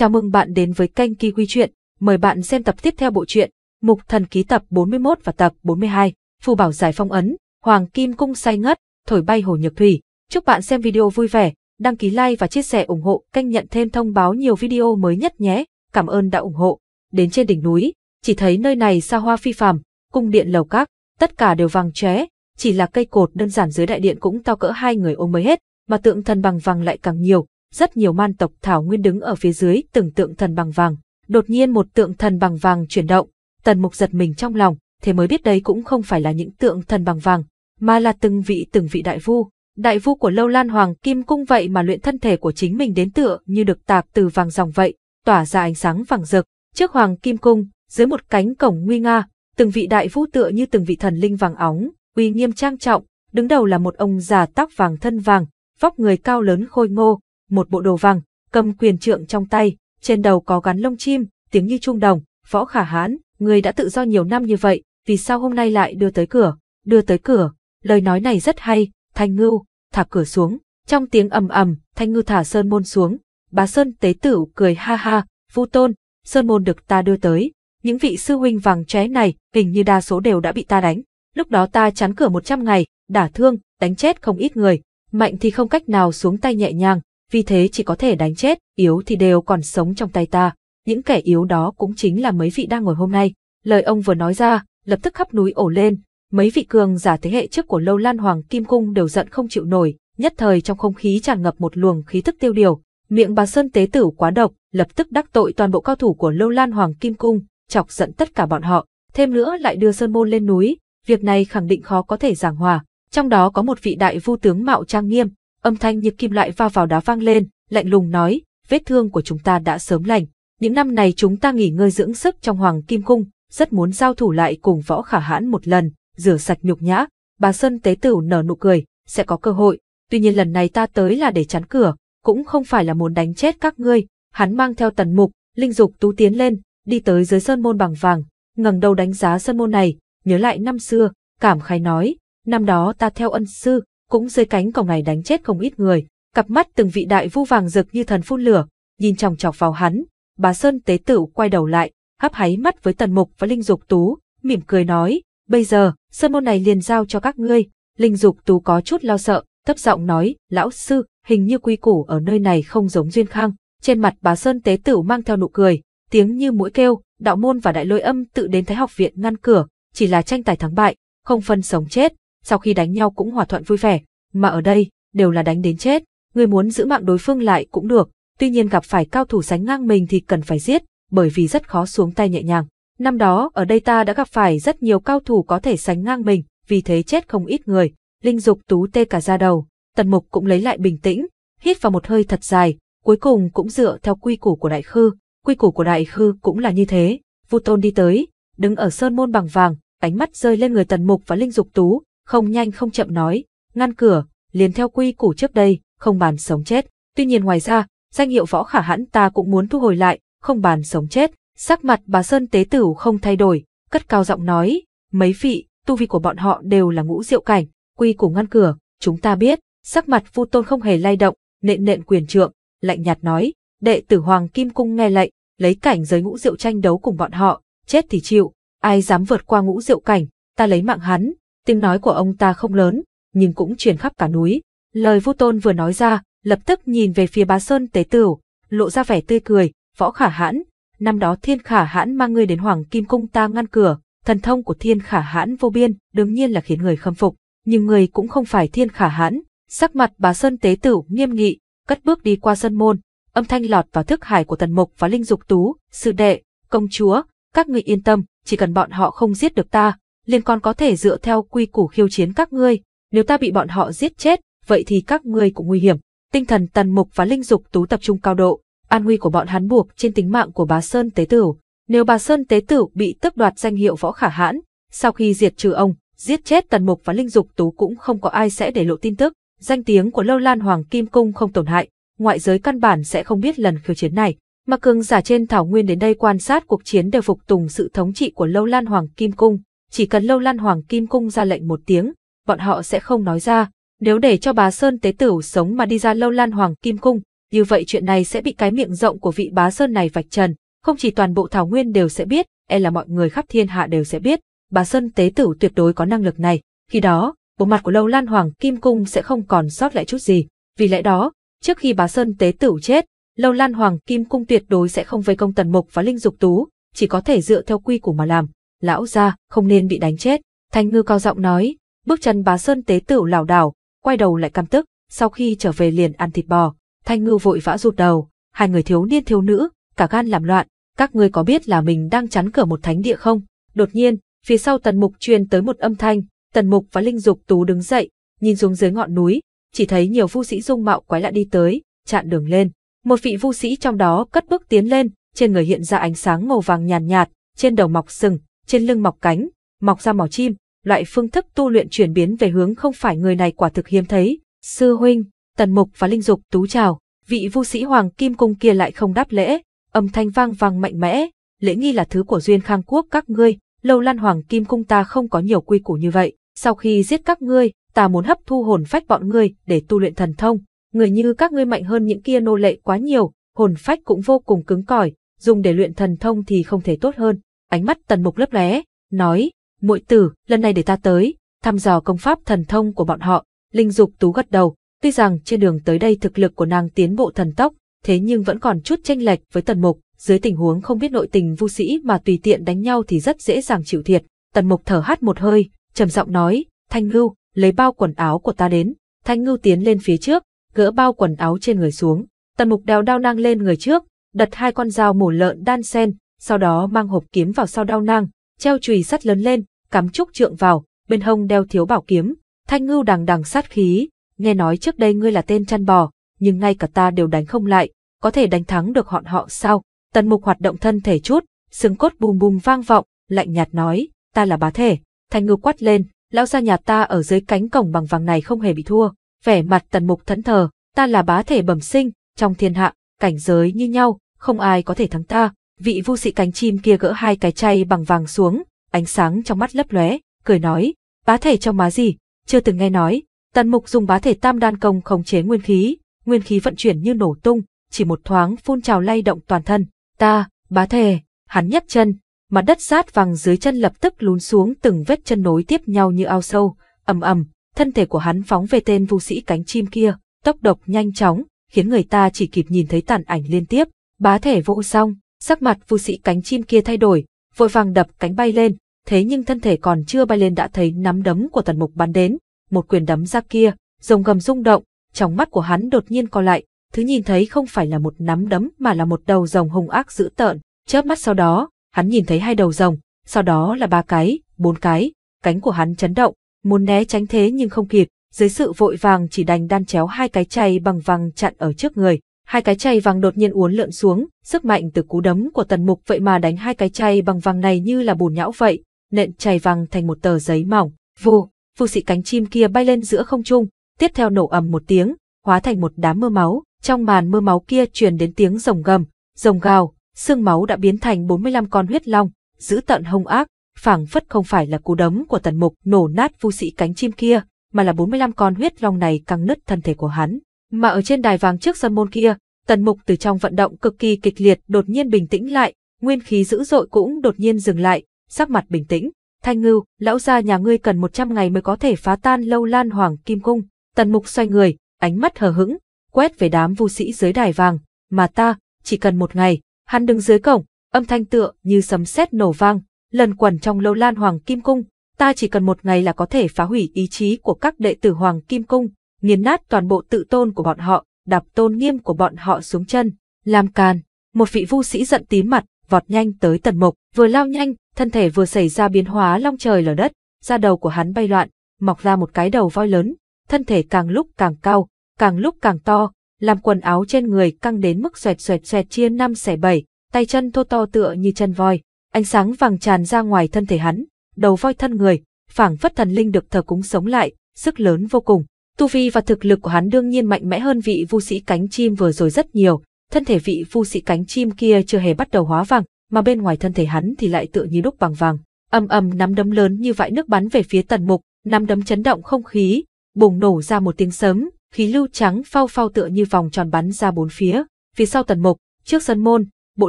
Chào mừng bạn đến với kênh Kiwi Chuyện, mời bạn xem tập tiếp theo bộ truyện, Mục Thần Ký tập 41 và tập 42, Phù Bảo Giải Phong Ấn, Hoàng Kim Cung Say Ngất, Thổi Bay Hồ Nhược Thủy. Chúc bạn xem video vui vẻ, đăng ký like và chia sẻ ủng hộ kênh nhận thêm thông báo nhiều video mới nhất nhé. Cảm ơn đã ủng hộ. Đến trên đỉnh núi, chỉ thấy nơi này xa hoa phi phàm, cung điện lầu các, tất cả đều vàng chóe, chỉ là cây cột đơn giản dưới đại điện cũng to cỡ hai người ôm mới hết, mà tượng thần bằng vàng lại càng nhiều, rất nhiều man tộc Thảo Nguyên đứng ở phía dưới từng tượng thần bằng vàng. Đột nhiên một tượng thần bằng vàng chuyển động, tần mục giật mình trong lòng, thế mới biết đấy cũng không phải là những tượng thần bằng vàng, mà là từng vị từng vị đại vu. Đại vu của Lâu Lan Hoàng Kim Cung vậy mà luyện thân thể của chính mình đến tựa như được tạc từ vàng dòng vậy, tỏa ra ánh sáng vàng rực. Trước Hoàng Kim Cung, dưới một cánh cổng nguy nga, từng vị đại vu tựa như từng vị thần linh vàng óng, uy nghiêm trang trọng, đứng đầu là một ông già tóc vàng thân vàng, vóc người cao lớn khôi ngô, một bộ đồ vàng, cầm quyền trượng trong tay, trên đầu có gắn lông chim, tiếng như trung đồng, võ khả hãn, người đã tự do nhiều năm như vậy, vì sao hôm nay lại đưa tới cửa, đưa tới cửa, lời nói này rất hay, thanh ngưu, thả cửa xuống, trong tiếng ầm ầm, thanh ngưu thả sơn môn xuống, bà sơn tế tử cười ha ha, vu tôn, sơn môn được ta đưa tới, những vị sư huynh vàng chóe này, hình như đa số đều đã bị ta đánh, lúc đó ta chắn cửa 100 ngày, đả thương, đánh chết không ít người, mạnh thì không cách nào xuống tay nhẹ nhàng, vì thế chỉ có thể đánh chết, yếu thì đều còn sống trong tay ta. Những kẻ yếu đó cũng chính là mấy vị đang ngồi hôm nay. Lời ông vừa nói ra, lập tức khắp núi ổ lên, mấy vị cường giả thế hệ trước của lâu lan hoàng kim cung đều giận không chịu nổi, nhất thời trong không khí tràn ngập một luồng khí thức tiêu điều. Miệng bà Sơn tế tử quá độc, lập tức đắc tội toàn bộ cao thủ của lâu lan hoàng kim cung, chọc giận tất cả bọn họ, thêm nữa lại đưa Sơn Môn lên núi, việc này khẳng định khó có thể giảng hòa. Trong đó có một vị đại vu tướng mạo trang nghiêm, Âm thanh như kim loại va vào đá vang lên, lạnh lùng nói, vết thương của chúng ta đã sớm lành. Những năm này chúng ta nghỉ ngơi dưỡng sức trong hoàng kim cung, rất muốn giao thủ lại cùng võ khả hãn một lần, rửa sạch nhục nhã. Bà Sơn tế tử nở nụ cười, sẽ có cơ hội. Tuy nhiên lần này ta tới là để chắn cửa, cũng không phải là muốn đánh chết các ngươi. Hắn mang theo tần mục, linh dục tú tiến lên, đi tới dưới sơn môn bằng vàng, ngẩng đầu đánh giá sơn môn này, nhớ lại năm xưa, cảm khái nói, năm đó ta theo ân sư, cũng dưới cánh cổng này đánh chết không ít người. Cặp mắt từng vị đại vu vàng rực như thần phun lửa, nhìn chòng chọc vào hắn, bà Sơn tế tử quay đầu lại, hấp háy mắt với tần mục và linh dục tú, mỉm cười nói, bây giờ, sơn môn này liền giao cho các ngươi. Linh dục tú có chút lo sợ, thấp giọng nói, lão sư, hình như quy củ ở nơi này không giống duyên khang. Trên mặt bà Sơn tế tử mang theo nụ cười, tiếng như mũi kêu, đạo môn và đại lôi âm tự đến thái học viện ngăn cửa, chỉ là tranh tài thắng bại, không phân sống chết, sau khi đánh nhau cũng hòa thuận vui vẻ, mà ở đây, đều là đánh đến chết, người muốn giữ mạng đối phương lại cũng được, tuy nhiên gặp phải cao thủ sánh ngang mình thì cần phải giết, bởi vì rất khó xuống tay nhẹ nhàng. Năm đó ở đây ta đã gặp phải rất nhiều cao thủ có thể sánh ngang mình, vì thế chết không ít người. Linh dục tú tê cả da đầu, tần mục cũng lấy lại bình tĩnh, hít vào một hơi thật dài, cuối cùng cũng dựa theo quy củ của đại khư. Quy củ của đại khư cũng là như thế. Vu tôn đi tới, đứng ở sơn môn bằng vàng, ánh mắt rơi lên người tần mục và linh dục tú, không nhanh không chậm nói, ngăn cửa, liền theo quy củ trước đây, không bàn sống chết. Tuy nhiên ngoài ra, danh hiệu võ khả hãn ta cũng muốn thu hồi lại, không bàn sống chết. Sắc mặt bà Sơn Tế Tửu không thay đổi, cất cao giọng nói, mấy vị, tu vi của bọn họ đều là ngũ diệu cảnh, quy củ ngăn cửa, chúng ta biết, sắc mặt Vu Tôn không hề lay động, nện nện quyền trượng, lạnh nhạt nói, đệ tử Hoàng Kim Cung nghe lệnh, lấy cảnh giới ngũ diệu tranh đấu cùng bọn họ, chết thì chịu, ai dám vượt qua ngũ diệu cảnh, ta lấy mạng hắn, Tiếng nói của ông ta không lớn, nhưng cũng truyền khắp cả núi. Lời Vu Tôn vừa nói ra, lập tức nhìn về phía Bá Sơn Tế Tửu, lộ ra vẻ tươi cười, "Võ Khả Hãn, năm đó Thiên Khả Hãn mang ngươi đến Hoàng Kim Cung ta ngăn cửa, thần thông của Thiên Khả Hãn vô biên, đương nhiên là khiến người khâm phục, nhưng người cũng không phải Thiên Khả Hãn." Sắc mặt Bá Sơn Tế Tửu nghiêm nghị, cất bước đi qua sân môn, âm thanh lọt vào thức hải của Tần Mục và Linh Dục Tú, "Sư đệ, công chúa, các ngươi yên tâm, chỉ cần bọn họ không giết được ta, liền còn có thể dựa theo quy củ khiêu chiến các ngươi, nếu ta bị bọn họ giết chết, vậy thì các ngươi cũng nguy hiểm. Tinh thần tần mục và linh dục tú tập trung cao độ, an nguy của bọn hắn buộc trên tính mạng của bà Sơn Tế Tửu. Nếu bà Sơn Tế Tửu bị tước đoạt danh hiệu võ khả hãn, sau khi diệt trừ ông, giết chết tần mục và linh dục tú cũng không có ai sẽ để lộ tin tức, danh tiếng của Lâu Lan Hoàng Kim Cung không tổn hại, ngoại giới căn bản sẽ không biết lần khiêu chiến này. Mà cường giả trên thảo nguyên đến đây quan sát cuộc chiến đều phục tùng sự thống trị của Lâu Lan Hoàng Kim Cung, chỉ cần lâu lan hoàng kim cung ra lệnh một tiếng, bọn họ sẽ không nói ra. Nếu để cho bá Sơn tế tửu sống mà đi ra lâu lan hoàng kim cung, như vậy chuyện này sẽ bị cái miệng rộng của vị bá Sơn này vạch trần, không chỉ toàn bộ Thảo Nguyên đều sẽ biết, e là mọi người khắp thiên hạ đều sẽ biết, bá Sơn tế tửu tuyệt đối có năng lực này, khi đó, bộ mặt của lâu lan hoàng kim cung sẽ không còn sót lại chút gì. Vì lẽ đó, trước khi bá Sơn tế tửu chết, lâu lan hoàng kim cung tuyệt đối sẽ không vây công tần mục và linh dục tú, chỉ có thể dựa theo quy củ mà làm lão ra, không nên bị đánh chết. Thanh ngư cao giọng nói, bước chân bá sơn tế tửu lảo đảo, quay đầu lại căm tức, sau khi trở về liền ăn thịt bò. Thanh ngư vội vã rụt đầu, hai người thiếu niên thiếu nữ, cả gan làm loạn, các ngươi có biết là mình đang chắn cửa một thánh địa không? Đột nhiên, phía sau tần mục truyền tới một âm thanh, tần mục và linh dục tú đứng dậy, nhìn xuống dưới ngọn núi, chỉ thấy nhiều vu sĩ dung mạo quái lạ đi tới, chặn đường lên. Một vị vu sĩ trong đó cất bước tiến lên, trên người hiện ra ánh sáng màu vàng nhàn nhạt, nhạt, trên đầu mọc sừng, trên lưng mọc cánh, mọc ra mỏ chim, loại phương thức tu luyện chuyển biến về hướng không phải người này quả thực hiếm thấy. Sư huynh, Tần Mục và Linh Dục tú chào, vị vu sĩ Hoàng Kim Cung kia lại không đáp lễ, âm thanh vang vang mạnh mẽ, lễ nghi là thứ của duyên khang quốc các ngươi, lâu lan Hoàng Kim Cung ta không có nhiều quy củ như vậy, sau khi giết các ngươi, ta muốn hấp thu hồn phách bọn ngươi để tu luyện thần thông, người như các ngươi mạnh hơn những kia nô lệ quá nhiều, hồn phách cũng vô cùng cứng cỏi, dùng để luyện thần thông thì không thể tốt hơn ánh mắt tần mục lấp lóe, nói, muội tử, lần này để ta tới, thăm dò công pháp thần thông của bọn họ, linh dục tú gật đầu, tuy rằng trên đường tới đây thực lực của nàng tiến bộ thần tốc, thế nhưng vẫn còn chút tranh lệch với tần mục, dưới tình huống không biết nội tình vu sĩ mà tùy tiện đánh nhau thì rất dễ dàng chịu thiệt, tần mục thở hắt một hơi, trầm giọng nói, thanh ngưu, lấy bao quần áo của ta đến, thanh ngưu tiến lên phía trước, gỡ bao quần áo trên người xuống, tần mục đèo đao nang lên người trước, đặt hai con dao mổ lợn đan sen, sau đó mang hộp kiếm vào sau đao nang, treo chùy sắt lớn lên, cắm trúc trượng vào, bên hông đeo thiếu bảo kiếm, thanh ngưu đằng đằng sát khí, nghe nói trước đây ngươi là tên chăn bò, nhưng ngay cả ta đều đánh không lại, có thể đánh thắng được bọn họ sao? Tần mục hoạt động thân thể chút, xương cốt bùm bùm vang vọng, lạnh nhạt nói, ta là bá thể. Thanh ngưu quát lên, lão gia nhà ta ở dưới cánh cổng bằng vàng này không hề bị thua, vẻ mặt tần mục thẫn thờ, ta là bá thể bẩm sinh, trong thiên hạ, cảnh giới như nhau, không ai có thể thắng ta, vị vu sĩ cánh chim kia gỡ hai cái chay bằng vàng xuống, ánh sáng trong mắt lấp lóe, cười nói, bá thể trong má gì, chưa từng nghe nói, tần mục dùng bá thể tam đan công khống chế nguyên khí, nguyên khí vận chuyển như nổ tung, chỉ một thoáng phun trào lay động toàn thân, ta, bá thể, hắn nhấc chân, mặt đất sát vàng dưới chân lập tức lún xuống từng vết chân nối tiếp nhau như ao sâu, ầm ầm, thân thể của hắn phóng về tên vu sĩ cánh chim kia, tốc độc nhanh chóng, khiến người ta chỉ kịp nhìn thấy tàn ảnh liên tiếp, bá thể vỗ xong Sắc mặt phù sĩ cánh chim kia thay đổi, vội vàng đập cánh bay lên, thế nhưng thân thể còn chưa bay lên đã thấy nắm đấm của tần mục bắn đến, một quyền đấm ra kia, rồng gầm rung động, trong mắt của hắn đột nhiên co lại, thứ nhìn thấy không phải là một nắm đấm mà là một đầu rồng hung ác dữ tợn, chớp mắt sau đó, hắn nhìn thấy hai đầu rồng, sau đó là ba cái, bốn cái, cánh của hắn chấn động, muốn né tránh thế nhưng không kịp, dưới sự vội vàng chỉ đành đan chéo hai cái chày bằng vàng chặn ở trước người, hai cái chay vàng đột nhiên uốn lượn xuống, sức mạnh từ cú đấm của tần mục vậy mà đánh hai cái chay bằng vàng này như là bùn nhão vậy, nện chay vàng thành một tờ giấy mỏng, vù, vô sĩ cánh chim kia bay lên giữa không trung, tiếp theo nổ ầm một tiếng, hóa thành một đám mưa máu, trong màn mưa máu kia truyền đến tiếng rồng gầm, rồng gào, xương máu đã biến thành 45 con huyết long, giữ tận hung ác, phảng phất không phải là cú đấm của tần mục nổ nát vô sĩ cánh chim kia, mà là 45 con huyết long này căng nứt thân thể của hắn. Mà ở trên đài vàng trước sân môn kia, tần mục từ trong vận động cực kỳ kịch liệt đột nhiên bình tĩnh lại, nguyên khí dữ dội cũng đột nhiên dừng lại, sắc mặt bình tĩnh. Thanh ngưu, lão gia nhà ngươi cần 100 ngày mới có thể phá tan lâu lan hoàng kim cung. Tần mục xoay người, ánh mắt hờ hững, quét về đám vu sĩ dưới đài vàng. Mà ta, chỉ cần một ngày, hắn đứng dưới cổng, âm thanh tựa như sấm sét nổ vang, lần quẩn trong lâu lan hoàng kim cung. Ta chỉ cần một ngày là có thể phá hủy ý chí của các đệ tử hoàng kim cung, nghiền nát toàn bộ tự tôn của bọn họ, đạp tôn nghiêm của bọn họ xuống chân. Làm càn, một vị vu sĩ giận tím mặt, vọt nhanh tới tần mục, vừa lao nhanh, thân thể vừa xảy ra biến hóa long trời lở đất, da đầu của hắn bay loạn, mọc ra một cái đầu voi lớn, thân thể càng lúc càng cao, càng lúc càng to, làm quần áo trên người căng đến mức xoẹt xoẹt xoẹt chia năm xẻ bảy, tay chân thô to tựa như chân voi, ánh sáng vàng tràn ra ngoài thân thể hắn, đầu voi thân người, phảng phất thần linh được thờ cúng sống lại, sức lớn vô cùng, Tu vi và thực lực của hắn đương nhiên mạnh mẽ hơn vị vu sĩ cánh chim vừa rồi rất nhiều, thân thể vị vu sĩ cánh chim kia chưa hề bắt đầu hóa vàng, mà bên ngoài thân thể hắn thì lại tựa như đúc bằng vàng. Ầm ầm nắm đấm lớn như vại nước bắn về phía Tần Mục, nắm đấm chấn động không khí, bùng nổ ra một tiếng sấm, khí lưu trắng phao phao tựa như vòng tròn bắn ra bốn phía. Phía sau Tần Mục, trước sân môn, bộ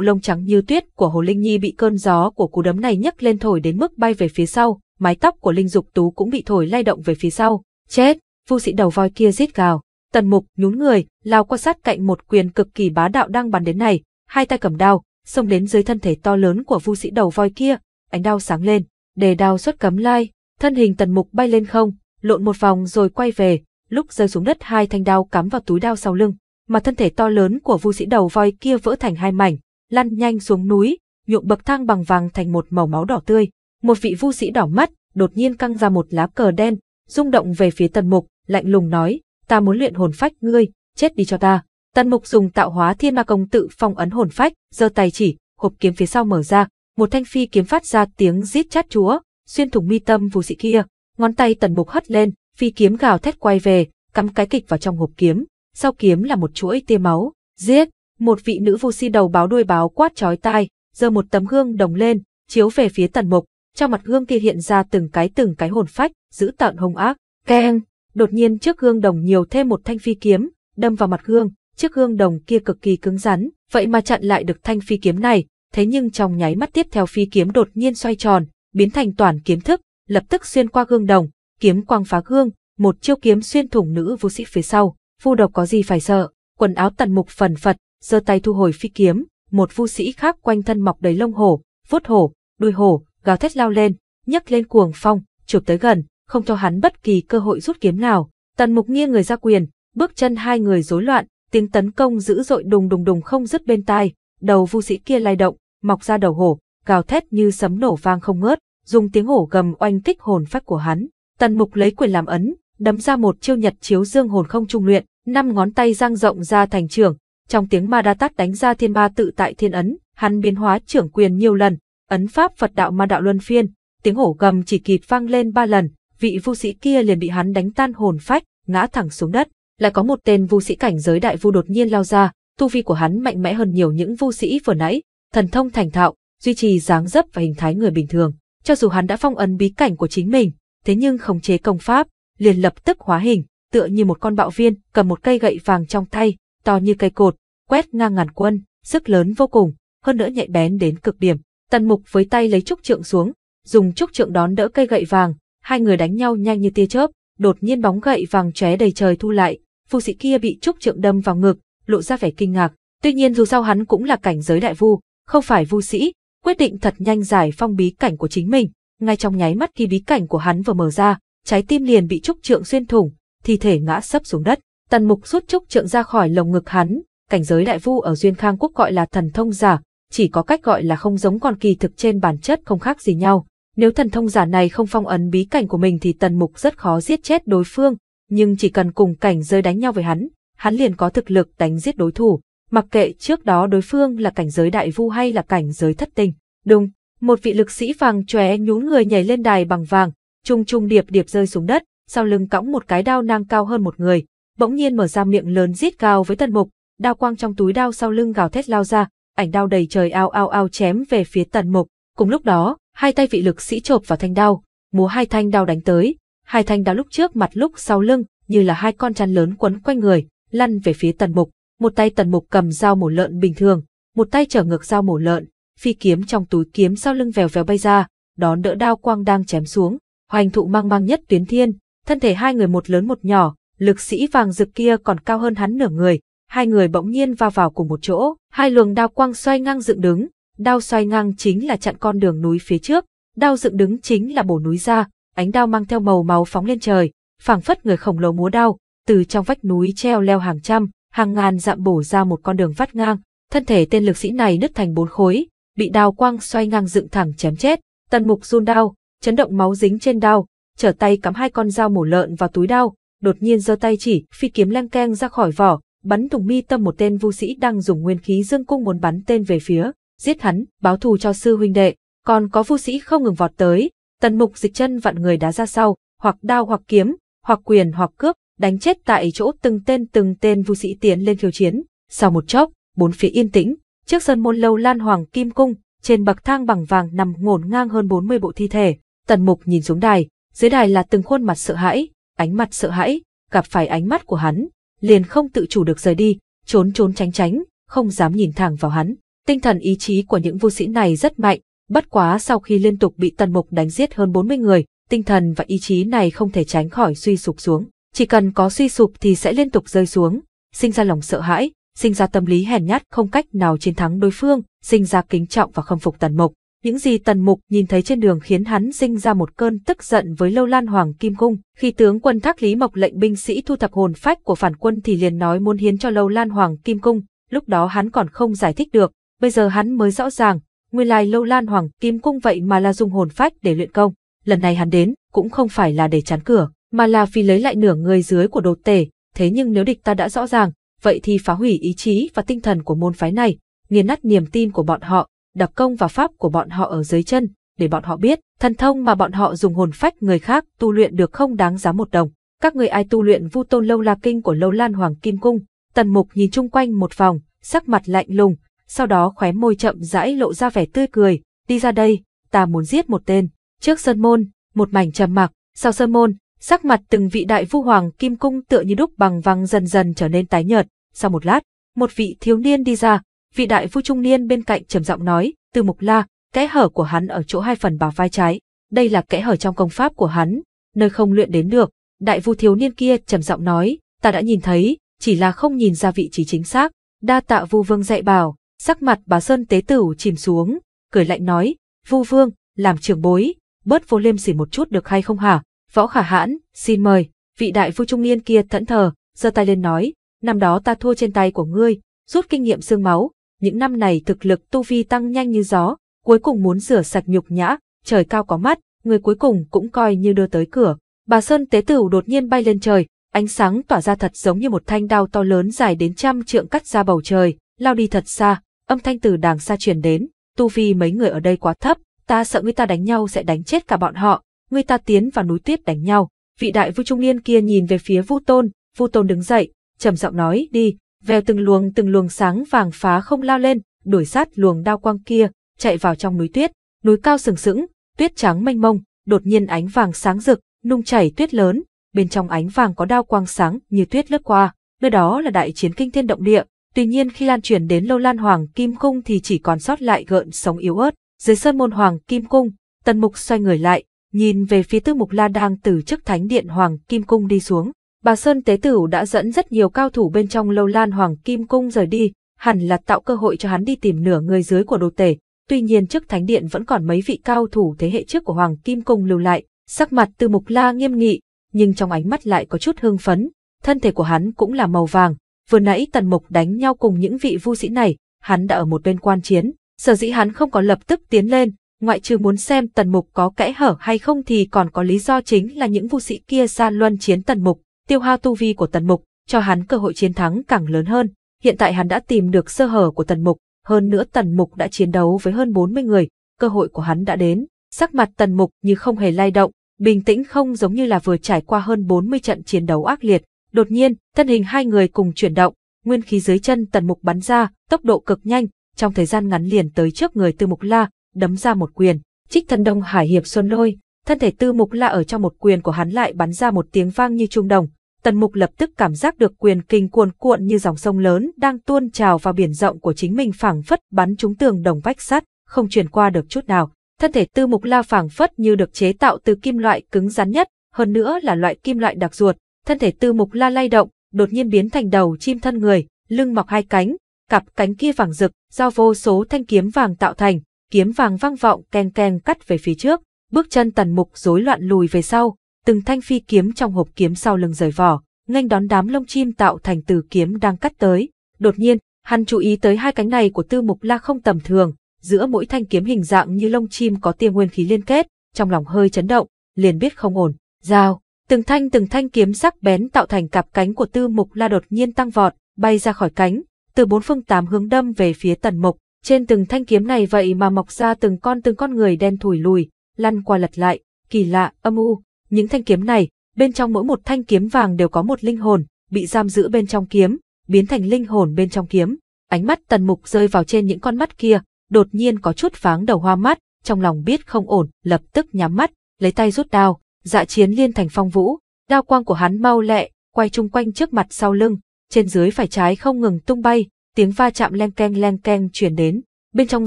lông trắng như tuyết của Hồ Linh Nhi bị cơn gió của cú đấm này nhấc lên thổi đến mức bay về phía sau, mái tóc của Linh Dục Tú cũng bị thổi lay động về phía sau. Chết! Vu sĩ đầu voi kia rít gào, Tần Mục nhún người, lao qua sát cạnh một quyền cực kỳ bá đạo đang bắn đến này, hai tay cầm đao, xông đến dưới thân thể to lớn của Vu sĩ đầu voi kia, ánh đao sáng lên, đề đao xuất cấm lai, thân hình Tần Mục bay lên không, lộn một vòng rồi quay về, lúc rơi xuống đất hai thanh đao cắm vào túi đao sau lưng, mà thân thể to lớn của Vu sĩ đầu voi kia vỡ thành hai mảnh, lăn nhanh xuống núi, nhuộm bậc thang bằng vàng thành một màu máu đỏ tươi. Một vị vu sĩ đỏ mắt, đột nhiên căng ra một lá cờ đen, rung động về phía Tần Mục, lạnh lùng nói, ta muốn luyện hồn phách ngươi, chết đi cho ta. Tần Mục dùng tạo hóa thiên ma công tự phong ấn hồn phách, giơ tay chỉ, hộp kiếm phía sau mở ra, một thanh phi kiếm phát ra tiếng rít chát chúa, xuyên thủng mi tâm vô sĩ kia, ngón tay Tần Mục hất lên, phi kiếm gào thét quay về, cắm cái kịch vào trong hộp kiếm, sau kiếm là một chuỗi tia máu, giết, một vị nữ vô sĩ đầu báo đuôi báo quát chói tai, giơ một tấm gương đồng lên, chiếu về phía Tần Mục, trong mặt gương kia hiện ra từng cái từng cái hồn phách, giữ tợn hung ác, keng, đột nhiên trước gương đồng nhiều thêm một thanh phi kiếm, đâm vào mặt gương, chiếc gương đồng kia cực kỳ cứng rắn, vậy mà chặn lại được thanh phi kiếm này, thế nhưng trong nháy mắt tiếp theo phi kiếm đột nhiên xoay tròn, biến thành toàn kiếm thức, lập tức xuyên qua gương đồng, kiếm quang phá gương, một chiêu kiếm xuyên thủng nữ vô sĩ phía sau, phu độc có gì phải sợ, quần áo tần mục phần phật, giơ tay thu hồi phi kiếm, một vu sĩ khác quanh thân mọc đầy lông hổ, vuốt hổ, đuôi hổ, gào thét lao lên, nhấc lên cuồng phong, chụp tới gần, không cho hắn bất kỳ cơ hội rút kiếm nào. Tần mục nghiêng người ra quyền, bước chân hai người rối loạn, tiếng tấn công dữ dội đùng đùng đùng không dứt bên tai, đầu vu sĩ kia lay động, mọc ra đầu hổ, gào thét như sấm nổ vang không ngớt, dùng tiếng hổ gầm oanh kích hồn phách của hắn. Tần mục lấy quyền làm ấn, đấm ra một chiêu nhật chiếu dương hồn không trung luyện, năm ngón tay giang rộng ra thành trường, trong tiếng ma đa tát đánh ra thiên ba tự tại thiên ấn, hắn biến hóa trưởng quyền nhiều lần, ấn pháp Phật đạo ma đạo luân phiên, tiếng hổ gầm chỉ kịp vang lên ba lần, vị vu sĩ kia liền bị hắn đánh tan hồn phách, ngã thẳng xuống đất. Lại có một tên vu sĩ cảnh giới đại vu đột nhiên lao ra, tu vi của hắn mạnh mẽ hơn nhiều những vu sĩ vừa nãy, thần thông thành thạo, duy trì dáng dấp và hình thái người bình thường. Cho dù hắn đã phong ấn bí cảnh của chính mình, thế nhưng khống chế công pháp, liền lập tức hóa hình, tựa như một con bạo viên, cầm một cây gậy vàng trong tay, to như cây cột, quét ngang ngàn quân, sức lớn vô cùng, hơn nữa nhạy bén đến cực điểm. Tần Mục với tay lấy trúc trượng xuống, dùng trúc trượng đón đỡ cây gậy vàng, Hai người đánh nhau nhanh như tia chớp, đột nhiên bóng gậy vàng chóe đầy trời thu lại, phu sĩ kia bị trúc trượng đâm vào ngực, lộ ra vẻ kinh ngạc. Tuy nhiên dù sao hắn cũng là cảnh giới đại vu, không phải vu sĩ, quyết định thật nhanh giải phong bí cảnh của chính mình. Ngay trong nháy mắt khi bí cảnh của hắn vừa mở ra, trái tim liền bị trúc trượng xuyên thủng, thi thể ngã sấp xuống đất. Tần mục rút trúc trượng ra khỏi lồng ngực hắn, cảnh giới đại vu ở Duyên Khang Quốc gọi là thần thông giả, chỉ có cách gọi là không giống còn kỳ thực trên bản chất không khác gì nhau. Nếu thần thông giả này không phong ấn bí cảnh của mình thì tần mục rất khó giết chết đối phương, nhưng chỉ cần cùng cảnh giới đánh nhau với hắn, hắn liền có thực lực đánh giết đối thủ, mặc kệ trước đó đối phương là cảnh giới đại vu hay là cảnh giới thất tình. Đúng, một vị lực sĩ vàng chóe nhún người nhảy lên đài bằng vàng, trung trung điệp điệp rơi xuống đất, sau lưng cõng một cái đao nang cao hơn một người, bỗng nhiên mở ra miệng lớn giết cao với tần mục, đao quang trong túi đao sau lưng gào thét lao ra, ảnh đao đầy trời ao ao ao chém về phía tần mục. Cùng lúc đó, Hai tay vị lực sĩ chộp vào thanh đao, múa hai thanh đao đánh tới, hai thanh đao lúc trước mặt lúc sau lưng, như là hai con chăn lớn quấn quanh người, lăn về phía tần mục, một tay tần mục cầm dao mổ lợn bình thường, một tay trở ngược dao mổ lợn, phi kiếm trong túi kiếm sau lưng vèo vèo bay ra, đón đỡ đao quang đang chém xuống, hoành thụ mang mang nhất tuyến thiên, thân thể hai người một lớn một nhỏ, lực sĩ vàng rực kia còn cao hơn hắn nửa người, hai người bỗng nhiên va vào cùng một chỗ, hai luồng đao quang xoay ngang dựng đứng, Đao xoay ngang chính là chặn con đường núi phía trước, đao dựng đứng chính là bổ núi ra, ánh đao mang theo màu máu phóng lên trời, phảng phất người khổng lồ múa đao, từ trong vách núi treo leo hàng trăm, hàng ngàn dặm bổ ra một con đường vắt ngang, thân thể tên lực sĩ này nứt thành bốn khối, bị đao quang xoay ngang dựng thẳng chém chết, tần mục run đao, chấn động máu dính trên đao, trở tay cắm hai con dao mổ lợn vào túi đao, đột nhiên giơ tay chỉ, phi kiếm leng keng ra khỏi vỏ, bắn thủng mi tâm một tên vu sĩ đang dùng nguyên khí dương cung muốn bắn tên về phía giết hắn, báo thù cho sư huynh đệ. Còn có vu sĩ không ngừng vọt tới, tần mục dịch chân vặn người đá ra sau, hoặc đao hoặc kiếm, hoặc quyền hoặc cướp, đánh chết tại chỗ từng tên từng tên vu sĩ tiến lên khiêu chiến. Sau một chốc, bốn phía yên tĩnh, trước sân môn lâu lan hoàng kim cung, trên bậc thang bằng vàng nằm ngổn ngang hơn 40 bộ thi thể. Tần mục nhìn xuống đài, dưới đài là từng khuôn mặt sợ hãi, ánh mặt sợ hãi, gặp phải ánh mắt của hắn, liền không tự chủ được rời đi, trốn trốn tránh tránh, không dám nhìn thẳng vào hắn. Tinh thần ý chí của những vu sĩ này rất mạnh, bất quá sau khi liên tục bị tần mục đánh giết hơn 40 người, tinh thần và ý chí này không thể tránh khỏi suy sụp xuống. Chỉ cần có suy sụp thì sẽ liên tục rơi xuống, sinh ra lòng sợ hãi, sinh ra tâm lý hèn nhát không cách nào chiến thắng đối phương, sinh ra kính trọng và khâm phục tần mục. Những gì Tần Mục nhìn thấy trên đường khiến hắn sinh ra một cơn tức giận với Lâu Lan Hoàng Kim Cung. Khi tướng quân Thác Lý Mộc lệnh binh sĩ thu thập hồn phách của phản quân thì liền nói muốn hiến cho Lâu Lan Hoàng Kim Cung. Lúc đó hắn còn không giải thích được, Bây giờ hắn mới rõ ràng, nguyên lai lâu lan hoàng kim cung vậy mà là dùng hồn phách để luyện công. Lần này hắn đến, cũng không phải là để chán cửa, mà là vì lấy lại nửa người dưới của đột tể. Thế nhưng nếu địch ta đã rõ ràng, vậy thì phá hủy ý chí và tinh thần của môn phái này, nghiền nát niềm tin của bọn họ, đặc công và pháp của bọn họ ở dưới chân, để bọn họ biết, thần thông mà bọn họ dùng hồn phách người khác tu luyện được không đáng giá một đồng. Các người ai tu luyện vu tôn lâu la kinh của lâu lan hoàng kim cung, tần mục nhìn chung quanh một vòng, sắc mặt lạnh lùng, sau đó khóe môi chậm rãi lộ ra vẻ tươi cười, đi ra đây, ta muốn giết một tên. Trước sơn môn, một mảnh trầm mặc, sau sơn môn, sắc mặt từng vị đại vu hoàng kim cung tựa như đúc bằng văng dần dần trở nên tái nhợt, sau một lát, một vị thiếu niên đi ra, vị đại vu trung niên bên cạnh trầm giọng nói, từ mục la, kẽ hở của hắn ở chỗ hai phần bào vai trái, đây là kẽ hở trong công pháp của hắn, nơi không luyện đến được. Đại vu thiếu niên kia trầm giọng nói, ta đã nhìn thấy, chỉ là không nhìn ra vị trí chính xác, đa tạ vu vương dạy bảo, Sắc mặt bà Sơn tế tửu chìm xuống, cười lạnh nói, vu vương, làm trưởng bối, bớt vô liêm sỉ một chút được hay không hả? Võ khả hãn, xin mời, vị đại phu trung niên kia thẫn thờ, giơ tay lên nói, năm đó ta thua trên tay của ngươi, rút kinh nghiệm xương máu, những năm này thực lực tu vi tăng nhanh như gió, cuối cùng muốn rửa sạch nhục nhã, trời cao có mắt, người cuối cùng cũng coi như đưa tới cửa. Bà Sơn tế tửu đột nhiên bay lên trời, ánh sáng tỏa ra thật giống như một thanh đao to lớn dài đến trăm trượng cắt ra bầu trời, lao đi thật xa, âm thanh từ đàng xa truyền đến, tu vi mấy người ở đây quá thấp, ta sợ người ta đánh nhau sẽ đánh chết cả bọn họ, người ta tiến vào núi tuyết đánh nhau. Vị đại vua trung niên kia nhìn về phía Vu Tôn, Vu Tôn đứng dậy, trầm giọng nói, đi, vèo từng luồng từng luồng sáng vàng phá không lao lên, đuổi sát luồng đao quang kia, chạy vào trong núi tuyết, núi cao sừng sững, tuyết trắng mênh mông, đột nhiên ánh vàng sáng rực, nung chảy tuyết lớn, bên trong ánh vàng có đao quang sáng như tuyết lướt qua, nơi đó là đại chiến kinh thiên động địa, Tuy nhiên khi lan truyền đến lâu lan hoàng kim cung thì chỉ còn sót lại gợn sóng yếu ớt. Dưới sơn môn hoàng kim cung, tần mục xoay người lại, nhìn về phía tư mục la đang từ chức thánh điện hoàng kim cung đi xuống. Bà Sơn Tế Tửu đã dẫn rất nhiều cao thủ bên trong lâu lan hoàng kim cung rời đi, hẳn là tạo cơ hội cho hắn đi tìm nửa người dưới của đồ tể. Tuy nhiên trước thánh điện vẫn còn mấy vị cao thủ thế hệ trước của hoàng kim cung lưu lại, sắc mặt tư mục la nghiêm nghị, nhưng trong ánh mắt lại có chút hương phấn, thân thể của hắn cũng là màu vàng, Vừa nãy Tần Mục đánh nhau cùng những vị vu sĩ này, hắn đã ở một bên quan chiến, sở dĩ hắn không có lập tức tiến lên, ngoại trừ muốn xem Tần Mục có kẽ hở hay không thì còn có lý do chính là những vu sĩ kia ra luân chiến Tần Mục, tiêu hao tu vi của Tần Mục, cho hắn cơ hội chiến thắng càng lớn hơn. Hiện tại hắn đã tìm được sơ hở của Tần Mục, hơn nữa Tần Mục đã chiến đấu với hơn 40 người, cơ hội của hắn đã đến. Sắc mặt Tần Mục như không hề lay động, bình tĩnh không giống như là vừa trải qua hơn 40 trận chiến đấu ác liệt, Đột nhiên, thân hình hai người cùng chuyển động, nguyên khí dưới chân tần mục bắn ra, tốc độ cực nhanh, trong thời gian ngắn liền tới trước người Tư Mục La, đấm ra một quyền, trích thần đông hải hiệp xuân lôi, thân thể Tư Mục La ở trong một quyền của hắn lại bắn ra một tiếng vang như trung đồng. Tần Mục lập tức cảm giác được quyền kinh cuồn cuộn như dòng sông lớn đang tuôn trào vào biển rộng của chính mình phảng phất bắn trúng tường đồng vách sắt, không truyền qua được chút nào. Thân thể Tư Mục La phảng phất như được chế tạo từ kim loại cứng rắn nhất, hơn nữa là loại kim loại đặc ruột, thân thể tư mục la lay động, đột nhiên biến thành đầu chim thân người, lưng mọc hai cánh, cặp cánh kia vàng rực, do vô số thanh kiếm vàng tạo thành, kiếm vàng vang vọng keng keng cắt về phía trước, bước chân tần mục rối loạn lùi về sau, từng thanh phi kiếm trong hộp kiếm sau lưng rời vỏ, nghênh đón đám lông chim tạo thành từ kiếm đang cắt tới. Đột nhiên, hắn chú ý tới hai cánh này của Tư Mục La không tầm thường, giữa mỗi thanh kiếm hình dạng như lông chim có tia nguyên khí liên kết, trong lòng hơi chấn động, liền biết không ổn. Giao, Từng thanh từng thanh kiếm sắc bén tạo thành cặp cánh của Tư Mục La đột nhiên tăng vọt, bay ra khỏi cánh, từ bốn phương tám hướng đâm về phía Tần Mục. Trên từng thanh kiếm này vậy mà mọc ra từng con từng con người đen thủi lùi, lăn qua lật lại, kỳ lạ, âm u. Những thanh kiếm này, bên trong mỗi một thanh kiếm vàng đều có một linh hồn, bị giam giữ bên trong kiếm, biến thành linh hồn bên trong kiếm. Ánh mắt Tần Mục rơi vào trên những con mắt kia, đột nhiên có chút pháng đầu hoa mắt, trong lòng biết không ổn, lập tức nhắm mắt, lấy tay rút đao, dạ chiến liên thành phong vũ, đao quang của hắn mau lẹ, quay chung quanh trước mặt sau lưng, trên dưới phải trái không ngừng tung bay, tiếng va chạm leng keng leng keng truyền đến. Bên trong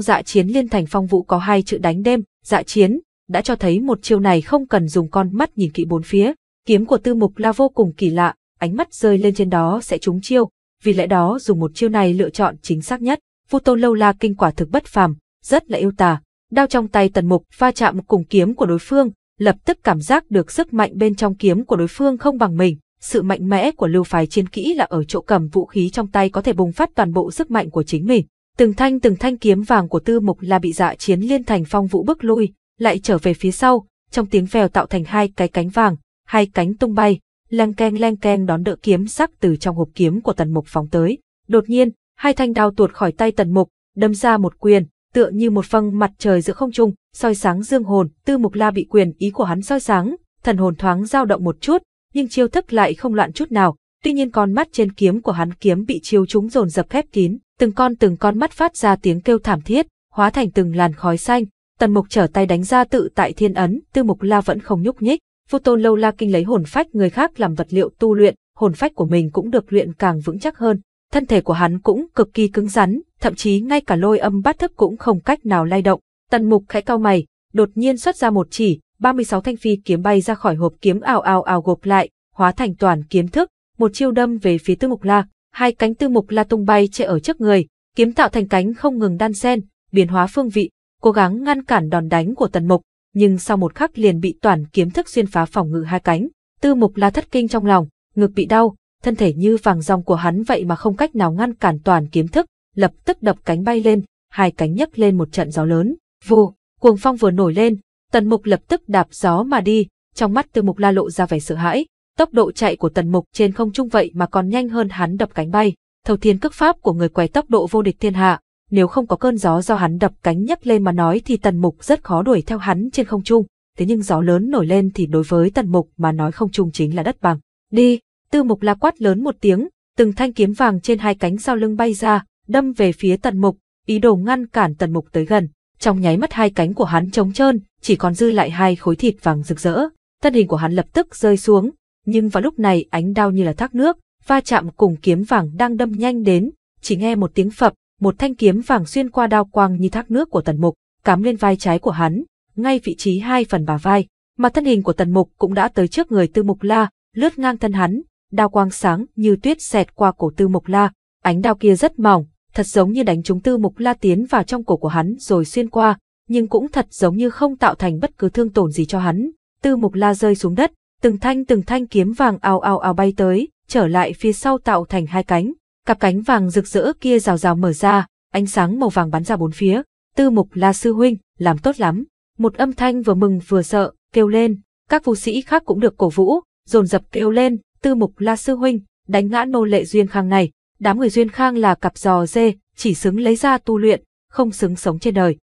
dạ chiến liên thành phong vũ có hai chữ đánh đêm, dạ chiến, đã cho thấy một chiêu này không cần dùng con mắt nhìn kỹ bốn phía, kiếm của tư mục là vô cùng kỳ lạ, ánh mắt rơi lên trên đó sẽ trúng chiêu, vì lẽ đó dùng một chiêu này lựa chọn chính xác nhất. Vu Tôn Lâu La kinh quả thực bất phàm, rất là yêu tà. Đao trong tay Tần Mục va chạm cùng kiếm của đối phương, lập tức cảm giác được sức mạnh bên trong kiếm của đối phương không bằng mình. Sự mạnh mẽ của lưu phái chiến kỹ là ở chỗ cầm vũ khí trong tay có thể bùng phát toàn bộ sức mạnh của chính mình. Từng thanh từng thanh kiếm vàng của tư mục là bị dạ chiến liên thành phong vũ bước lui, lại trở về phía sau, trong tiếng vèo tạo thành hai cái cánh vàng, hai cánh tung bay, leng keng leng keng đón đỡ kiếm sắc từ trong hộp kiếm của tần mục phóng tới. Đột nhiên, hai thanh đao tuột khỏi tay tần mục, đâm ra một quyền, tựa như một vầng mặt trời giữa không trung, soi sáng dương hồn, tư mục la bị quyền ý của hắn soi sáng, thần hồn thoáng dao động một chút, nhưng chiêu thức lại không loạn chút nào, tuy nhiên con mắt trên kiếm của hắn kiếm bị chiêu chúng dồn dập khép kín, từng con từng con mắt phát ra tiếng kêu thảm thiết, hóa thành từng làn khói xanh, tần mục trở tay đánh ra tự tại thiên ấn, tư mục la vẫn không nhúc nhích, Phu tôn lâu la kinh lấy hồn phách người khác làm vật liệu tu luyện, hồn phách của mình cũng được luyện càng vững chắc hơn, thân thể của hắn cũng cực kỳ cứng rắn, thậm chí ngay cả lôi âm bát thức cũng không cách nào lay động. Tần mục khẽ cao mày, đột nhiên xuất ra một chỉ, 36 thanh phi kiếm bay ra khỏi hộp kiếm ảo ảo ảo gộp lại, hóa thành toàn kiếm thức, một chiêu đâm về phía tư mục la, hai cánh tư mục la tung bay che ở trước người, kiếm tạo thành cánh không ngừng đan xen, biến hóa phương vị, cố gắng ngăn cản đòn đánh của tần mục, nhưng sau một khắc liền bị toàn kiếm thức xuyên phá phòng ngự hai cánh, tư mục la thất kinh trong lòng, ngực bị đau, thân thể như vàng rong của hắn vậy mà không cách nào ngăn cản toàn kiếm thức, lập tức đập cánh bay lên, hai cánh nhấc lên một trận gió lớn. Vù, cuồng phong vừa nổi lên, tần mục lập tức đạp gió mà đi, trong mắt tư mục la lộ ra vẻ sợ hãi, tốc độ chạy của tần mục trên không trung vậy mà còn nhanh hơn hắn đập cánh bay, thầu thiên cước pháp của người quẻ tốc độ vô địch thiên hạ, nếu không có cơn gió do hắn đập cánh nhấc lên mà nói thì tần mục rất khó đuổi theo hắn trên không trung, thế nhưng gió lớn nổi lên thì đối với tần mục mà nói không trung chính là đất bằng. Đi, tư mục la quát lớn một tiếng, từng thanh kiếm vàng trên hai cánh sau lưng bay ra, đâm về phía tần mục, ý đồ ngăn cản tần mục tới gần trong nháy mắt hai cánh của hắn trống trơn, chỉ còn dư lại hai khối thịt vàng rực rỡ. Thân hình của hắn lập tức rơi xuống, nhưng vào lúc này ánh đao như là thác nước, va chạm cùng kiếm vàng đang đâm nhanh đến, chỉ nghe một tiếng phập, một thanh kiếm vàng xuyên qua đao quang như thác nước của Tần Mục, cắm lên vai trái của hắn, ngay vị trí hai phần bả vai, mà thân hình của Tần Mục cũng đã tới trước người Tư Mục La, lướt ngang thân hắn, đao quang sáng như tuyết xẹt qua cổ Tư Mục La, ánh đao kia rất mỏng, thật giống như đánh chúng tư mục la tiến vào trong cổ của hắn rồi xuyên qua, nhưng cũng thật giống như không tạo thành bất cứ thương tổn gì cho hắn. Tư mục la rơi xuống đất, từng thanh từng thanh kiếm vàng ào ào ào bay tới, trở lại phía sau tạo thành hai cánh, cặp cánh vàng rực rỡ kia rào rào mở ra, ánh sáng màu vàng bắn ra bốn phía. Tư mục la sư huynh, làm tốt lắm. Một âm thanh vừa mừng vừa sợ, kêu lên, các vũ sĩ khác cũng được cổ vũ, dồn dập kêu lên, tư mục la sư huynh, đánh ngã nô lệ duyên khang này, đám người duyên khang là cặp giò dê, chỉ xứng lấy ra tu luyện, không xứng sống trên đời.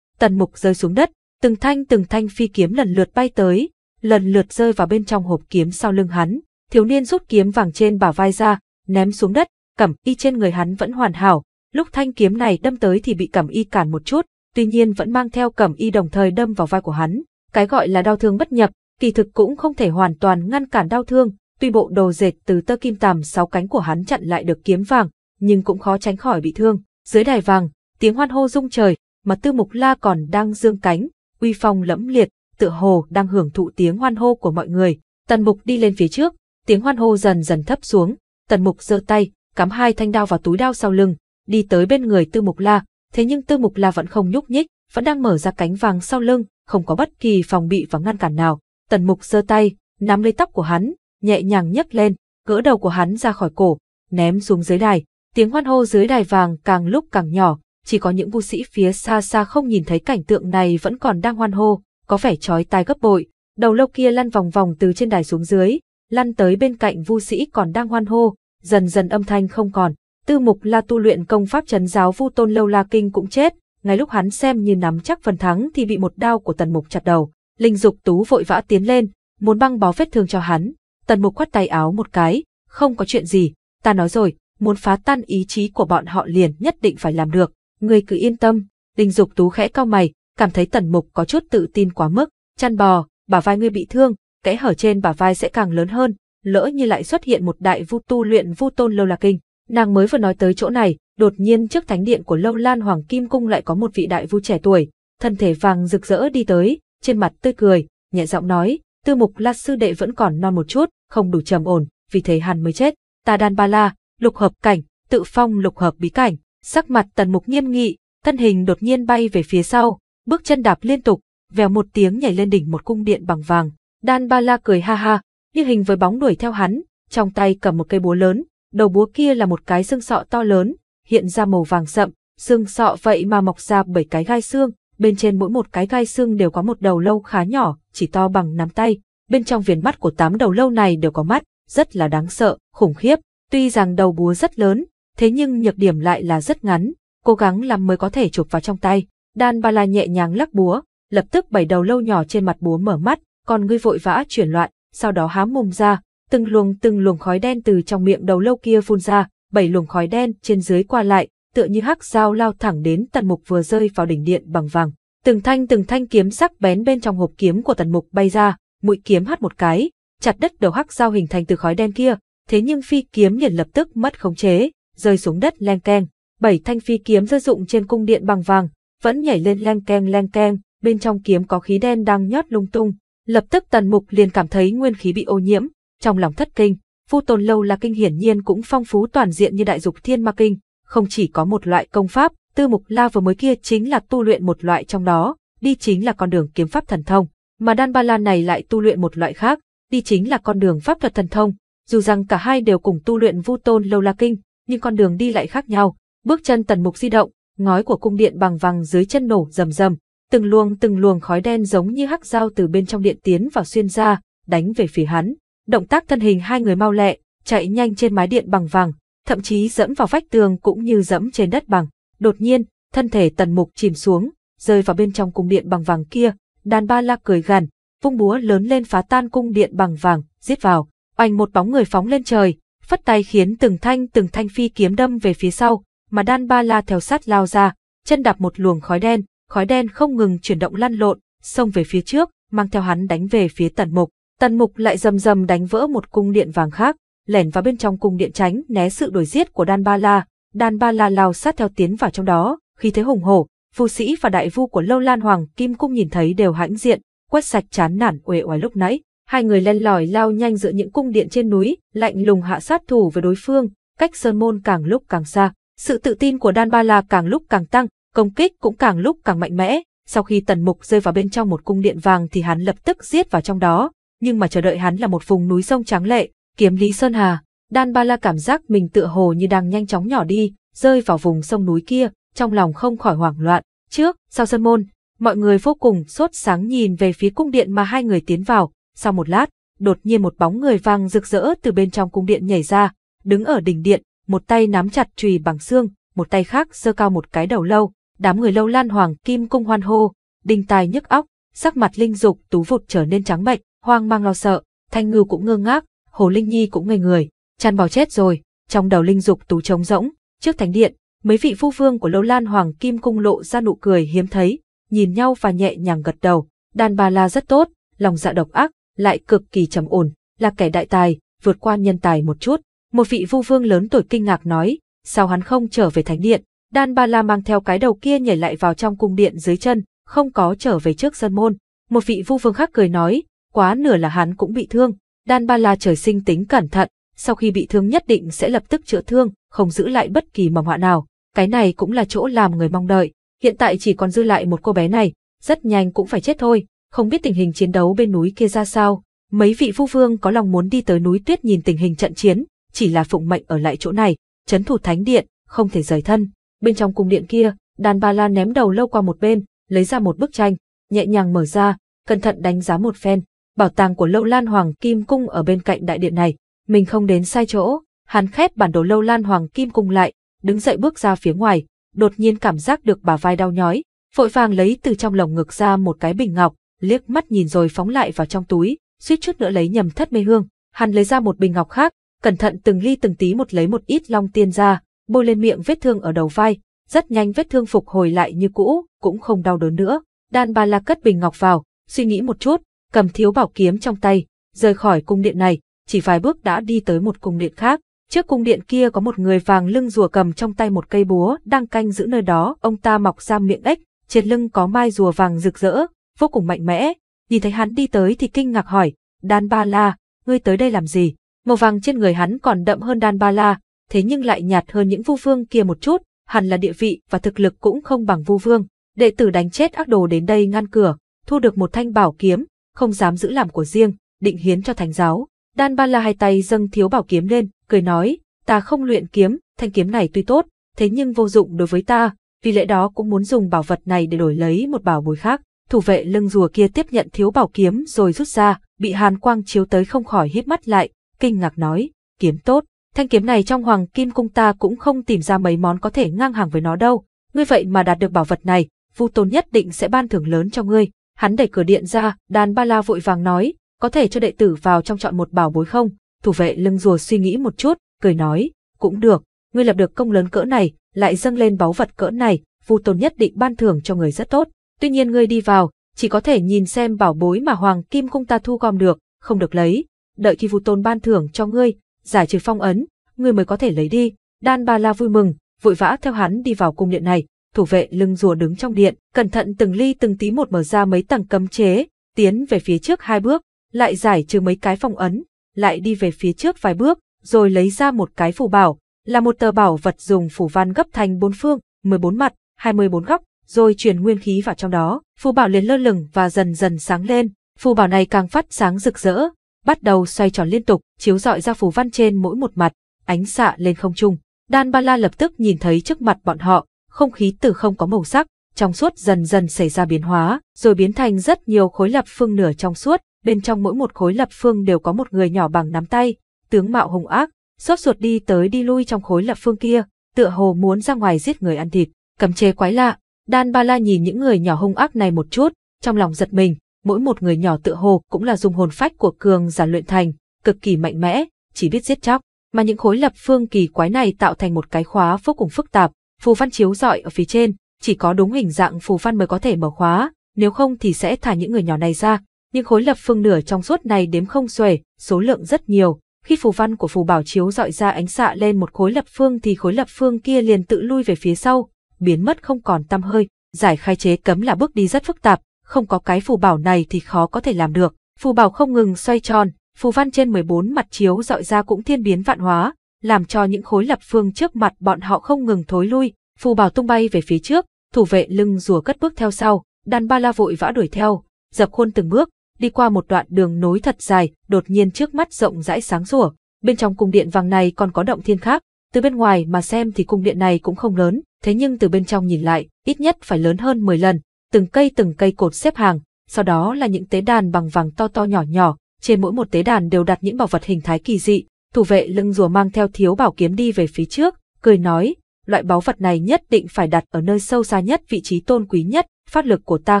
Tần mục rơi xuống đất, từng thanh từng thanh phi kiếm lần lượt bay tới, lần lượt rơi vào bên trong hộp kiếm sau lưng hắn, thiếu niên rút kiếm vàng trên bả vai ra, ném xuống đất, cẩm y trên người hắn vẫn hoàn hảo, lúc thanh kiếm này đâm tới thì bị cẩm y cản một chút, tuy nhiên vẫn mang theo cẩm y đồng thời đâm vào vai của hắn, cái gọi là đau thương bất nhập, kỳ thực cũng không thể hoàn toàn ngăn cản đau thương, Tuy bộ đồ dệt từ tơ kim tằm sáu cánh của hắn chặn lại được kiếm vàng, nhưng cũng khó tránh khỏi bị thương. Dưới đài vàng, tiếng hoan hô rung trời, mà Tư Mục La còn đang dương cánh, uy phong lẫm liệt, tựa hồ đang hưởng thụ tiếng hoan hô của mọi người. Tần Mục đi lên phía trước, tiếng hoan hô dần dần thấp xuống, Tần Mục giơ tay, cắm hai thanh đao vào túi đao sau lưng, đi tới bên người Tư Mục La, thế nhưng Tư Mục La vẫn không nhúc nhích, vẫn đang mở ra cánh vàng sau lưng, không có bất kỳ phòng bị và ngăn cản nào. Tần Mục giơ tay, nắm lấy tóc của hắn, nhẹ nhàng nhấc lên, gỡ đầu của hắn ra khỏi cổ, ném xuống dưới đài. Tiếng hoan hô dưới đài vàng càng lúc càng nhỏ, chỉ có những vũ sĩ phía xa xa không nhìn thấy cảnh tượng này vẫn còn đang hoan hô, có vẻ chói tai gấp bội. Đầu lâu kia lăn vòng vòng từ trên đài xuống dưới, lăn tới bên cạnh vu sĩ còn đang hoan hô, dần dần âm thanh không còn. Tư mục la tu luyện công pháp chấn giáo vu tôn lâu la kinh cũng chết, ngay lúc hắn xem như nắm chắc phần thắng thì bị một đao của tần mục chặt đầu. Linh dục tú vội vã tiến lên, muốn băng bó vết thương cho hắn, Tần Mục khoát tay áo một cái, không có chuyện gì, ta nói rồi, muốn phá tan ý chí của bọn họ liền nhất định phải làm được, ngươi cứ yên tâm. Đình Dục Tú khẽ cau mày, cảm thấy Tần Mục có chút tự tin quá mức, chăn bò, bả vai ngươi bị thương, kẽ hở trên bả vai sẽ càng lớn hơn, lỡ như lại xuất hiện một đại vu tu luyện vu tôn lâu la kinh. Nàng mới vừa nói tới chỗ này, đột nhiên trước thánh điện của Lâu Lan Hoàng Kim Cung lại có một vị đại vu trẻ tuổi, thân thể vàng rực rỡ đi tới, trên mặt tươi cười, nhẹ giọng nói, tư mục la sư đệ vẫn còn non một chút, không đủ trầm ổn, vì thế hắn mới chết. Ta đan ba la, lục hợp cảnh, tự phong lục hợp bí cảnh, sắc mặt tần mục nghiêm nghị, thân hình đột nhiên bay về phía sau, bước chân đạp liên tục, vèo một tiếng nhảy lên đỉnh một cung điện bằng vàng. Đan ba la cười ha ha, như hình với bóng đuổi theo hắn, trong tay cầm một cây búa lớn, đầu búa kia là một cái xương sọ to lớn, hiện ra màu vàng sậm, xương sọ vậy mà mọc ra bảy cái gai xương, bên trên mỗi một cái gai xương đều có một đầu lâu khá nhỏ, chỉ to bằng nắm tay, bên trong viền mắt của tám đầu lâu này đều có mắt, rất là đáng sợ, khủng khiếp. Tuy rằng đầu búa rất lớn, thế nhưng nhược điểm lại là rất ngắn, cố gắng làm mới có thể chụp vào trong tay. Đan ba la nhẹ nhàng lắc búa, lập tức bảy đầu lâu nhỏ trên mặt búa mở mắt, còn ngươi vội vã chuyển loạn, sau đó há mồm ra, từng luồng từng luồng khói đen từ trong miệng đầu lâu kia phun ra, bảy luồng khói đen trên dưới qua lại, tựa như hắc dao lao thẳng đến tần mục vừa rơi vào đỉnh điện bằng vàng. Từng thanh từng thanh kiếm sắc bén bên trong hộp kiếm của tần mục bay ra, mũi kiếm hất một cái, chặt đất đầu hắc dao hình thành từ khói đen kia, thế nhưng phi kiếm liền lập tức mất khống chế, rơi xuống đất leng keng. Bảy thanh phi kiếm rơi dụng trên cung điện bằng vàng, vẫn nhảy lên leng keng leng keng, bên trong kiếm có khí đen đang nhót lung tung. Lập tức Tần Mục liền cảm thấy nguyên khí bị ô nhiễm, trong lòng thất kinh, Phu Tôn Lâu La Kinh hiển nhiên cũng phong phú toàn diện như Đại Dục Thiên Ma Kinh, không chỉ có một loại công pháp, Tư Mục La vừa mới kia chính là tu luyện một loại trong đó, đi chính là con đường kiếm pháp thần thông mà Đan Ba Lan này lại tu luyện một loại khác, đi chính là con đường pháp thuật thần thông. Dù rằng cả hai đều cùng tu luyện vu tôn lâu la kinh, nhưng con đường đi lại khác nhau, bước chân tần mục di động, ngói của cung điện bằng vàng dưới chân nổ rầm rầm, từng luồng từng luồng khói đen giống như hắc dao từ bên trong điện tiến vào xuyên ra, đánh về phía hắn. Động tác thân hình hai người mau lẹ, chạy nhanh trên mái điện bằng vàng, thậm chí dẫm vào vách tường cũng như dẫm trên đất bằng. Đột nhiên, thân thể tần mục chìm xuống, rơi vào bên trong cung điện bằng vàng kia, Đàn ba la cười gằn, vung búa lớn lên phá tan cung điện bằng vàng, giết vào, oanh một bóng người phóng lên trời, phất tay khiến từng thanh từng thanh phi kiếm đâm về phía sau, mà đan ba la theo sát lao ra, chân đạp một luồng khói đen, khói đen không ngừng chuyển động lăn lộn, xông về phía trước, mang theo hắn đánh về phía tần mục. Tần mục lại rầm rầm đánh vỡ một cung điện vàng khác, lẻn vào bên trong cung điện tránh né sự đuổi giết của đan ba la. Đan ba la lao sát theo tiến vào trong đó, khi thế hùng hổ, Phu sĩ và đại vu của Lâu Lan Hoàng Kim Cung nhìn thấy đều hãnh diện, quét sạch chán nản uể oải lúc nãy. Hai người len lỏi lao nhanh giữa những cung điện trên núi, lạnh lùng hạ sát thủ với đối phương, cách sơn môn càng lúc càng xa. Sự tự tin của Đan Ba La càng lúc càng tăng, công kích cũng càng lúc càng mạnh mẽ. Sau khi tần mục rơi vào bên trong một cung điện vàng thì hắn lập tức giết vào trong đó, nhưng mà chờ đợi hắn là một vùng núi sông tráng lệ, kiếm lý sơn hà. Đan Ba La cảm giác mình tựa hồ như đang nhanh chóng nhỏ đi, rơi vào vùng sông núi kia, trong lòng không khỏi hoảng loạn. Trước, sau sân môn, mọi người vô cùng sốt sáng nhìn về phía cung điện mà hai người tiến vào. Sau một lát, đột nhiên một bóng người vàng rực rỡ từ bên trong cung điện nhảy ra, đứng ở đỉnh điện, một tay nắm chặt chùy bằng xương, một tay khác giơ cao một cái đầu lâu. Đám người lâu lan hoàng kim cung hoan hô, đinh tai nhức óc, sắc mặt linh dục tú vụt trở nên trắng bệch, hoang mang lo sợ, thanh ngưu cũng ngơ ngác, hồ linh nhi cũng ngây người, chăn bò chết rồi, trong đầu linh dục tú trống rỗng, trước thánh điện, Mấy vị phu vương của Lâu Lan Hoàng Kim Cung lộ ra nụ cười hiếm thấy, nhìn nhau và nhẹ nhàng gật đầu. Đàn bà la rất tốt, lòng dạ độc ác, lại cực kỳ trầm ổn, là kẻ đại tài, vượt qua nhân tài một chút. Một vị vu vương lớn tuổi kinh ngạc nói, sao hắn không trở về thánh điện? Đan Ba La mang theo cái đầu kia nhảy lại vào trong cung điện dưới chân, không có trở về trước sân môn. Một vị vu vương khác cười nói, quá nửa là hắn cũng bị thương. Đan Ba La trời sinh tính cẩn thận, sau khi bị thương nhất định sẽ lập tức chữa thương, không giữ lại bất kỳ mầm họa nào. Cái này cũng là chỗ làm người mong đợi. Hiện tại chỉ còn dư lại một cô bé này, rất nhanh cũng phải chết thôi, không biết tình hình chiến đấu bên núi kia ra sao. Mấy vị phu vương có lòng muốn đi tới núi tuyết nhìn tình hình trận chiến, chỉ là phụng mệnh ở lại chỗ này, chấn thủ thánh điện, không thể rời thân. Bên trong cung điện kia, đàn bà la ném đầu lâu qua một bên, lấy ra một bức tranh, nhẹ nhàng mở ra, cẩn thận đánh giá một phen. Bảo tàng của Lâu Lan Hoàng Kim Cung ở bên cạnh đại điện này, mình không đến sai chỗ, hắn khép bản đồ lâu lan hoàng kim cung lại, đứng dậy bước ra phía ngoài, đột nhiên cảm giác được bà vai đau nhói, vội vàng lấy từ trong lồng ngực ra một cái bình ngọc, liếc mắt nhìn rồi phóng lại vào trong túi, suýt chút nữa lấy nhầm thất mê hương, hắn lấy ra một bình ngọc khác, cẩn thận từng ly từng tí một lấy một ít long tiên ra, bôi lên miệng vết thương ở đầu vai, rất nhanh vết thương phục hồi lại như cũ, cũng không đau đớn nữa. Đan Ba La cất bình ngọc vào, suy nghĩ một chút, cầm thiếu bảo kiếm trong tay, rời khỏi cung điện này, chỉ vài bước đã đi tới một cung điện khác. Trước cung điện kia có một người vàng lưng rùa cầm trong tay một cây búa đang canh giữ nơi đó, ông ta mọc ra miệng ếch, trên lưng có mai rùa vàng rực rỡ, vô cùng mạnh mẽ. Nhìn thấy hắn đi tới thì kinh ngạc hỏi, Đan Ba La, ngươi tới đây làm gì? Màu vàng trên người hắn còn đậm hơn Đan Ba La, thế nhưng lại nhạt hơn những vu vương kia một chút, hắn là địa vị và thực lực cũng không bằng vu vương. Đệ tử đánh chết ác đồ đến đây ngăn cửa, thu được một thanh bảo kiếm, không dám giữ làm của riêng, định hiến cho thánh giáo. Đan Ba La hai tay dâng thiếu bảo kiếm lên, cười nói, ta không luyện kiếm, thanh kiếm này tuy tốt, thế nhưng vô dụng đối với ta, vì lẽ đó cũng muốn dùng bảo vật này để đổi lấy một bảo bối khác. Thủ vệ lưng rùa kia tiếp nhận thiếu bảo kiếm rồi rút ra, bị hàn quang chiếu tới không khỏi hít mắt lại, kinh ngạc nói, kiếm tốt, thanh kiếm này trong hoàng kim cung ta cũng không tìm ra mấy món có thể ngang hàng với nó đâu, ngươi vậy mà đạt được bảo vật này, vu tôn nhất định sẽ ban thưởng lớn cho ngươi. Hắn đẩy cửa điện ra, đàn ba la vội vàng nói, có thể cho đệ tử vào trong chọn một bảo bối không? Thủ vệ lưng rùa suy nghĩ một chút, cười nói, cũng được, ngươi lập được công lớn cỡ này, lại dâng lên báu vật cỡ này, Vu Tôn nhất định ban thưởng cho người rất tốt. Tuy nhiên ngươi đi vào, chỉ có thể nhìn xem bảo bối mà Hoàng Kim Cung ta thu gom được, không được lấy. Đợi khi Vu Tôn ban thưởng cho ngươi, giải trừ phong ấn, ngươi mới có thể lấy đi. Đan Ba La vui mừng, vội vã theo hắn đi vào cung điện này. Thủ vệ lưng rùa đứng trong điện, cẩn thận từng ly từng tí một mở ra mấy tầng cấm chế, tiến về phía trước hai bước, lại giải trừ mấy cái phong ấn, lại đi về phía trước vài bước, rồi lấy ra một cái phù bảo, là một tờ bảo vật dùng phủ văn gấp thành bốn phương, 14 mặt, 24 góc, rồi truyền nguyên khí vào trong đó. Phù bảo liền lơ lửng và dần dần sáng lên, phù bảo này càng phát sáng rực rỡ, bắt đầu xoay tròn liên tục, chiếu rọi ra phù văn trên mỗi một mặt, ánh xạ lên không trung. Đan Ba La lập tức nhìn thấy trước mặt bọn họ, không khí từ không có màu sắc, trong suốt dần dần xảy ra biến hóa, rồi biến thành rất nhiều khối lập phương nửa trong suốt, bên trong mỗi một khối lập phương đều có một người nhỏ bằng nắm tay, tướng mạo hung ác, sốt ruột đi tới đi lui trong khối lập phương kia, tựa hồ muốn ra ngoài giết người ăn thịt, cấm chế quái lạ. Đan Ba La nhìn những người nhỏ hung ác này một chút, trong lòng giật mình, mỗi một người nhỏ tựa hồ cũng là dùng hồn phách của cường giả luyện thành, cực kỳ mạnh mẽ, chỉ biết giết chóc, mà những khối lập phương kỳ quái này tạo thành một cái khóa vô cùng phức tạp, phù văn chiếu rọi ở phía trên, chỉ có đúng hình dạng phù văn mới có thể mở khóa, nếu không thì sẽ thả những người nhỏ này ra, nhưng khối lập phương nửa trong suốt này đếm không xuể, số lượng rất nhiều. Khi phù văn của phù bảo chiếu dọi ra ánh xạ lên một khối lập phương thì khối lập phương kia liền tự lui về phía sau, biến mất không còn tăm hơi. Giải khai chế cấm là bước đi rất phức tạp, không có cái phù bảo này thì khó có thể làm được. Phù bảo không ngừng xoay tròn, phù văn trên 14 mặt chiếu dọi ra cũng thiên biến vạn hóa, làm cho những khối lập phương trước mặt bọn họ không ngừng thối lui. Phù bảo tung bay về phía trước, thủ vệ lưng rùa cất bước theo sau, đàn ba la vội vã đuổi theo, dập khuôn từng bước, đi qua một đoạn đường nối thật dài, đột nhiên trước mắt rộng rãi sáng sủa. Bên trong cung điện vàng này còn có động thiên khác, từ bên ngoài mà xem thì cung điện này cũng không lớn, thế nhưng từ bên trong nhìn lại, ít nhất phải lớn hơn 10 lần, từng cây từng cây cột xếp hàng, sau đó là những tế đàn bằng vàng to to nhỏ nhỏ, trên mỗi một tế đàn đều đặt những bảo vật hình thái kỳ dị. Thủ vệ lưng rùa mang theo thiếu bảo kiếm đi về phía trước, cười nói, loại báu vật này nhất định phải đặt ở nơi sâu xa nhất vị trí tôn quý nhất, phát lực của ta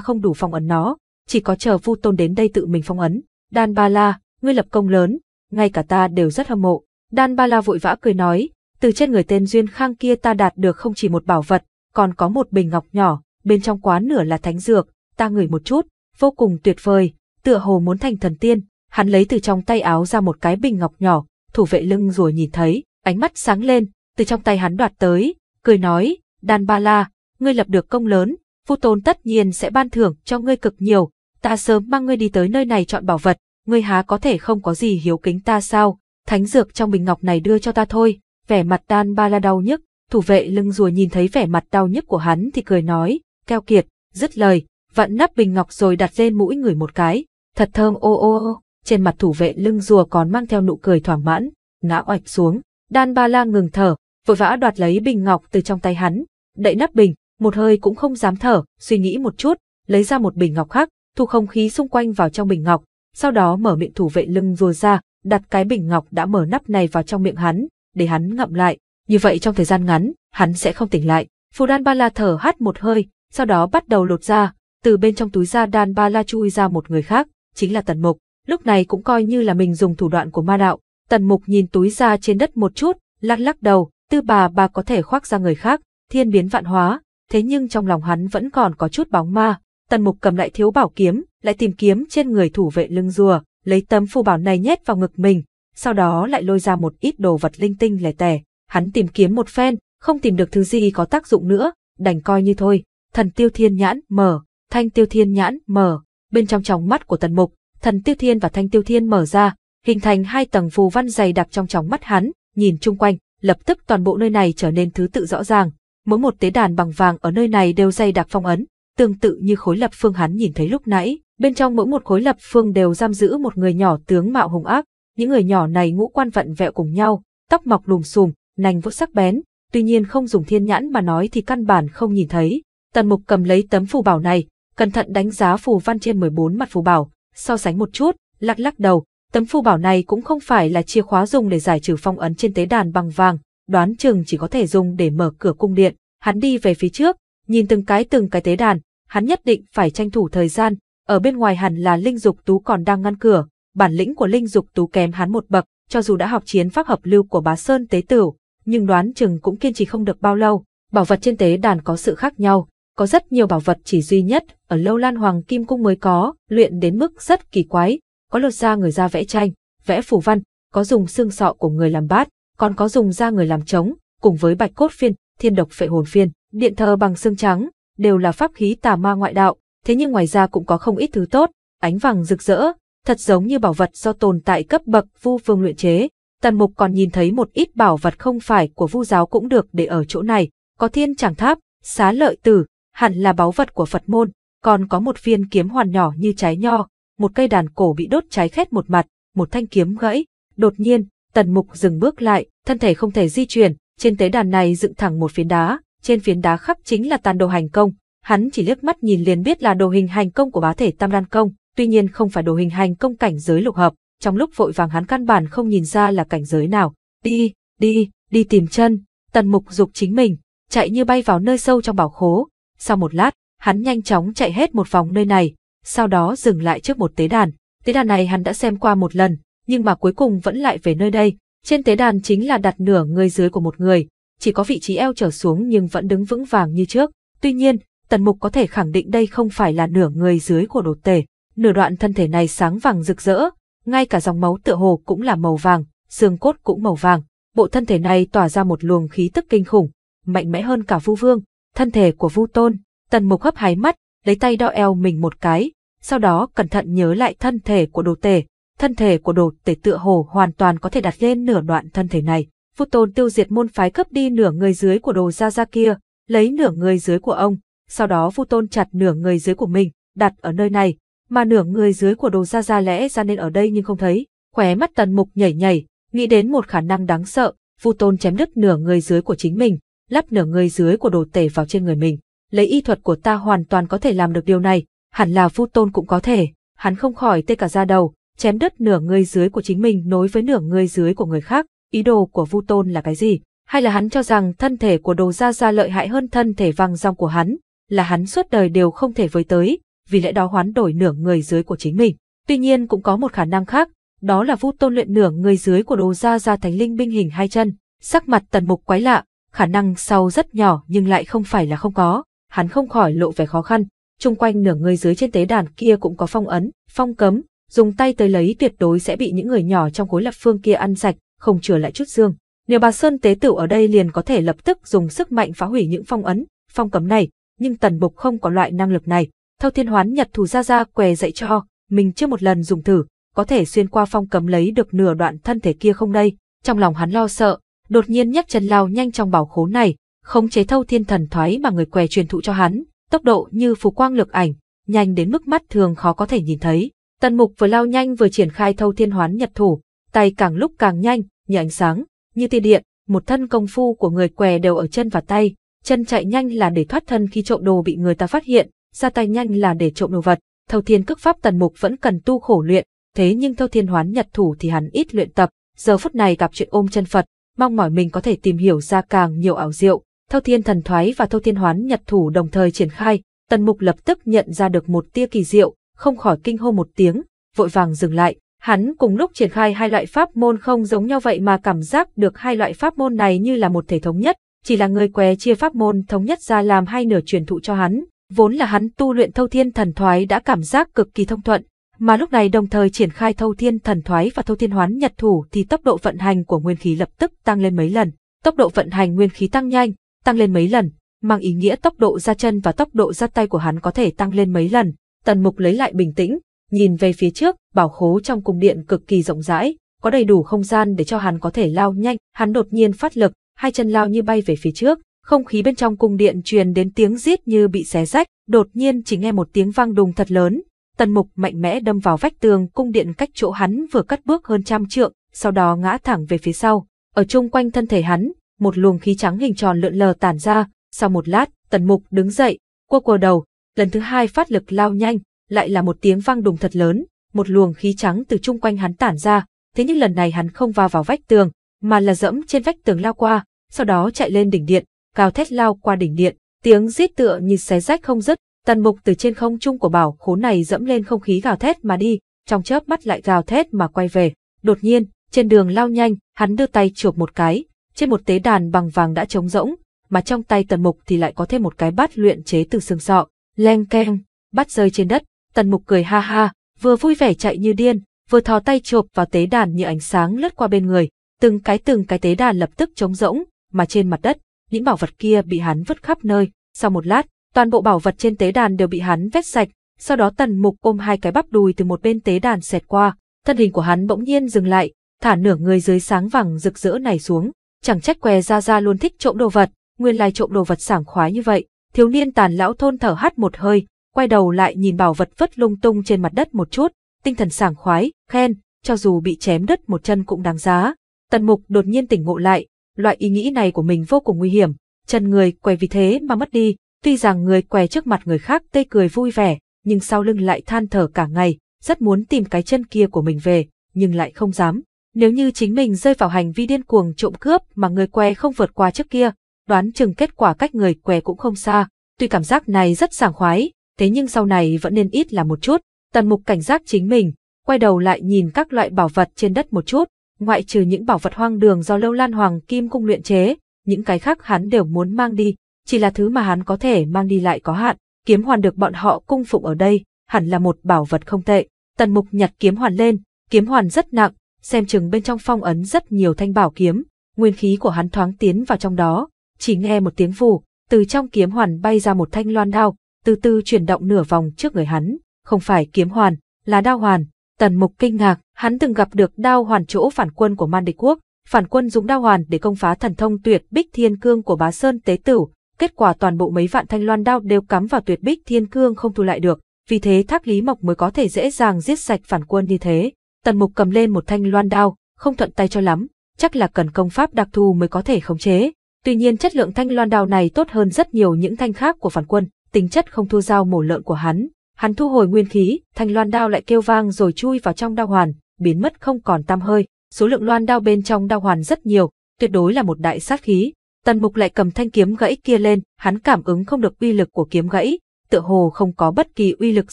không đủ phòng ấn nó, chỉ có chờ Vu Tôn đến đây tự mình phong ấn. Đan Ba La, ngươi lập công lớn, ngay cả ta đều rất hâm mộ. Đan Ba La vội vã cười nói, từ trên người tên Duyên Khang kia ta đạt được không chỉ một bảo vật, còn có một bình ngọc nhỏ, bên trong quá nửa là thánh dược, ta ngửi một chút, vô cùng tuyệt vời, tựa hồ muốn thành thần tiên. Hắn lấy từ trong tay áo ra một cái bình ngọc nhỏ, thủ vệ lưng rùa nhìn thấy, ánh mắt sáng lên, từ trong tay hắn đoạt tới, cười nói, Đan Ba La, ngươi lập được công lớn, Vu Tôn tất nhiên sẽ ban thưởng cho ngươi cực nhiều, ta sớm mang ngươi đi tới nơi này chọn bảo vật, ngươi há có thể không có gì hiếu kính ta sao, thánh dược trong bình ngọc này đưa cho ta thôi, vẻ mặt tan ba la đau nhức, thủ vệ lưng rùa nhìn thấy vẻ mặt đau nhức của hắn thì cười nói, keo kiệt, dứt lời, vặn nắp bình ngọc rồi đặt lên mũi người một cái, thật thơm ô ô ô, trên mặt thủ vệ lưng rùa còn mang theo nụ cười thỏa mãn, ngã oạch xuống, đan ba la ngừng thở, vội vã đoạt lấy bình ngọc từ trong tay hắn, đậy nắp bình, một hơi cũng không dám thở, suy nghĩ một chút, lấy ra một bình ngọc khác, thu không khí xung quanh vào trong bình ngọc, sau đó mở miệng thủ vệ lưng rùa ra, đặt cái bình ngọc đã mở nắp này vào trong miệng hắn, để hắn ngậm lại. Như vậy trong thời gian ngắn, hắn sẽ không tỉnh lại. Phù đan ba la thở hắt một hơi, sau đó bắt đầu lột ra, từ bên trong túi ra đan ba la chui ra một người khác, chính là Tần Mục. Lúc này cũng coi như là mình dùng thủ đoạn của ma đạo. Tần Mục nhìn túi ra trên đất một chút, lắc lắc đầu, tư bà bà có thể khoác ra người khác, thiên biến vạn hóa, thế nhưng trong lòng hắn vẫn còn có chút bóng ma, Tần Mục cầm lại thiếu bảo kiếm, lại tìm kiếm trên người thủ vệ lưng rùa, lấy tấm phù bảo này nhét vào ngực mình, sau đó lại lôi ra một ít đồ vật linh tinh lẻ tẻ. Hắn tìm kiếm một phen, không tìm được thứ gì có tác dụng nữa, đành coi như thôi. Thần tiêu thiên nhãn mở, thanh tiêu thiên nhãn mở, bên trong tròng mắt của Tần Mục, thần tiêu thiên và thanh tiêu thiên mở ra, hình thành hai tầng phù văn dày đặc trong tròng mắt hắn, nhìn chung quanh, lập tức toàn bộ nơi này trở nên thứ tự rõ ràng. Mỗi một tế đàn bằng vàng ở nơi này đều dày đặc phong ấn, tương tự như khối lập phương hắn nhìn thấy lúc nãy. Bên trong mỗi một khối lập phương đều giam giữ một người nhỏ tướng mạo hung ác. Những người nhỏ này ngũ quan vặn vẹo cùng nhau, tóc mọc lùm xùm, nành vỗ sắc bén. Tuy nhiên không dùng thiên nhãn mà nói thì căn bản không nhìn thấy. Tần mục cầm lấy tấm phù bảo này, cẩn thận đánh giá phù văn trên 14 mặt phù bảo, so sánh một chút, lắc lắc đầu. Tấm phù bảo này cũng không phải là chìa khóa dùng để giải trừ phong ấn trên tế đàn bằng vàng, đoán chừng chỉ có thể dùng để mở cửa cung điện. Hắn đi về phía trước, nhìn từng cái từng cái tế đàn, hắn nhất định phải tranh thủ thời gian, ở bên ngoài hẳn là Linh Dục Tú còn đang ngăn cửa, bản lĩnh của Linh Dục Tú kém hắn một bậc, cho dù đã học chiến pháp hợp lưu của bá Sơn Tế Tửu, nhưng đoán chừng cũng kiên trì không được bao lâu, bảo vật trên tế đàn có sự khác nhau, có rất nhiều bảo vật chỉ duy nhất ở lâu lan hoàng kim cung mới có, luyện đến mức rất kỳ quái, có lột da người ra vẽ tranh, vẽ phủ văn, có dùng xương sọ của người làm bát, còn có dùng da người làm trống, cùng với bạch cốt phiên, thiên độc phệ hồn phiên, điện thờ bằng xương trắng, đều là pháp khí tà ma ngoại đạo, thế nhưng ngoài ra cũng có không ít thứ tốt, ánh vàng rực rỡ, thật giống như bảo vật do tồn tại cấp bậc vu vương luyện chế. Tần Mục còn nhìn thấy một ít bảo vật không phải của vu giáo cũng được để ở chỗ này, có thiên tràng tháp, xá lợi tử, hẳn là báu vật của Phật môn, còn có một viên kiếm hoàn nhỏ như trái nho, một cây đàn cổ bị đốt cháy khét một mặt, một thanh kiếm gãy. Đột nhiên, Tần Mục dừng bước lại, thân thể không thể di chuyển, trên tế đàn này dựng thẳng một phiến đá, trên phiến đá khắc chính là tàn đồ hành công, hắn chỉ liếc mắt nhìn liền biết là đồ hình hành công của bá thể Tam Đan công, tuy nhiên không phải đồ hình hành công cảnh giới lục hợp, trong lúc vội vàng hắn căn bản không nhìn ra là cảnh giới nào. Đi, đi, đi tìm chân, Tần Mục dục chính mình, chạy như bay vào nơi sâu trong bảo khố. Sau một lát, hắn nhanh chóng chạy hết một vòng nơi này, sau đó dừng lại trước một tế đàn. Tế đàn này hắn đã xem qua một lần, nhưng mà cuối cùng vẫn lại về nơi đây. Trên tế đàn chính là đặt nửa người dưới của một người, chỉ có vị trí eo trở xuống nhưng vẫn đứng vững vàng như trước. Tuy nhiên, Tần Mục có thể khẳng định đây không phải là nửa người dưới của đột tể, nửa đoạn thân thể này sáng vàng rực rỡ, ngay cả dòng máu tựa hồ cũng là màu vàng, xương cốt cũng màu vàng, bộ thân thể này tỏa ra một luồng khí tức kinh khủng, mạnh mẽ hơn cả Vu Vương, thân thể của Vu Tôn. Tần Mục hấp hái mắt, lấy tay đo eo mình một cái, sau đó cẩn thận nhớ lại thân thể của đồ tể, thân thể của đồ tể tựa hồ hoàn toàn có thể đặt lên nửa đoạn thân thể này. Phu Tôn tiêu diệt môn phái cướp đi nửa người dưới của đồ ra ra kia, lấy nửa người dưới của ông, sau đó Phu Tôn chặt nửa người dưới của mình, đặt ở nơi này, mà nửa người dưới của đồ ra ra lẽ ra nên ở đây nhưng không thấy, khóe mắt tần mục nhảy nhảy, nghĩ đến một khả năng đáng sợ, Phu Tôn chém đứt nửa người dưới của chính mình, lắp nửa người dưới của đồ tể vào trên người mình. Lấy y thuật của ta hoàn toàn có thể làm được điều này, hẳn là Phu Tôn cũng có thể, hắn không khỏi tê cả da đầu, chém đứt nửa người dưới của chính mình nối với nửa người dưới của người khác, Ý đồ của Vu Tôn là cái gì? Hay là hắn cho rằng thân thể của Đồ Gia Gia lợi hại hơn thân thể vàng rong của hắn, là hắn suốt đời đều không thể với tới, vì lẽ đó hoán đổi nửa người dưới của chính mình. Tuy nhiên cũng có một khả năng khác, đó là Vu Tôn luyện nửa người dưới của Đồ Gia Gia Thánh Linh binh hình hai chân, sắc mặt Tần Mục quái lạ, khả năng sau rất nhỏ nhưng lại không phải là không có, hắn không khỏi lộ vẻ khó khăn, Trung quanh nửa người dưới trên tế đàn kia cũng có phong ấn, phong cấm, dùng tay tới lấy tuyệt đối sẽ bị những người nhỏ trong khối lập phương kia ăn sạch, không chừa lại chút dương. Nếu bà Sơn tế tử ở đây liền có thể lập tức dùng sức mạnh phá hủy những phong ấn, phong cấm này, nhưng tần bục không có loại năng lực này. Theo thiên hoán nhật thù ra ra què dạy cho, mình chưa một lần dùng thử, có thể xuyên qua phong cấm lấy được nửa đoạn thân thể kia không đây. Trong lòng hắn lo sợ, đột nhiên nhấc chân lao nhanh trong bảo khố này, khống chế thâu thiên thần thoái mà người què truyền thụ cho hắn, tốc độ như phù quang lực ảnh, nhanh đến mức mắt thường khó có thể nhìn thấy. Tần mục vừa lao nhanh vừa triển khai thâu thiên hoán nhật thủ, tay càng lúc càng nhanh, như ánh sáng, như tia điện, một thân công phu của người què đều ở chân và tay, chân chạy nhanh là để thoát thân khi trộm đồ bị người ta phát hiện, ra tay nhanh là để trộm đồ vật, thâu thiên cước pháp tần mục vẫn cần tu khổ luyện, thế nhưng thâu thiên hoán nhật thủ thì hắn ít luyện tập, giờ phút này gặp chuyện ôm chân Phật, mong mỏi mình có thể tìm hiểu ra càng nhiều ảo diệu, thâu thiên thần thoái và thâu thiên hoán nhật thủ đồng thời triển khai, tần mục lập tức nhận ra được một tia kỳ diệu, không khỏi kinh hô một tiếng, vội vàng dừng lại, Hắn cùng lúc triển khai hai loại pháp môn không giống nhau vậy mà cảm giác được hai loại pháp môn này như là một thể thống nhất, chỉ là người què chia pháp môn thống nhất ra làm hai nửa truyền thụ cho hắn. Vốn là hắn tu luyện thâu thiên thần thoái đã cảm giác cực kỳ thông thuận, mà lúc này đồng thời triển khai thâu thiên thần thoái và thâu thiên hoán nhật thủ thì tốc độ vận hành của nguyên khí lập tức tăng lên mấy lần. Tốc độ vận hành nguyên khí tăng nhanh, tăng lên mấy lần, mang ý nghĩa tốc độ ra chân và tốc độ ra tay của hắn có thể tăng lên mấy lần. Tần mục lấy lại bình tĩnh, Nhìn về phía trước, bảo khố trong cung điện cực kỳ rộng rãi, có đầy đủ không gian để cho hắn có thể lao nhanh, hắn đột nhiên phát lực, hai chân lao như bay về phía trước, không khí bên trong cung điện truyền đến tiếng rít như bị xé rách, đột nhiên chỉ nghe một tiếng vang đùng thật lớn, Tần Mục mạnh mẽ đâm vào vách tường cung điện cách chỗ hắn vừa cắt bước hơn trăm trượng, sau đó ngã thẳng về phía sau. Ở chung quanh thân thể hắn, một luồng khí trắng hình tròn lượn lờ tản ra, sau một lát, Tần Mục đứng dậy, cua cua đầu, lần thứ hai phát lực lao nhanh, lại là một tiếng vang đùng thật lớn, một luồng khí trắng từ chung quanh hắn tản ra, thế nhưng lần này hắn không va vào vách tường, mà là dẫm trên vách tường lao qua, sau đó chạy lên đỉnh điện, cao thét lao qua đỉnh điện, tiếng rít tựa như xé rách không dứt, tần mục từ trên không trung của bảo khố này dẫm lên không khí gào thét mà đi, trong chớp mắt lại gào thét mà quay về, đột nhiên, trên đường lao nhanh, hắn đưa tay chụp một cái, trên một tế đàn bằng vàng đã trống rỗng, mà trong tay tần mục thì lại có thêm một cái bát luyện chế từ xương sọ, leng keng, bát rơi trên đất, Tần Mục cười ha ha, vừa vui vẻ chạy như điên, vừa thò tay chộp vào tế đàn như ánh sáng lướt qua bên người, từng cái từng cái tế đàn lập tức trống rỗng, mà trên mặt đất, những bảo vật kia bị hắn vứt khắp nơi. Sau một lát, toàn bộ bảo vật trên tế đàn đều bị hắn vét sạch, sau đó Tần Mục ôm hai cái bắp đùi từ một bên tế đàn xẹt qua, thân hình của hắn bỗng nhiên dừng lại, thả nửa người dưới sáng vàng rực rỡ này xuống, chẳng trách què ra ra luôn thích trộm đồ vật, nguyên lai trộm đồ vật sảng khoái như vậy. Thiếu niên tàn lão thôn thở hắt một hơi, quay đầu lại nhìn bảo vật vất lung tung trên mặt đất một chút, tinh thần sảng khoái, khen, cho dù bị chém đất một chân cũng đáng giá. Tần mục đột nhiên tỉnh ngộ lại, loại ý nghĩ này của mình vô cùng nguy hiểm, chân người què vì thế mà mất đi, tuy rằng người què trước mặt người khác tươi cười vui vẻ, nhưng sau lưng lại than thở cả ngày, rất muốn tìm cái chân kia của mình về, nhưng lại không dám. Nếu như chính mình rơi vào hành vi điên cuồng trộm cướp mà người què không vượt qua trước kia, đoán chừng kết quả cách người què cũng không xa. Tuy cảm giác này rất sảng khoái, thế nhưng sau này vẫn nên ít là một chút. Tần mục cảnh giác chính mình, quay đầu lại nhìn các loại bảo vật trên đất một chút, ngoại trừ những bảo vật hoang đường do lâu lan hoàng kim cung luyện chế, những cái khác hắn đều muốn mang đi, chỉ là thứ mà hắn có thể mang đi lại có hạn, kiếm hoàn được bọn họ cung phụng ở đây, hẳn là một bảo vật không tệ. Tần mục nhặt kiếm hoàn lên, kiếm hoàn rất nặng, xem chừng bên trong phong ấn rất nhiều thanh bảo kiếm, nguyên khí của hắn thoáng tiến vào trong đó, chỉ nghe một tiếng vù, từ trong kiếm hoàn bay ra một thanh loan đao, từ từ chuyển động nửa vòng trước người hắn, không phải kiếm hoàn, là đao hoàn. Tần Mục kinh ngạc, hắn từng gặp được đao hoàn chỗ phản quân của Man Địch Quốc, phản quân dùng đao hoàn để công phá thần thông tuyệt bích thiên cương của Bá Sơn Tế Tử, kết quả toàn bộ mấy vạn thanh loan đao đều cắm vào tuyệt bích thiên cương không thu lại được, vì thế Thác Lý Mộc mới có thể dễ dàng giết sạch phản quân như thế. Tần Mục cầm lên một thanh loan đao, không thuận tay cho lắm, chắc là cần công pháp đặc thù mới có thể khống chế. Tuy nhiên chất lượng thanh loan đao này tốt hơn rất nhiều những thanh khác của phản quân tính chất không thua dao mổ lợn của hắn. Hắn thu hồi nguyên khí, thanh loan đao lại kêu vang rồi chui vào trong đao hoàn, biến mất không còn tăm hơi. Số lượng loan đao bên trong đao hoàn rất nhiều, tuyệt đối là một đại sát khí. Tần Mục lại cầm thanh kiếm gãy kia lên, hắn cảm ứng không được uy lực của kiếm gãy, tựa hồ không có bất kỳ uy lực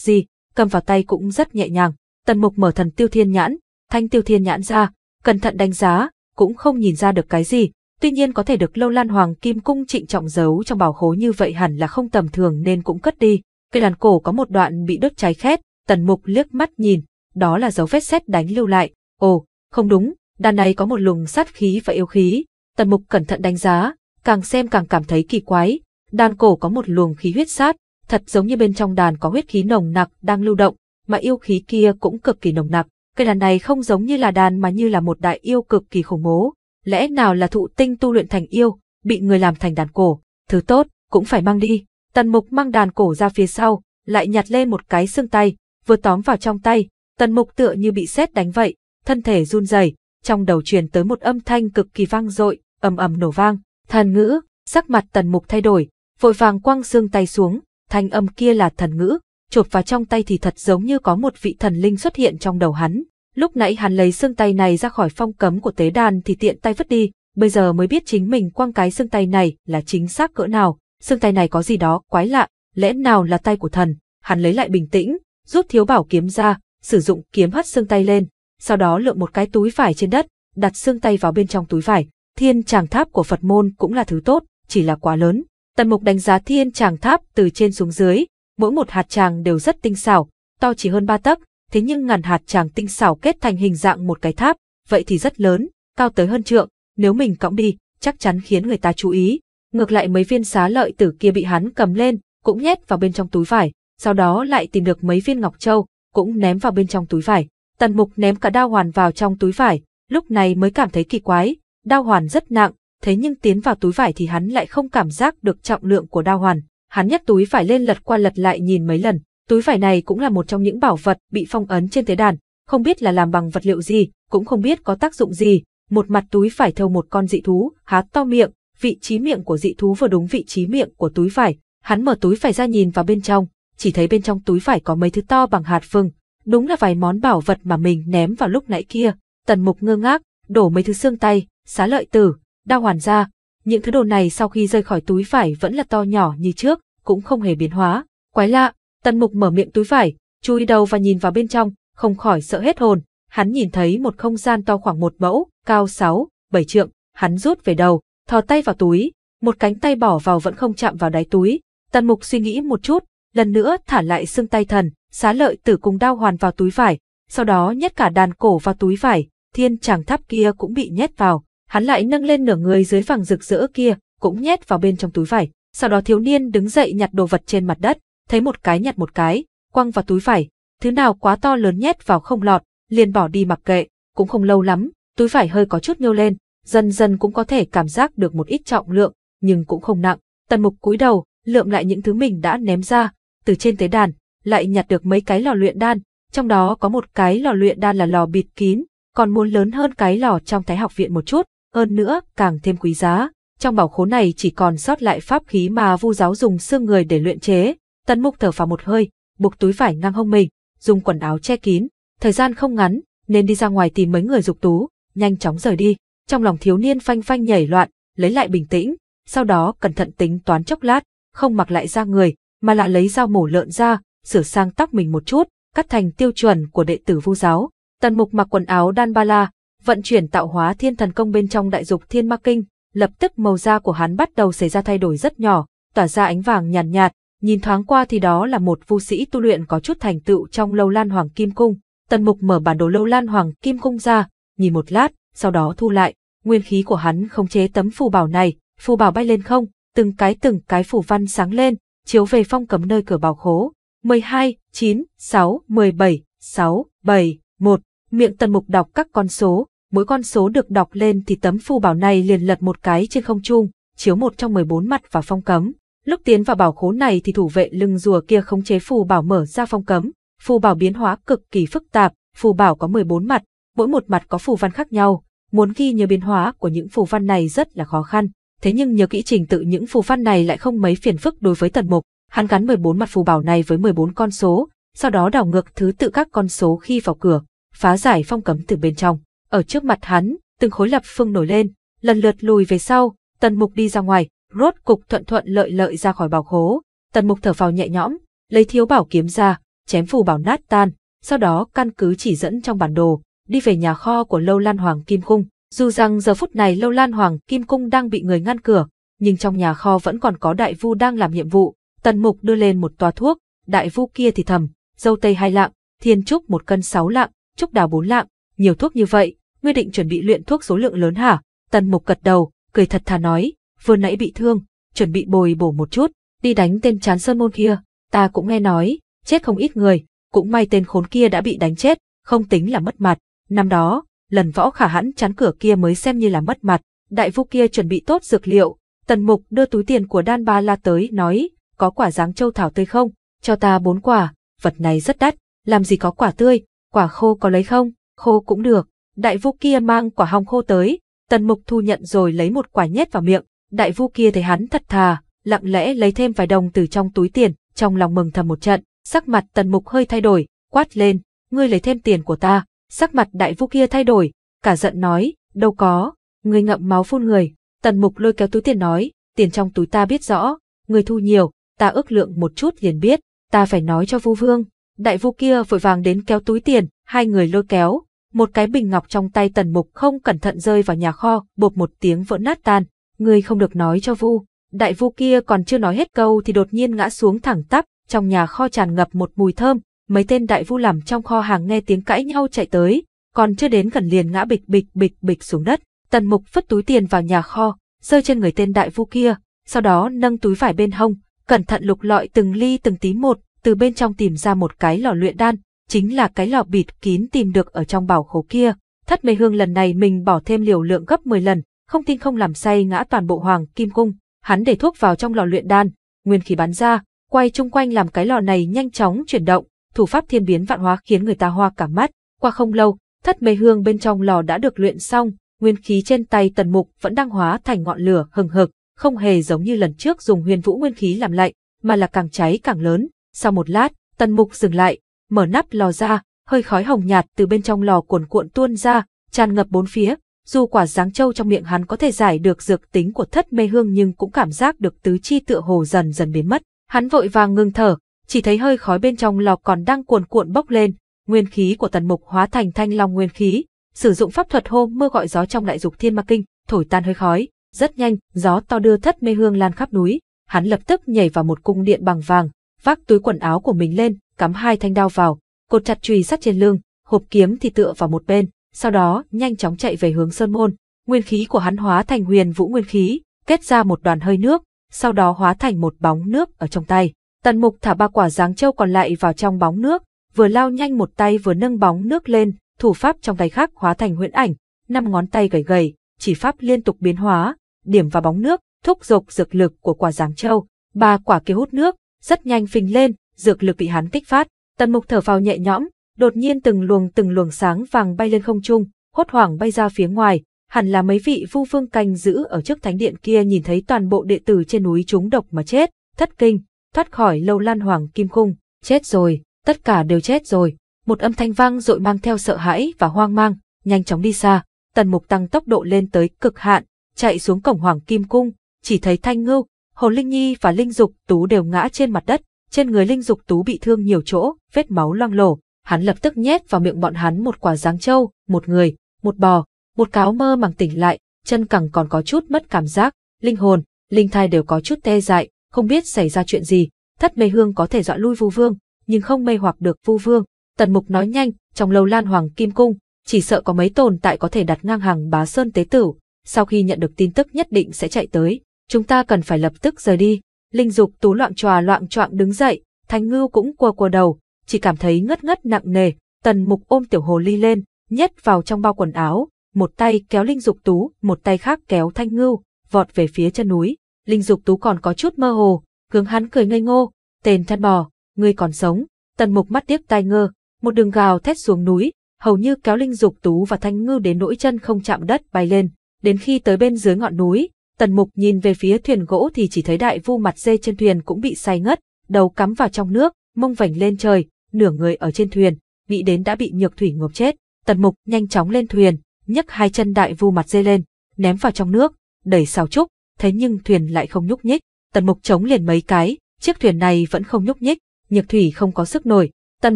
gì, cầm vào tay cũng rất nhẹ nhàng. Tần Mục mở thần tiêu thiên nhãn, thanh tiêu thiên nhãn ra, cẩn thận đánh giá, cũng không nhìn ra được cái gì, Tuy nhiên có thể được lâu lan hoàng kim cung trịnh trọng giấu trong bảo khố như vậy hẳn là không tầm thường nên cũng cất đi. Cây đàn cổ có một đoạn bị đốt cháy khét, tần mục liếc mắt nhìn, đó là dấu vết xét đánh lưu lại. Ồ, không đúng, đàn này có một luồng sát khí và yêu khí. Tần mục cẩn thận đánh giá, càng xem càng cảm thấy kỳ quái. Đàn cổ có một luồng khí huyết sát, thật giống như bên trong đàn có huyết khí nồng nặc đang lưu động, mà yêu khí kia cũng cực kỳ nồng nặc. Cây đàn này không giống như là đàn mà như là một đại yêu cực kỳ khủng bố lẽ nào là thụ tinh tu luyện thành yêu, bị người làm thành đàn cổ, thứ tốt, cũng phải mang đi. Tần mục mang đàn cổ ra phía sau, lại nhặt lên một cái xương tay, vừa tóm vào trong tay, tần mục tựa như bị sét đánh vậy, thân thể run rẩy, trong đầu truyền tới một âm thanh cực kỳ vang dội, ầm ầm nổ vang, thần ngữ, sắc mặt tần mục thay đổi, vội vàng quăng xương tay xuống, thanh âm kia là thần ngữ, chộp vào trong tay thì thật giống như có một vị thần linh xuất hiện trong đầu hắn, Lúc nãy hắn lấy xương tay này ra khỏi phong cấm của tế đàn thì tiện tay vứt đi, bây giờ mới biết chính mình quăng cái xương tay này là chính xác cỡ nào, xương tay này có gì đó quái lạ, lẽ nào là tay của thần. Hắn lấy lại bình tĩnh, rút thiếu bảo kiếm ra, sử dụng kiếm hất xương tay lên, sau đó lượm một cái túi vải trên đất, đặt xương tay vào bên trong túi vải. Thiên tràng tháp của Phật môn cũng là thứ tốt, chỉ là quá lớn. Tần Mục đánh giá thiên tràng tháp từ trên xuống dưới, mỗi một hạt tràng đều rất tinh xảo, to chỉ hơn ba tấc, thế nhưng ngàn hạt tràng tinh xảo kết thành hình dạng một cái tháp, vậy thì rất lớn, cao tới hơn trượng, nếu mình cõng đi, chắc chắn khiến người ta chú ý. Ngược lại mấy viên xá lợi tử kia bị hắn cầm lên, cũng nhét vào bên trong túi vải, sau đó lại tìm được mấy viên ngọc châu, cũng ném vào bên trong túi vải. Tần mục ném cả đao hoàn vào trong túi vải, lúc này mới cảm thấy kỳ quái, đao hoàn rất nặng, thế nhưng tiến vào túi vải thì hắn lại không cảm giác được trọng lượng của đao hoàn. Hắn nhấc túi vải lên lật qua lật lại nhìn mấy lần, Túi vải này cũng là một trong những bảo vật bị phong ấn trên tế đàn, không biết là làm bằng vật liệu gì, cũng không biết có tác dụng gì. Một mặt túi vải thâu một con dị thú, há to miệng, vị trí miệng của dị thú vừa đúng vị trí miệng của túi vải. Hắn mở túi vải ra nhìn vào bên trong, chỉ thấy bên trong túi vải có mấy thứ to bằng hạt vừng, đúng là vài món bảo vật mà mình ném vào lúc nãy kia. Tần mục ngơ ngác, đổ mấy thứ xương tay, xá lợi tử, đao hoàn ra. Những thứ đồ này sau khi rơi khỏi túi vải vẫn là to nhỏ như trước, cũng không hề biến hóa. Quái lạ, Tần Mục mở miệng túi vải, chui đầu và nhìn vào bên trong, không khỏi sợ hết hồn. Hắn nhìn thấy một không gian to khoảng một mẫu, cao sáu, bảy trượng, hắn rút về đầu, thò tay vào túi, một cánh tay bỏ vào vẫn không chạm vào đáy túi. Tần Mục suy nghĩ một chút, lần nữa thả lại xương tay thần, xá lợi tử cùng đao hoàn vào túi vải, sau đó nhét cả đàn cổ vào túi vải, thiên tràng tháp kia cũng bị nhét vào, hắn lại nâng lên nửa người dưới vàng rực rỡ kia, cũng nhét vào bên trong túi vải, sau đó thiếu niên đứng dậy nhặt đồ vật trên mặt đất, thấy một cái nhặt một cái, quăng vào túi vải, thứ nào quá to lớn nhét vào không lọt, liền bỏ đi mặc kệ, cũng không lâu lắm, túi vải hơi có chút nhô lên, dần dần cũng có thể cảm giác được một ít trọng lượng, nhưng cũng không nặng. Tần Mục cúi đầu, lượm lại những thứ mình đã ném ra, từ trên tế đàn, lại nhặt được mấy cái lò luyện đan, trong đó có một cái lò luyện đan là lò bịt kín, còn muốn lớn hơn cái lò trong thái học viện một chút, hơn nữa càng thêm quý giá. Trong bảo khố này chỉ còn sót lại pháp khí mà vu giáo dùng xương người để luyện chế, Tần mục thở phào một hơi, buộc túi vải ngang hông mình, dùng quần áo che kín. Thời gian không ngắn, nên đi ra ngoài tìm mấy người dục tú, nhanh chóng rời đi. Trong lòng thiếu niên phanh phanh nhảy loạn, lấy lại bình tĩnh, sau đó cẩn thận tính toán chốc lát, không mặc lại ra người, mà lại lấy dao mổ lợn ra, sửa sang tóc mình một chút, cắt thành tiêu chuẩn của đệ tử vu giáo. Tần mục mặc quần áo đan ba la, vận chuyển tạo hóa thiên thần công bên trong đại dục thiên ma kinh, lập tức màu da của hắn bắt đầu xảy ra thay đổi rất nhỏ, tỏa ra ánh vàng nhàn nhạt, nhạt, Nhìn thoáng qua thì đó là một vu sĩ tu luyện có chút thành tựu trong lâu lan hoàng kim cung. Tần mục mở bản đồ lâu lan hoàng kim cung ra, nhìn một lát, sau đó thu lại. Nguyên khí của hắn khống chế tấm phù bảo này, phù bảo bay lên không, từng cái từng cái phù văn sáng lên, chiếu về phong cấm nơi cửa bảo khố. Mười hai, chín, sáu, mười bảy, sáu, bảy, một. Miệng tần mục đọc các con số, mỗi con số được đọc lên thì tấm phù bảo này liền lật một cái trên không trung, chiếu một trong mười bốn mặt và phong cấm. Lúc tiến vào bảo khố này thì thủ vệ lưng rùa kia khống chế phù bảo mở ra phong cấm, phù bảo biến hóa cực kỳ phức tạp, phù bảo có 14 mặt, mỗi một mặt có phù văn khác nhau, muốn ghi nhớ biến hóa của những phù văn này rất là khó khăn, thế nhưng nhớ kỹ trình tự những phù văn này lại không mấy phiền phức đối với Tần Mục, hắn gắn 14 mặt phù bảo này với 14 con số, sau đó đảo ngược thứ tự các con số khi vào cửa, phá giải phong cấm từ bên trong. Ở trước mặt hắn, từng khối lập phương nổi lên, lần lượt lùi về sau, Tần Mục đi ra ngoài, rốt cục thuận thuận lợi lợi ra khỏi bảo khố. Tần mục thở phào nhẹ nhõm, lấy thiếu bảo kiếm ra, chém phù bảo nát tan, sau đó căn cứ chỉ dẫn trong bản đồ, đi về nhà kho của Lâu Lan Hoàng Kim Cung. Dù rằng giờ phút này Lâu Lan Hoàng Kim Cung đang bị người ngăn cửa, nhưng trong nhà kho vẫn còn có đại vu đang làm nhiệm vụ. Tần mục đưa lên một toa thuốc, đại vu kia thì thầm, dâu tây hai lạng, thiên trúc một cân sáu lạng, trúc đào bốn lạng, nhiều thuốc như vậy, ngươi định chuẩn bị luyện thuốc số lượng lớn hả? Tần mục gật đầu, cười thật thà nói, vừa nãy bị thương, chuẩn bị bồi bổ một chút, đi đánh tên chán sơn môn kia, ta cũng nghe nói, chết không ít người, cũng may tên khốn kia đã bị đánh chết, không tính là mất mặt. Năm đó, lần võ khả hãn chán cửa kia mới xem như là mất mặt, đại vu kia chuẩn bị tốt dược liệu, tần mục đưa túi tiền của đan ba la tới, nói, có quả giáng châu thảo tươi không, cho ta bốn quả, vật này rất đắt, làm gì có quả tươi, quả khô có lấy không, khô cũng được, đại vu kia mang quả hồng khô tới, tần mục thu nhận rồi lấy một quả nhét vào miệng, Đại vu kia thấy hắn thật thà, lặng lẽ lấy thêm vài đồng từ trong túi tiền, trong lòng mừng thầm một trận, sắc mặt tần mục hơi thay đổi, quát lên, ngươi lấy thêm tiền của ta, sắc mặt đại vu kia thay đổi, cả giận nói, đâu có, ngươi ngậm máu phun người, tần mục lôi kéo túi tiền nói, tiền trong túi ta biết rõ, ngươi thu nhiều, ta ước lượng một chút liền biết, ta phải nói cho vu vương, đại vu kia vội vàng đến kéo túi tiền, hai người lôi kéo, một cái bình ngọc trong tay tần mục không cẩn thận rơi vào nhà kho, bột một tiếng vỡ nát tan, ngươi không được nói cho vu. Đại vu kia còn chưa nói hết câu thì đột nhiên ngã xuống thẳng tắp, trong nhà kho tràn ngập một mùi thơm, mấy tên đại vu làm trong kho hàng nghe tiếng cãi nhau chạy tới, còn chưa đến gần liền ngã bịch bịch bịch bịch xuống đất. Tần mục phất túi tiền vào nhà kho, rơi trên người tên đại vu kia, sau đó nâng túi vải bên hông, cẩn thận lục lọi từng ly từng tí một, từ bên trong tìm ra một cái lò luyện đan, chính là cái lò bịt kín tìm được ở trong bảo khố kia. Thất mê hương lần này mình bỏ thêm liều lượng gấp 10 lần, không tin không làm say ngã toàn bộ hoàng kim cung, hắn để thuốc vào trong lò luyện đan, nguyên khí bắn ra, quay chung quanh làm cái lò này nhanh chóng chuyển động, thủ pháp thiên biến vạn hóa khiến người ta hoa cả mắt, qua không lâu, thất mê hương bên trong lò đã được luyện xong, nguyên khí trên tay Tần Mục vẫn đang hóa thành ngọn lửa hừng hực, không hề giống như lần trước dùng huyền vũ nguyên khí làm lạnh, mà là càng cháy càng lớn. Sau một lát, Tần Mục dừng lại, mở nắp lò ra, hơi khói hồng nhạt từ bên trong lò cuồn cuộn tuôn ra, tràn ngập bốn phía, dù quả giáng châu trong miệng hắn có thể giải được dược tính của thất mê hương nhưng cũng cảm giác được tứ chi tựa hồ dần dần biến mất. Hắn vội vàng ngưng thở, chỉ thấy hơi khói bên trong lò còn đang cuồn cuộn bốc lên, nguyên khí của tần mục hóa thành thanh long nguyên khí, sử dụng pháp thuật hô mưa gọi gió trong đại dục thiên ma kinh, thổi tan hơi khói, rất nhanh, gió to đưa thất mê hương lan khắp núi, hắn lập tức nhảy vào một cung điện bằng vàng, vác túi quần áo của mình lên, cắm hai thanh đao vào, cột chặt chùy sắt trên lưng, hộp kiếm thì tựa vào một bên, sau đó nhanh chóng chạy về hướng sơn môn. Nguyên khí của hắn hóa thành huyền vũ nguyên khí, kết ra một đoàn hơi nước, sau đó hóa thành một bóng nước ở trong tay. Tần mục thả ba quả giáng châu còn lại vào trong bóng nước, vừa lao nhanh một tay vừa nâng bóng nước lên, thủ pháp trong tay khác hóa thành huyễn ảnh, năm ngón tay gầy gầy, chỉ pháp liên tục biến hóa, điểm vào bóng nước, thúc giục dược lực của quả giáng châu, ba quả kia hút nước, rất nhanh phình lên, dược lực bị hắn kích phát, tần mục thở vào nhẹ nhõm, Đột nhiên từng luồng từng luồng sáng vàng bay lên không trung, hốt hoảng bay ra phía ngoài, hẳn là mấy vị vu phương canh giữ ở trước thánh điện kia nhìn thấy toàn bộ đệ tử trên núi chúng độc mà chết, thất kinh, thoát khỏi lâu lan hoàng kim khung, chết rồi, tất cả đều chết rồi. Một âm thanh vang dội mang theo sợ hãi và hoang mang, nhanh chóng đi xa, tần mục tăng tốc độ lên tới cực hạn, chạy xuống cổng hoàng kim cung, chỉ thấy thanh ngưu, hồ linh nhi và linh dục tú đều ngã trên mặt đất, trên người linh dục tú bị thương nhiều chỗ, vết máu loang lổ, hắn lập tức nhét vào miệng bọn hắn một quả giáng trâu, một người, một bò, một cáo mơ màng tỉnh lại, chân cẳng còn có chút mất cảm giác, linh hồn, linh thai đều có chút tê dại, không biết xảy ra chuyện gì, thất mê hương có thể dọa lui vu vương, nhưng không mê hoặc được vu vương. Tần mục nói nhanh, trong lâu lan hoàng kim cung, chỉ sợ có mấy tồn tại có thể đặt ngang hàng bá sơn tế tử, sau khi nhận được tin tức nhất định sẽ chạy tới, chúng ta cần phải lập tức rời đi. Linh dục tú loạn tròa loạn choạng đứng dậy, thanh ngưu cũng quờ quờ đầu, chỉ cảm thấy ngất ngất nặng nề, tần mục ôm tiểu hồ ly lên, nhét vào trong bao quần áo, một tay kéo Linh Dục Tú, một tay khác kéo Thanh Ngưu, vọt về phía chân núi. Linh Dục Tú còn có chút mơ hồ, hướng hắn cười ngây ngô, tên chăn bò, ngươi còn sống. Tần Mục mắt tiếc tai ngơ, một đường gào thét xuống núi, hầu như kéo Linh Dục Tú và Thanh Ngưu đến nỗi chân không chạm đất bay lên. Đến khi tới bên dưới ngọn núi, Tần Mục nhìn về phía thuyền gỗ thì chỉ thấy đại vu mặt dê trên thuyền cũng bị say ngất, đầu cắm vào trong nước, mông vảnh lên trời, nửa người ở trên thuyền, nghĩ đến đã bị nhược thủy ngộp chết. Tần mục nhanh chóng lên thuyền, nhấc hai chân đại vu mặt dê lên, ném vào trong nước, đẩy xào trúc, thế nhưng thuyền lại không nhúc nhích. Tần mục chống liền mấy cái, chiếc thuyền này vẫn không nhúc nhích, nhược thủy không có sức nổi. Tần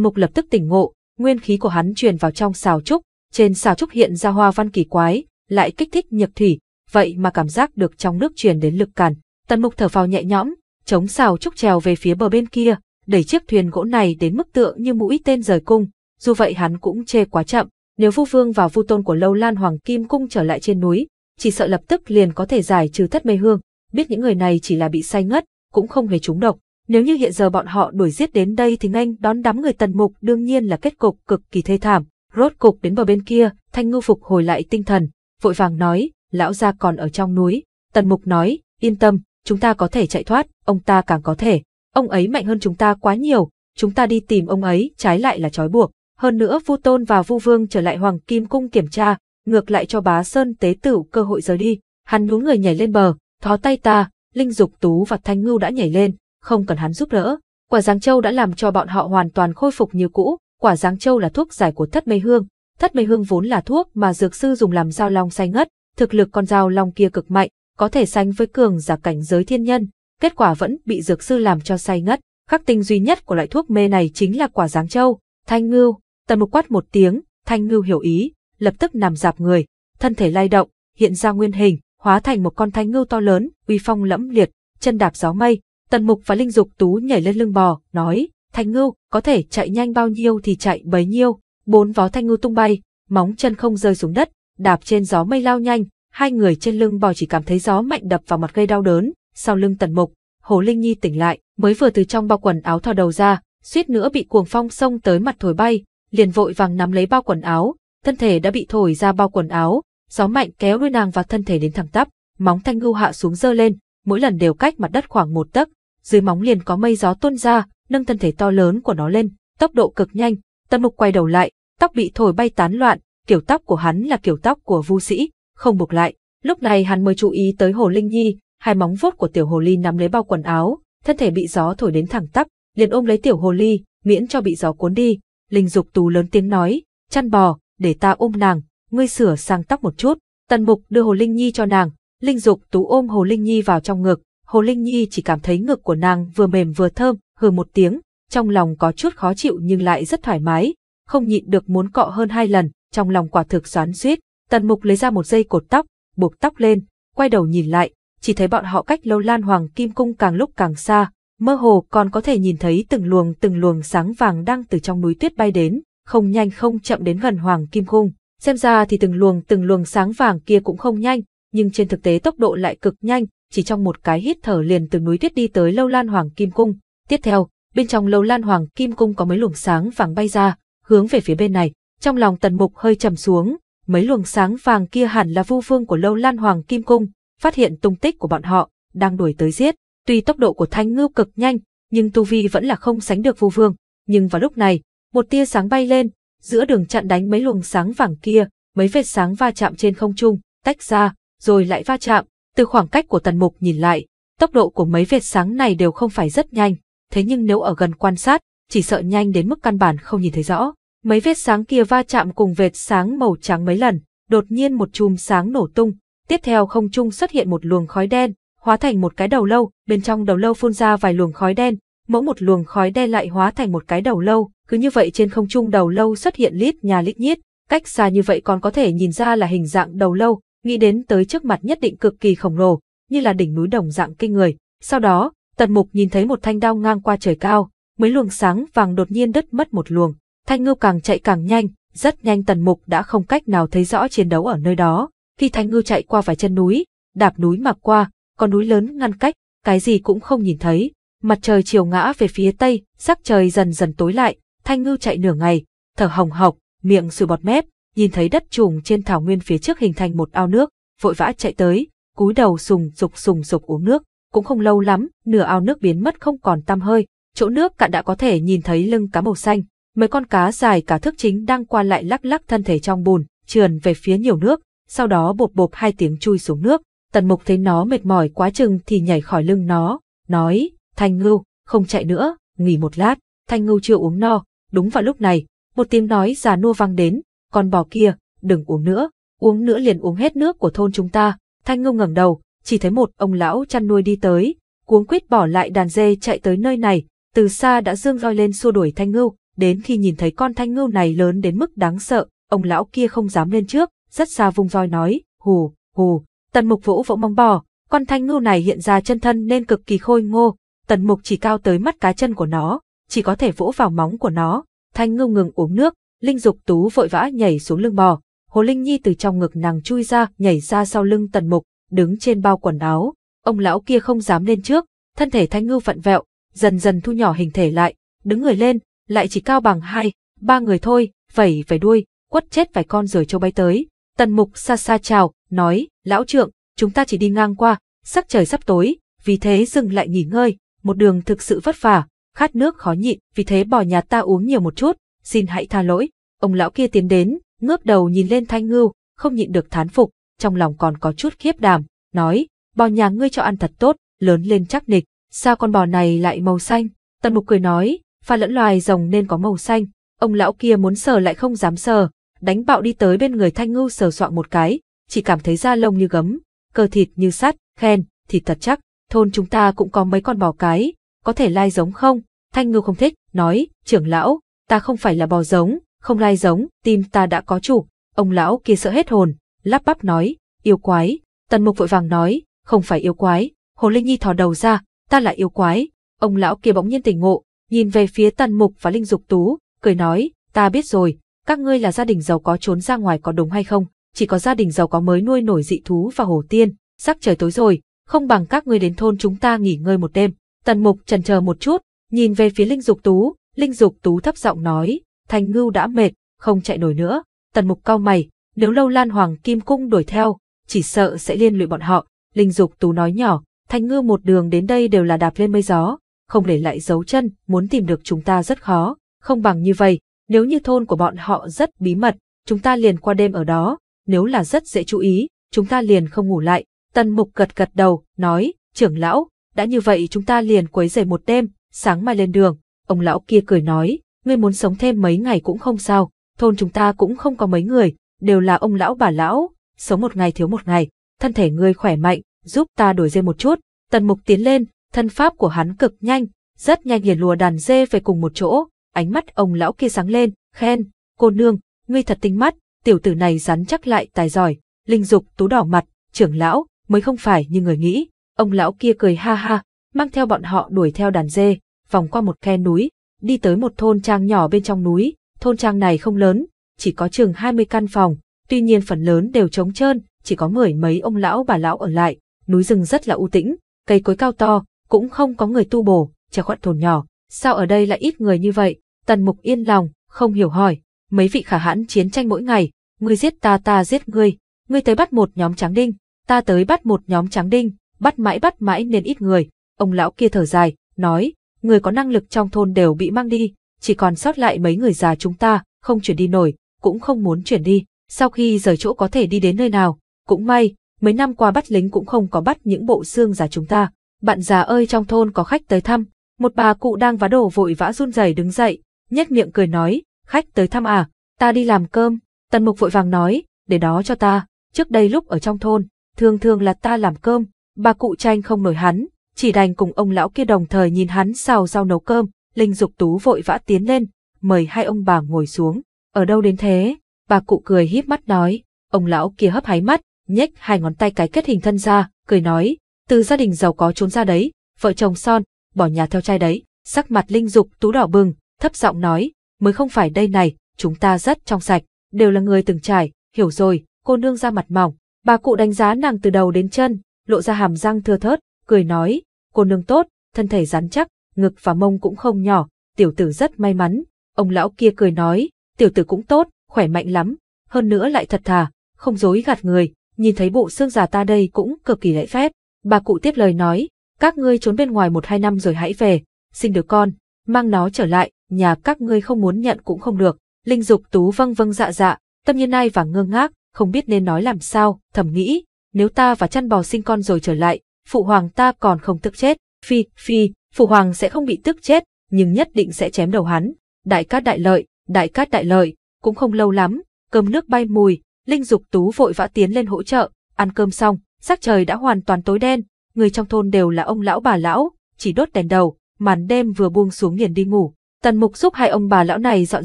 mục lập tức tỉnh ngộ, nguyên khí của hắn truyền vào trong xào trúc, trên xào trúc hiện ra hoa văn kỳ quái, lại kích thích nhược thủy, vậy mà cảm giác được trong nước truyền đến lực cản. Tần mục thở phào nhẹ nhõm, chống xào trúc trèo về phía bờ bên kia, đẩy chiếc thuyền gỗ này đến mức tượng như mũi tên rời cung, dù vậy hắn cũng chê quá chậm, nếu Vu Vương và Vu Tôn của Lâu Lan Hoàng Kim cung trở lại trên núi, chỉ sợ lập tức liền có thể giải trừ thất mê hương, biết những người này chỉ là bị say ngất, cũng không hề trúng độc. Nếu như hiện giờ bọn họ đuổi giết đến đây thì nhanh đón đám người tần mục đương nhiên là kết cục cực kỳ thê thảm. Rốt cục đến bờ bên kia, Thanh Ngưu phục hồi lại tinh thần, vội vàng nói, lão gia còn ở trong núi. Tần mục nói, yên tâm, chúng ta có thể chạy thoát, ông ta càng có thể. Ông ấy mạnh hơn chúng ta quá nhiều, chúng ta đi tìm ông ấy trái lại là trói buộc. Hơn nữa Vu Tôn và Vu Vương trở lại Hoàng Kim Cung kiểm tra, ngược lại cho bá Sơn tế tử cơ hội rời đi. Hắn nhún người nhảy lên bờ, thó tay ta, Linh Dục Tú và Thanh Ngưu đã nhảy lên, không cần hắn giúp đỡ. Quả Giáng Châu đã làm cho bọn họ hoàn toàn khôi phục như cũ, quả Giáng Châu là thuốc giải của thất mây hương. Thất mây hương vốn là thuốc mà dược sư dùng làm dao long say ngất, thực lực con dao long kia cực mạnh, có thể sánh với cường giả cảnh giới thiên nhân, kết quả vẫn bị dược sư làm cho say ngất. Khắc tinh duy nhất của loại thuốc mê này chính là quả giáng châu, thanh ngưu, tần mục quát một tiếng, thanh ngưu hiểu ý, lập tức nằm dạp người, thân thể lay động, hiện ra nguyên hình, hóa thành một con thanh ngưu to lớn, uy phong lẫm liệt, chân đạp gió mây, tần mục và linh dục tú nhảy lên lưng bò, nói, thanh ngưu, có thể chạy nhanh bao nhiêu thì chạy bấy nhiêu, bốn vó thanh ngưu tung bay, móng chân không rơi xuống đất, đạp trên gió mây lao nhanh, hai người trên lưng bò chỉ cảm thấy gió mạnh đập vào mặt gây đau đớn, sau lưng tần mục, Hồ Linh Nhi tỉnh lại, mới vừa từ trong bao quần áo thò đầu ra, suýt nữa bị cuồng phong xông tới mặt thổi bay, liền vội vàng nắm lấy bao quần áo, thân thể đã bị thổi ra bao quần áo, gió mạnh kéo đuôi nàng và thân thể đến thẳng tắp, móng thanh ngưu hạ xuống dơ lên, mỗi lần đều cách mặt đất khoảng một tấc, dưới móng liền có mây gió tuôn ra, nâng thân thể to lớn của nó lên, tốc độ cực nhanh, tần Mục quay đầu lại, tóc bị thổi bay tán loạn, kiểu tóc của hắn là kiểu tóc của Vu Sĩ, không buộc lại. Lúc này hắn mới chú ý tới Hồ Linh Nhi, hai móng vuốt của tiểu hồ ly nắm lấy bao quần áo, thân thể bị gió thổi đến thẳng tắp, liền ôm lấy tiểu hồ ly, miễn cho bị gió cuốn đi. Linh Dục Tú lớn tiếng nói, chăn bò, để ta ôm nàng, ngươi sửa sang tóc một chút. Tần Mục đưa Hồ Linh Nhi cho nàng, Linh Dục Tú ôm Hồ Linh Nhi vào trong ngực, Hồ Linh Nhi chỉ cảm thấy ngực của nàng vừa mềm vừa thơm, hừ một tiếng, trong lòng có chút khó chịu nhưng lại rất thoải mái, không nhịn được muốn cọ hơn hai lần, trong lòng quả thực xoắn xuýt. Tần Mục lấy ra một dây cột tóc, buộc tóc lên, quay đầu nhìn lại, chỉ thấy bọn họ cách lâu lan hoàng kim cung càng lúc càng xa, mơ hồ còn có thể nhìn thấy từng luồng từng luồng sáng vàng đang từ trong núi tuyết bay đến, không nhanh không chậm đến gần hoàng kim cung. Xem ra thì từng luồng từng luồng sáng vàng kia cũng không nhanh, nhưng trên thực tế tốc độ lại cực nhanh, chỉ trong một cái hít thở liền từ núi tuyết đi tới lâu lan hoàng kim cung. Tiếp theo, bên trong lâu lan hoàng kim cung có mấy luồng sáng vàng bay ra, hướng về phía bên này, trong lòng tần mục hơi trầm xuống, mấy luồng sáng vàng kia hẳn là vu vương của lâu lan hoàng kim cung, phát hiện tung tích của bọn họ, đang đuổi tới giết. Tuy tốc độ của Thanh Ngưu cực nhanh, nhưng tu vi vẫn là không sánh được Vu Vương, nhưng vào lúc này, một tia sáng bay lên, giữa đường chặn đánh mấy luồng sáng vàng kia, mấy vệt sáng va chạm trên không trung, tách ra, rồi lại va chạm, từ khoảng cách của Tần Mục nhìn lại, tốc độ của mấy vệt sáng này đều không phải rất nhanh, thế nhưng nếu ở gần quan sát, chỉ sợ nhanh đến mức căn bản không nhìn thấy rõ. Mấy vết sáng kia va chạm cùng vệt sáng màu trắng mấy lần, đột nhiên một chùm sáng nổ tung, tiếp theo không trung xuất hiện một luồng khói đen, hóa thành một cái đầu lâu, bên trong đầu lâu phun ra vài luồng khói đen, mỗi một luồng khói đen lại hóa thành một cái đầu lâu, cứ như vậy trên không trung đầu lâu xuất hiện lít nhà lít nhít, cách xa như vậy còn có thể nhìn ra là hình dạng đầu lâu, nghĩ đến tới trước mặt nhất định cực kỳ khổng lồ, như là đỉnh núi đồng dạng kinh người. Sau đó, Tần Mục nhìn thấy một thanh đao ngang qua trời cao, mấy luồng sáng vàng đột nhiên đứt mất một luồng, thanh ngưu càng chạy càng nhanh, rất nhanh Tần Mục đã không cách nào thấy rõ chiến đấu ở nơi đó khi Thanh Ngư chạy qua vài chân núi, đạp núi mà qua, có núi lớn ngăn cách, cái gì cũng không nhìn thấy. Mặt trời chiều ngã về phía tây, sắc trời dần dần tối lại, Thanh Ngư chạy nửa ngày, thở hồng hộc, miệng sùi bọt mép, nhìn thấy đất trùng trên thảo nguyên phía trước hình thành một ao nước, vội vã chạy tới, cúi đầu sùng sục sùng sục uống nước, cũng không lâu lắm, nửa ao nước biến mất không còn tăm hơi, chỗ nước cạn đã có thể nhìn thấy lưng cá màu xanh, mấy con cá dài cả thước chính đang qua lại lắc lắc thân thể trong bùn, trườn về phía nhiều nước, sau đó bộp bộp hai tiếng chui xuống nước. Tần Mục thấy nó mệt mỏi quá chừng thì nhảy khỏi lưng nó, nói, Thanh Ngưu, không chạy nữa, nghỉ một lát, Thanh Ngưu chưa uống no, đúng vào lúc này, một tiếng nói già nua vang đến, con bò kia, đừng uống nữa, uống nữa liền uống hết nước của thôn chúng ta, Thanh Ngưu ngẩng đầu, chỉ thấy một ông lão chăn nuôi đi tới, cuống quýt bỏ lại đàn dê chạy tới nơi này, từ xa đã dương roi lên xua đuổi Thanh Ngưu, đến khi nhìn thấy con Thanh Ngưu này lớn đến mức đáng sợ, ông lão kia không dám lên trước, rất xa vung roi nói, hù, hù, tần mục vỗ vỗ mong bò, con thanh ngưu này hiện ra chân thân nên cực kỳ khôi ngô, tần mục chỉ cao tới mắt cá chân của nó, chỉ có thể vỗ vào móng của nó, thanh ngưu ngừng uống nước, linh dục tú vội vã nhảy xuống lưng bò, hồ linh nhi từ trong ngực nàng chui ra, nhảy ra sau lưng tần mục, đứng trên bao quần áo, ông lão kia không dám lên trước, thân thể thanh ngưu vặn vẹo, dần dần thu nhỏ hình thể lại, đứng người lên, lại chỉ cao bằng hai, ba người thôi, vẩy vẩy đuôi, quất chết vài con rồi châu bay tới, Tần mục xa xa chào, nói, lão trượng, chúng ta chỉ đi ngang qua, sắc trời sắp tối, vì thế dừng lại nghỉ ngơi, một đường thực sự vất vả, khát nước khó nhịn, vì thế bỏ nhà ta uống nhiều một chút, xin hãy tha lỗi. Ông lão kia tiến đến, ngước đầu nhìn lên thanh ngưu, không nhịn được thán phục, trong lòng còn có chút khiếp đàm, nói, bò nhà ngươi cho ăn thật tốt, lớn lên chắc nịch, sao con bò này lại màu xanh? Tần mục cười nói, pha lẫn loài rồng nên có màu xanh, ông lão kia muốn sờ lại không dám sờ, đánh bạo đi tới bên người thanh ngưu sờ soạng một cái, chỉ cảm thấy da lông như gấm, cơ thịt như sắt, khen, thịt thật chắc, thôn chúng ta cũng có mấy con bò cái, có thể lai giống không? Thanh ngưu không thích, nói, trưởng lão, ta không phải là bò giống, không lai giống, tim ta đã có chủ, ông lão kia sợ hết hồn, lắp bắp nói, yêu quái, tần mục vội vàng nói, không phải yêu quái, hồ linh nhi thò đầu ra, ta là yêu quái, ông lão kia bỗng nhiên tỉnh ngộ, nhìn về phía tần mục và linh dục tú, cười nói, ta biết rồi, các ngươi là gia đình giàu có trốn ra ngoài có đúng hay không? Chỉ có gia đình giàu có mới nuôi nổi dị thú và hồ tiên, sắc trời tối rồi, không bằng các ngươi đến thôn chúng ta nghỉ ngơi một đêm. Tần Mục trần chờ một chút, nhìn về phía Linh Dục Tú, Linh Dục Tú thấp giọng nói, Thành Ngưu đã mệt, không chạy nổi nữa. Tần Mục cau mày, nếu lâu lan hoàng kim cung đuổi theo, chỉ sợ sẽ liên lụy bọn họ. Linh Dục Tú nói nhỏ, Thành Ngưu một đường đến đây đều là đạp lên mây gió, không để lại dấu chân, muốn tìm được chúng ta rất khó, không bằng như vậy, nếu như thôn của bọn họ rất bí mật, chúng ta liền qua đêm ở đó, nếu là rất dễ chú ý, chúng ta liền không ngủ lại. Tân Mục gật gật đầu, nói, trưởng lão, đã như vậy chúng ta liền quấy rầy một đêm, sáng mai lên đường. Ông lão kia cười nói, ngươi muốn sống thêm mấy ngày cũng không sao, thôn chúng ta cũng không có mấy người, đều là ông lão bà lão, sống một ngày thiếu một ngày, thân thể ngươi khỏe mạnh, giúp ta đổi dê một chút. Tần Mục tiến lên, thân pháp của hắn cực nhanh, rất nhanh liền lùa đàn dê về cùng một chỗ, ánh mắt ông lão kia sáng lên, khen, cô nương, ngươi thật tinh mắt, tiểu tử này rắn chắc lại tài giỏi, linh dục tú đỏ mặt, trưởng lão, mới không phải như người nghĩ, ông lão kia cười ha ha, mang theo bọn họ đuổi theo đàn dê, vòng qua một khe núi, đi tới một thôn trang nhỏ bên trong núi, thôn trang này không lớn, chỉ có chừng 20 căn phòng, tuy nhiên phần lớn đều trống trơn, chỉ có mười mấy ông lão bà lão ở lại, núi rừng rất là u tĩnh, cây cối cao to, cũng không có người tu bổ, che khuất thôn nhỏ, Sao ở đây lại ít người như vậy? Tần Mục yên lòng, không hiểu hỏi. Mấy vị khả hãn chiến tranh mỗi ngày, ngươi giết ta ta giết ngươi, ngươi tới bắt một nhóm trắng đinh, ta tới bắt một nhóm trắng đinh, bắt mãi bắt mãi nên ít người. Ông lão kia thở dài, nói, người có năng lực trong thôn đều bị mang đi, chỉ còn sót lại mấy người già chúng ta, không chuyển đi nổi, cũng không muốn chuyển đi. Sau khi rời chỗ có thể đi đến nơi nào, cũng may, mấy năm qua bắt lính cũng không có bắt những bộ xương già chúng ta. Bạn già ơi trong thôn có khách tới thăm, một bà cụ đang vá đổ vội vã run rẩy đứng dậy, nhếch miệng cười nói, khách tới thăm à, ta đi làm cơm. Tần mục vội vàng nói, để đó cho ta, trước đây lúc ở trong thôn, thường thường là ta làm cơm, bà cụ tranh không nổi hắn, chỉ đành cùng ông lão kia đồng thời nhìn hắn xào rau nấu cơm, Linh Dục Tú vội vã tiến lên, mời hai ông bà ngồi xuống. Ở đâu đến thế? Bà cụ cười híp mắt nói, ông lão kia hấp háy mắt, nhếch hai ngón tay cái kết hình thân ra, cười nói, từ gia đình giàu có trốn ra đấy, vợ chồng son, bỏ nhà theo trai đấy, sắc mặt linh dục tú đỏ bừng, thấp giọng nói, mới không phải đây này, chúng ta rất trong sạch, đều là người từng trải, hiểu rồi, cô nương ra mặt mỏng, bà cụ đánh giá nàng từ đầu đến chân, lộ ra hàm răng thưa thớt, cười nói, cô nương tốt, thân thể rắn chắc, ngực và mông cũng không nhỏ, tiểu tử rất may mắn, ông lão kia cười nói, tiểu tử cũng tốt, khỏe mạnh lắm, hơn nữa lại thật thà, không dối gạt người, nhìn thấy bộ xương già ta đây cũng cực kỳ lễ phép, bà cụ tiếp lời nói, các ngươi trốn bên ngoài một hai năm rồi hãy về, sinh được con, mang nó trở lại, nhà các ngươi không muốn nhận cũng không được. Linh Dục Tú vâng vâng dạ dạ, tâm nhiên ai và ngơ ngác, không biết nên nói làm sao, thầm nghĩ, nếu ta và chăn bò sinh con rồi trở lại, phụ hoàng ta còn không tức chết, phi, phi, phụ hoàng sẽ không bị tức chết, nhưng nhất định sẽ chém đầu hắn. Đại cát đại lợi, đại cát đại lợi, cũng không lâu lắm, cơm nước bay mùi, Linh Dục Tú vội vã tiến lên hỗ trợ, ăn cơm xong, sắc trời đã hoàn toàn tối đen, người trong thôn đều là ông lão bà lão, chỉ đốt đèn đầu, màn đêm vừa buông xuống liền đi ngủ. Tần Mục giúp hai ông bà lão này dọn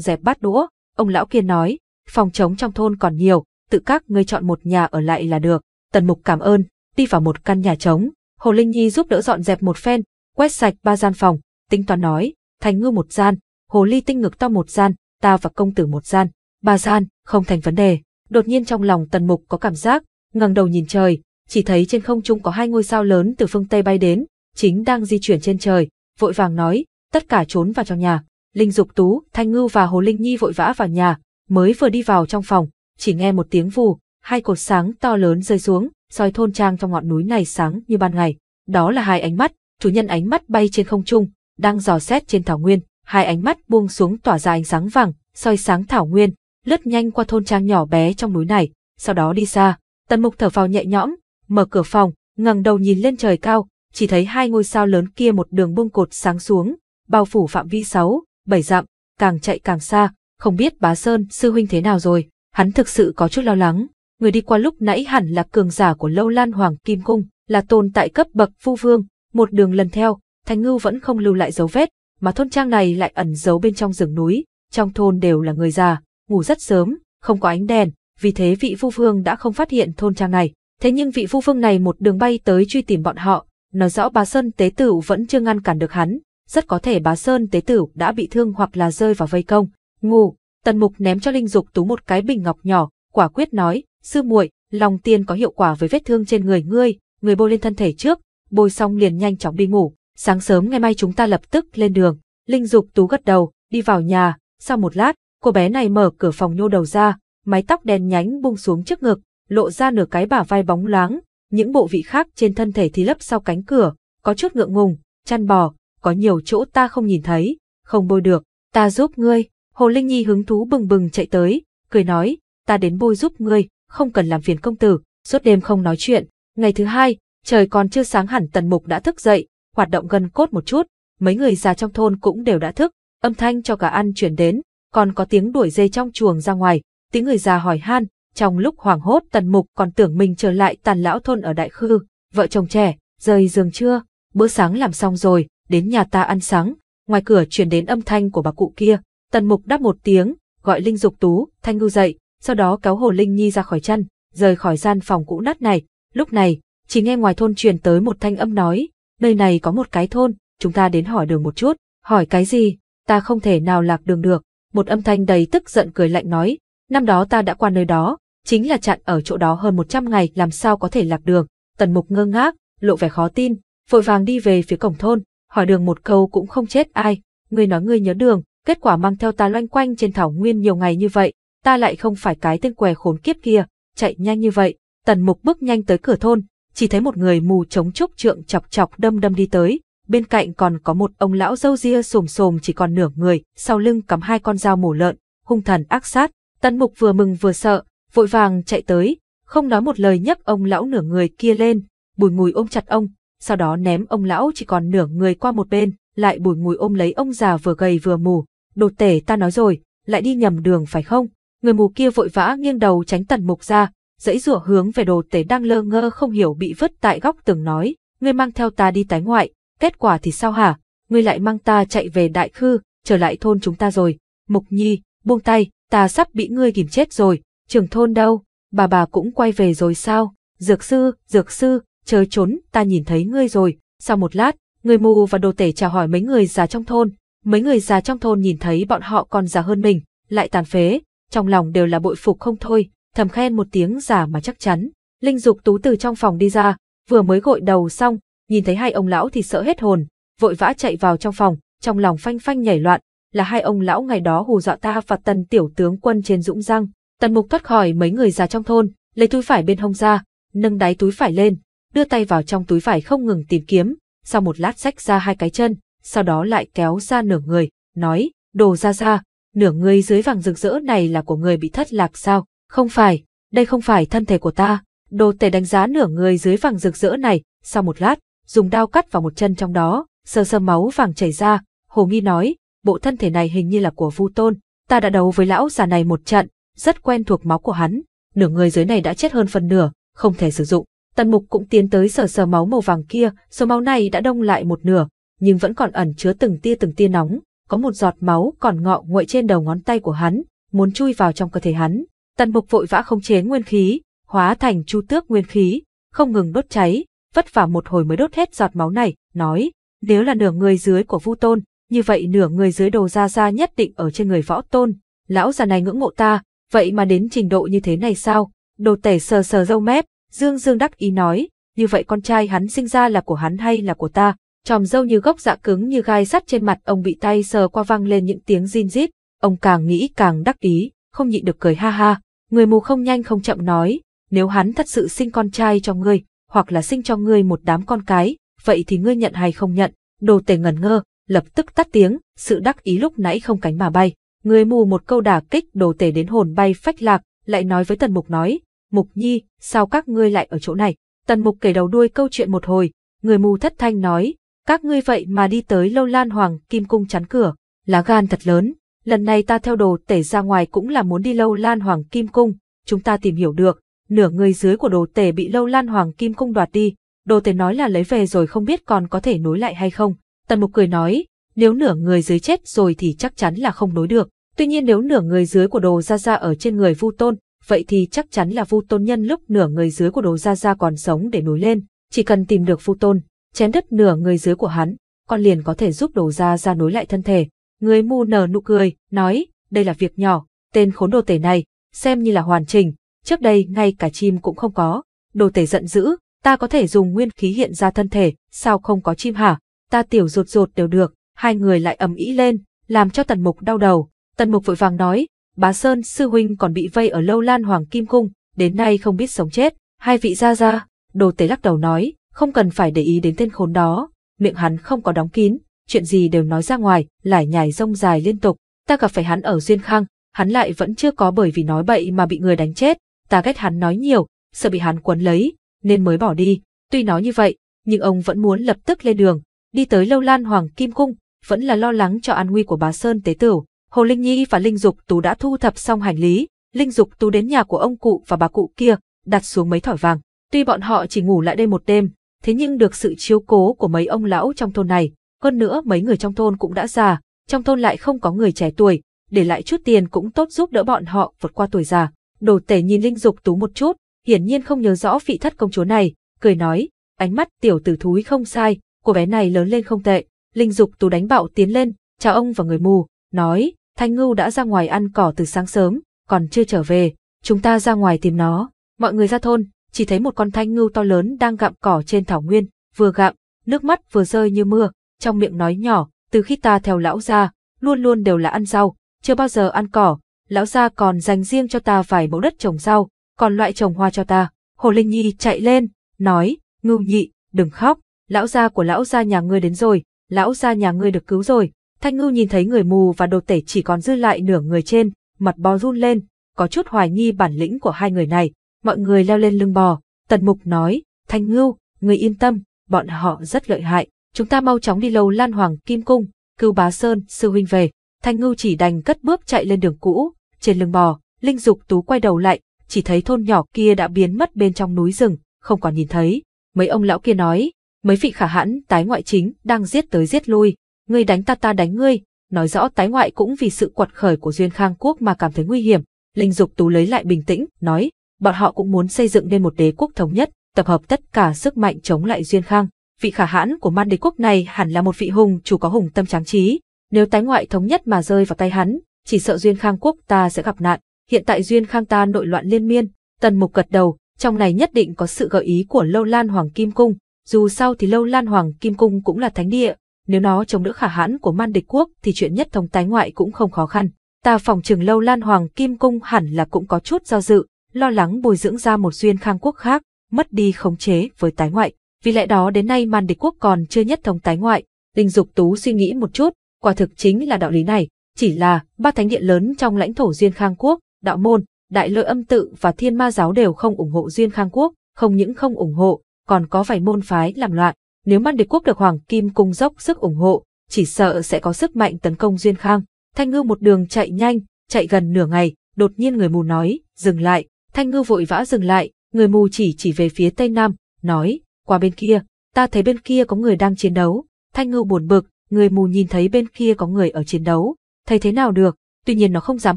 dẹp bát đũa, ông lão kia nói, phòng trống trong thôn còn nhiều, tự các ngươi chọn một nhà ở lại là được. Tần Mục cảm ơn, đi vào một căn nhà trống, Hồ Linh Nhi giúp đỡ dọn dẹp một phen, quét sạch ba gian phòng, tính toán nói, Thành Ngư một gian, Hồ Ly Tinh ngực to một gian, ta và công tử một gian, ba gian, không thành vấn đề. Đột nhiên trong lòng Tần Mục có cảm giác, ngẩng đầu nhìn trời, chỉ thấy trên không trung có hai ngôi sao lớn từ phương Tây bay đến, chính đang di chuyển trên trời, vội vàng nói, tất cả trốn vào trong nhà. Linh Dục Tú, Thanh Ngư và Hồ Linh Nhi vội vã vào nhà, mới vừa đi vào trong phòng, chỉ nghe một tiếng vù, hai cột sáng to lớn rơi xuống, soi thôn trang trong ngọn núi này sáng như ban ngày. Đó là hai ánh mắt, chủ nhân ánh mắt bay trên không trung, đang dò xét trên thảo nguyên, hai ánh mắt buông xuống tỏa ra ánh sáng vàng, soi sáng thảo nguyên, lướt nhanh qua thôn trang nhỏ bé trong núi này, sau đó đi xa. Tần Mục thở vào nhẹ nhõm, mở cửa phòng, ngẩng đầu nhìn lên trời cao, chỉ thấy hai ngôi sao lớn kia một đường buông cột sáng xuống, bao phủ phạm vi 6, 7 dặm, càng chạy càng xa, không biết bá Sơn sư huynh thế nào rồi, hắn thực sự có chút lo lắng. Người đi qua lúc nãy hẳn là cường giả của lâu lan hoàng kim cung, là tồn tại cấp bậc phu vương, một đường lần theo, Thanh Ngư vẫn không lưu lại dấu vết, mà thôn trang này lại ẩn giấu bên trong rừng núi, trong thôn đều là người già, ngủ rất sớm, không có ánh đèn, vì thế vị phu vương đã không phát hiện thôn trang này. Thế nhưng vị phu phương này một đường bay tới truy tìm bọn họ, nói rõ bá Sơn Tế Tử vẫn chưa ngăn cản được hắn, rất có thể bá Sơn Tế Tử đã bị thương hoặc là rơi vào vây công. Ngủ, Tần Mục ném cho Linh Dục Tú một cái bình ngọc nhỏ, quả quyết nói, sư muội, lòng tiên có hiệu quả với vết thương trên người ngươi, người bôi lên thân thể trước, bôi xong liền nhanh chóng đi ngủ, sáng sớm ngày mai chúng ta lập tức lên đường. Linh Dục Tú gật đầu, đi vào nhà, sau một lát, cô bé này mở cửa phòng nhô đầu ra, mái tóc đen nhánh buông xuống trước ngực, lộ ra nửa cái bả vai bóng loáng, những bộ vị khác trên thân thể thì lấp sau cánh cửa, có chút ngượng ngùng, chăn bò, có nhiều chỗ ta không nhìn thấy, không bôi được, ta giúp ngươi. Hồ Linh Nhi hứng thú bừng bừng chạy tới, cười nói, ta đến bôi giúp ngươi, không cần làm phiền công tử, suốt đêm không nói chuyện. Ngày thứ hai, trời còn chưa sáng hẳn tần mục đã thức dậy, hoạt động gần cốt một chút, mấy người già trong thôn cũng đều đã thức, âm thanh cho cả ăn chuyển đến, còn có tiếng đuổi dê trong chuồng ra ngoài, tiếng người già hỏi han, trong lúc hoảng hốt tần mục còn tưởng mình trở lại tàn lão thôn ở đại khư, vợ chồng trẻ, rời giường chưa, bữa sáng làm xong rồi, đến nhà ta ăn sáng, ngoài cửa truyền đến âm thanh của bà cụ kia, tần mục đáp một tiếng, gọi Linh Dục Tú, Thanh Ngư dậy, sau đó kéo Hồ Linh Nhi ra khỏi chăn, rời khỏi gian phòng cũ nát này, lúc này, chỉ nghe ngoài thôn truyền tới một thanh âm nói, nơi này có một cái thôn, chúng ta đến hỏi đường một chút, hỏi cái gì, ta không thể nào lạc đường được, một âm thanh đầy tức giận cười lạnh nói, năm đó ta đã qua nơi đó, chính là chặn ở chỗ đó hơn 100 ngày làm sao có thể lạc đường. Tần Mục ngơ ngác, lộ vẻ khó tin, vội vàng đi về phía cổng thôn, hỏi đường một câu cũng không chết ai, ngươi nói ngươi nhớ đường, kết quả mang theo ta loanh quanh trên thảo nguyên nhiều ngày như vậy, ta lại không phải cái tên què khốn kiếp kia, chạy nhanh như vậy. Tần Mục bước nhanh tới cửa thôn, chỉ thấy một người mù chống trúc trượng chọc chọc đâm đâm đi tới, bên cạnh còn có một ông lão dâu ria xồm xồm chỉ còn nửa người, sau lưng cắm hai con dao mổ lợn, hung thần ác sát. Tần Mục vừa mừng vừa sợ, vội vàng chạy tới, không nói một lời nhấc ông lão nửa người kia lên, bùi ngùi ôm chặt ông, sau đó ném ông lão chỉ còn nửa người qua một bên, lại bùi ngùi ôm lấy ông già vừa gầy vừa mù, đột tể ta nói rồi, lại đi nhầm đường phải không? Người mù kia vội vã nghiêng đầu tránh tần mục ra, dãy rủa hướng về đồ tể đang lơ ngơ không hiểu bị vứt tại góc tường nói, người mang theo ta đi tái ngoại, kết quả thì sao hả? Người lại mang ta chạy về đại khư, trở lại thôn chúng ta rồi. Mục nhi, buông tay, ta sắp bị ngươi kìm chết rồi, trưởng thôn đâu, bà bà cũng quay về rồi sao, dược sư, dược sư, chớ trốn, ta nhìn thấy ngươi rồi, sau một lát, người mù và đồ tể chào hỏi mấy người già trong thôn, mấy người già trong thôn nhìn thấy bọn họ còn già hơn mình, lại tàn phế, trong lòng đều là bội phục không thôi, thầm khen một tiếng già mà chắc chắn. Linh Dục Tú từ trong phòng đi ra, vừa mới gội đầu xong, nhìn thấy hai ông lão thì sợ hết hồn, vội vã chạy vào trong phòng, trong lòng phanh phanh nhảy loạn, là hai ông lão ngày đó hù dọa ta và tần tiểu tướng quân trên Dũng răng Tần mục thoát khỏi mấy người già trong thôn, lấy túi phải bên hông ra, nâng đáy túi phải lên, đưa tay vào trong túi phải không ngừng tìm kiếm, sau một lát xách ra hai cái chân, sau đó lại kéo ra nửa người, nói, đồ ra ra, nửa người dưới vàng rực rỡ này là của người bị thất lạc sao, không phải, đây không phải thân thể của ta. Đồ tể đánh giá nửa người dưới vàng rực rỡ này, sau một lát, dùng đao cắt vào một chân trong đó, sờ sờ máu vàng chảy ra, hồ nghi nói, bộ thân thể này hình như là của vu tôn, ta đã đấu với lão già này một trận, rất quen thuộc máu của hắn, nửa người dưới này đã chết hơn phần nửa, không thể sử dụng. Tần Mục cũng tiến tới sờ sờ máu màu vàng kia, số máu này đã đông lại một nửa, nhưng vẫn còn ẩn chứa từng tia từng tia nóng, có một giọt máu còn ngọ nguậy trên đầu ngón tay của hắn, muốn chui vào trong cơ thể hắn. Tần Mục vội vã không chế nguyên khí, hóa thành chu tước nguyên khí, không ngừng đốt cháy, vất vả một hồi mới đốt hết giọt máu này, nói, nếu là nửa người dưới của Vu Tôn, như vậy nửa người dưới đồ ra ra nhất định ở trên người võ tôn, lão già này ngưỡng mộ ta, vậy mà đến trình độ như thế này sao? Đồ tể sờ sờ râu mép, Dương Dương đắc ý nói, như vậy con trai hắn sinh ra là của hắn hay là của ta? Tròm râu như gốc dạ cứng như gai sắt trên mặt ông bị tay sờ qua vang lên những tiếng zin rít, ông càng nghĩ càng đắc ý, không nhịn được cười ha ha. Người mù không nhanh không chậm nói, nếu hắn thật sự sinh con trai cho ngươi, hoặc là sinh cho ngươi một đám con cái, vậy thì ngươi nhận hay không nhận? Đồ tể ngẩn ngơ, lập tức tắt tiếng, sự đắc ý lúc nãy không cánh mà bay. Người mù một câu đả kích đồ tể đến hồn bay phách lạc, lại nói với Tần Mục nói, Mục Nhi, sao các ngươi lại ở chỗ này? Tần Mục kể đầu đuôi câu chuyện một hồi, người mù thất thanh nói, các ngươi vậy mà đi tới lâu lan hoàng kim cung chắn cửa, lá gan thật lớn, lần này ta theo đồ tể ra ngoài cũng là muốn đi lâu lan hoàng kim cung, chúng ta tìm hiểu được, nửa người dưới của đồ tể bị lâu lan hoàng kim cung đoạt đi, đồ tể nói là lấy về rồi không biết còn có thể nối lại hay không. Tần Mục cười nói, nếu nửa người dưới chết rồi thì chắc chắn là không nối được, Tuy nhiên nếu nửa người dưới của đồ Gia Gia ở trên người Vu Tôn, vậy thì chắc chắn là Vu Tôn nhân lúc nửa người dưới của đồ Gia Gia còn sống để nối lên. Chỉ cần tìm được Vu Tôn, chém đứt nửa người dưới của hắn, con liền có thể giúp đồ Gia Gia nối lại thân thể. Người mù nở nụ cười, nói, đây là việc nhỏ, tên khốn đồ tể này, xem như là hoàn chỉnh, trước đây ngay cả chim cũng không có. Đồ tể giận dữ, ta có thể dùng nguyên khí hiện ra thân thể, sao không có chim hả? Ta tiểu rột rột đều được, hai người lại ầm ĩ lên, làm cho tần mục đau đầu, Tần Mục vội vàng nói, bá Sơn sư huynh còn bị vây ở lâu lan hoàng kim cung, đến nay không biết sống chết. Hai vị ra ra, đồ tế lắc đầu nói, không cần phải để ý đến tên khốn đó, miệng hắn không có đóng kín, chuyện gì đều nói ra ngoài, lải nhải rông dài liên tục. Ta gặp phải hắn ở Duyên Khang, hắn lại vẫn chưa có bởi vì nói bậy mà bị người đánh chết. Ta ghét hắn nói nhiều, sợ bị hắn quấn lấy, nên mới bỏ đi. Tuy nói như vậy, nhưng ông vẫn muốn lập tức lên đường, đi tới lâu lan hoàng kim cung, vẫn là lo lắng cho an nguy của bá Sơn tế tửu. Hồ Linh Nhi và Linh Dục Tú đã thu thập xong hành lý, Linh Dục Tú đến nhà của ông cụ và bà cụ kia, đặt xuống mấy thỏi vàng. Tuy bọn họ chỉ ngủ lại đây một đêm, thế nhưng được sự chiếu cố của mấy ông lão trong thôn này, hơn nữa mấy người trong thôn cũng đã già, trong thôn lại không có người trẻ tuổi, để lại chút tiền cũng tốt giúp đỡ bọn họ vượt qua tuổi già. Đồ tể nhìn Linh Dục Tú một chút, hiển nhiên không nhớ rõ vị thất công chúa này, cười nói, ánh mắt tiểu tử thúi không sai, cô bé này lớn lên không tệ. Linh Dục Tú đánh bạo tiến lên, chào ông và người mù, nói, Thanh Ngưu đã ra ngoài ăn cỏ từ sáng sớm, còn chưa trở về, chúng ta ra ngoài tìm nó. Mọi người ra thôn, chỉ thấy một con thanh ngưu to lớn đang gặm cỏ trên thảo nguyên, vừa gặm, nước mắt vừa rơi như mưa, trong miệng nói nhỏ, từ khi ta theo lão ra, luôn luôn đều là ăn rau, chưa bao giờ ăn cỏ, lão ra còn dành riêng cho ta vài mẫu đất trồng rau, còn loại trồng hoa cho ta. Hồ Linh Nhi chạy lên, nói, ngưu nhị, đừng khóc, lão gia của lão gia nhà ngươi đến rồi, lão gia nhà ngươi được cứu rồi, Thanh Ngưu nhìn thấy người mù và đồ tể chỉ còn dư lại nửa người trên, mặt bò run lên, có chút hoài nghi bản lĩnh của hai người này. Mọi người leo lên lưng bò, Tần Mục nói, Thanh Ngưu, người yên tâm, bọn họ rất lợi hại, chúng ta mau chóng đi lâu lan hoàng kim cung, cứu bá sơn, sư huynh về. Thanh Ngưu chỉ đành cất bước chạy lên đường cũ, trên lưng bò, Linh Dục Tú quay đầu lại, chỉ thấy thôn nhỏ kia đã biến mất bên trong núi rừng, không còn nhìn thấy. Mấy ông lão kia nói, mấy vị khả hãn tái ngoại chính đang giết tới giết lui, ngươi đánh ta ta đánh ngươi, nói rõ tái ngoại cũng vì sự quật khởi của Duyên Khang Quốc mà cảm thấy nguy hiểm. Linh Dục Tú lấy lại bình tĩnh, nói, bọn họ cũng muốn xây dựng nên một đế quốc thống nhất, tập hợp tất cả sức mạnh chống lại Duyên Khang. Vị khả hãn của man đế quốc này hẳn là một vị hùng chủ có hùng tâm tráng trí. Nếu tái ngoại thống nhất mà rơi vào tay hắn, chỉ sợ Duyên Khang Quốc ta sẽ gặp nạn. Hiện tại Duyên Khang ta nội loạn liên miên, tần mục gật đầu, trong này nhất định có sự gợi ý của Lâu Lan Hoàng Kim Cung. Dù sao thì Lâu Lan Hoàng Kim Cung cũng là thánh địa, nếu nó chống đỡ khả hãn của man địch quốc thì chuyện nhất thống tái ngoại cũng không khó khăn. Ta phòng trường lâu lan hoàng kim cung hẳn là cũng có chút do dự, lo lắng bồi dưỡng ra một duyên khang quốc khác, mất đi khống chế với tái ngoại. Vì lẽ đó đến nay man địch quốc còn chưa nhất thống tái ngoại, Đình Dục Tú suy nghĩ một chút, quả thực chính là đạo lý này, chỉ là ba thánh điện lớn trong lãnh thổ Duyên Khang Quốc, Đạo Môn, Đại Lợi Âm Tự và Thiên Ma Giáo đều không ủng hộ Duyên Khang Quốc, không những không ủng hộ, còn có vài môn phái làm loạn, nếu man đế quốc được Hoàng Kim Cung dốc sức ủng hộ, chỉ sợ sẽ có sức mạnh tấn công Duyên Khang. Thanh Ngư một đường chạy nhanh, chạy gần nửa ngày, đột nhiên người mù nói, dừng lại, Thanh Ngư vội vã dừng lại, người mù chỉ chỉ về phía Tây Nam, nói, qua bên kia, ta thấy bên kia có người đang chiến đấu, Thanh Ngư buồn bực, người mù nhìn thấy bên kia có người ở chiến đấu, thấy thế nào được, tuy nhiên nó không dám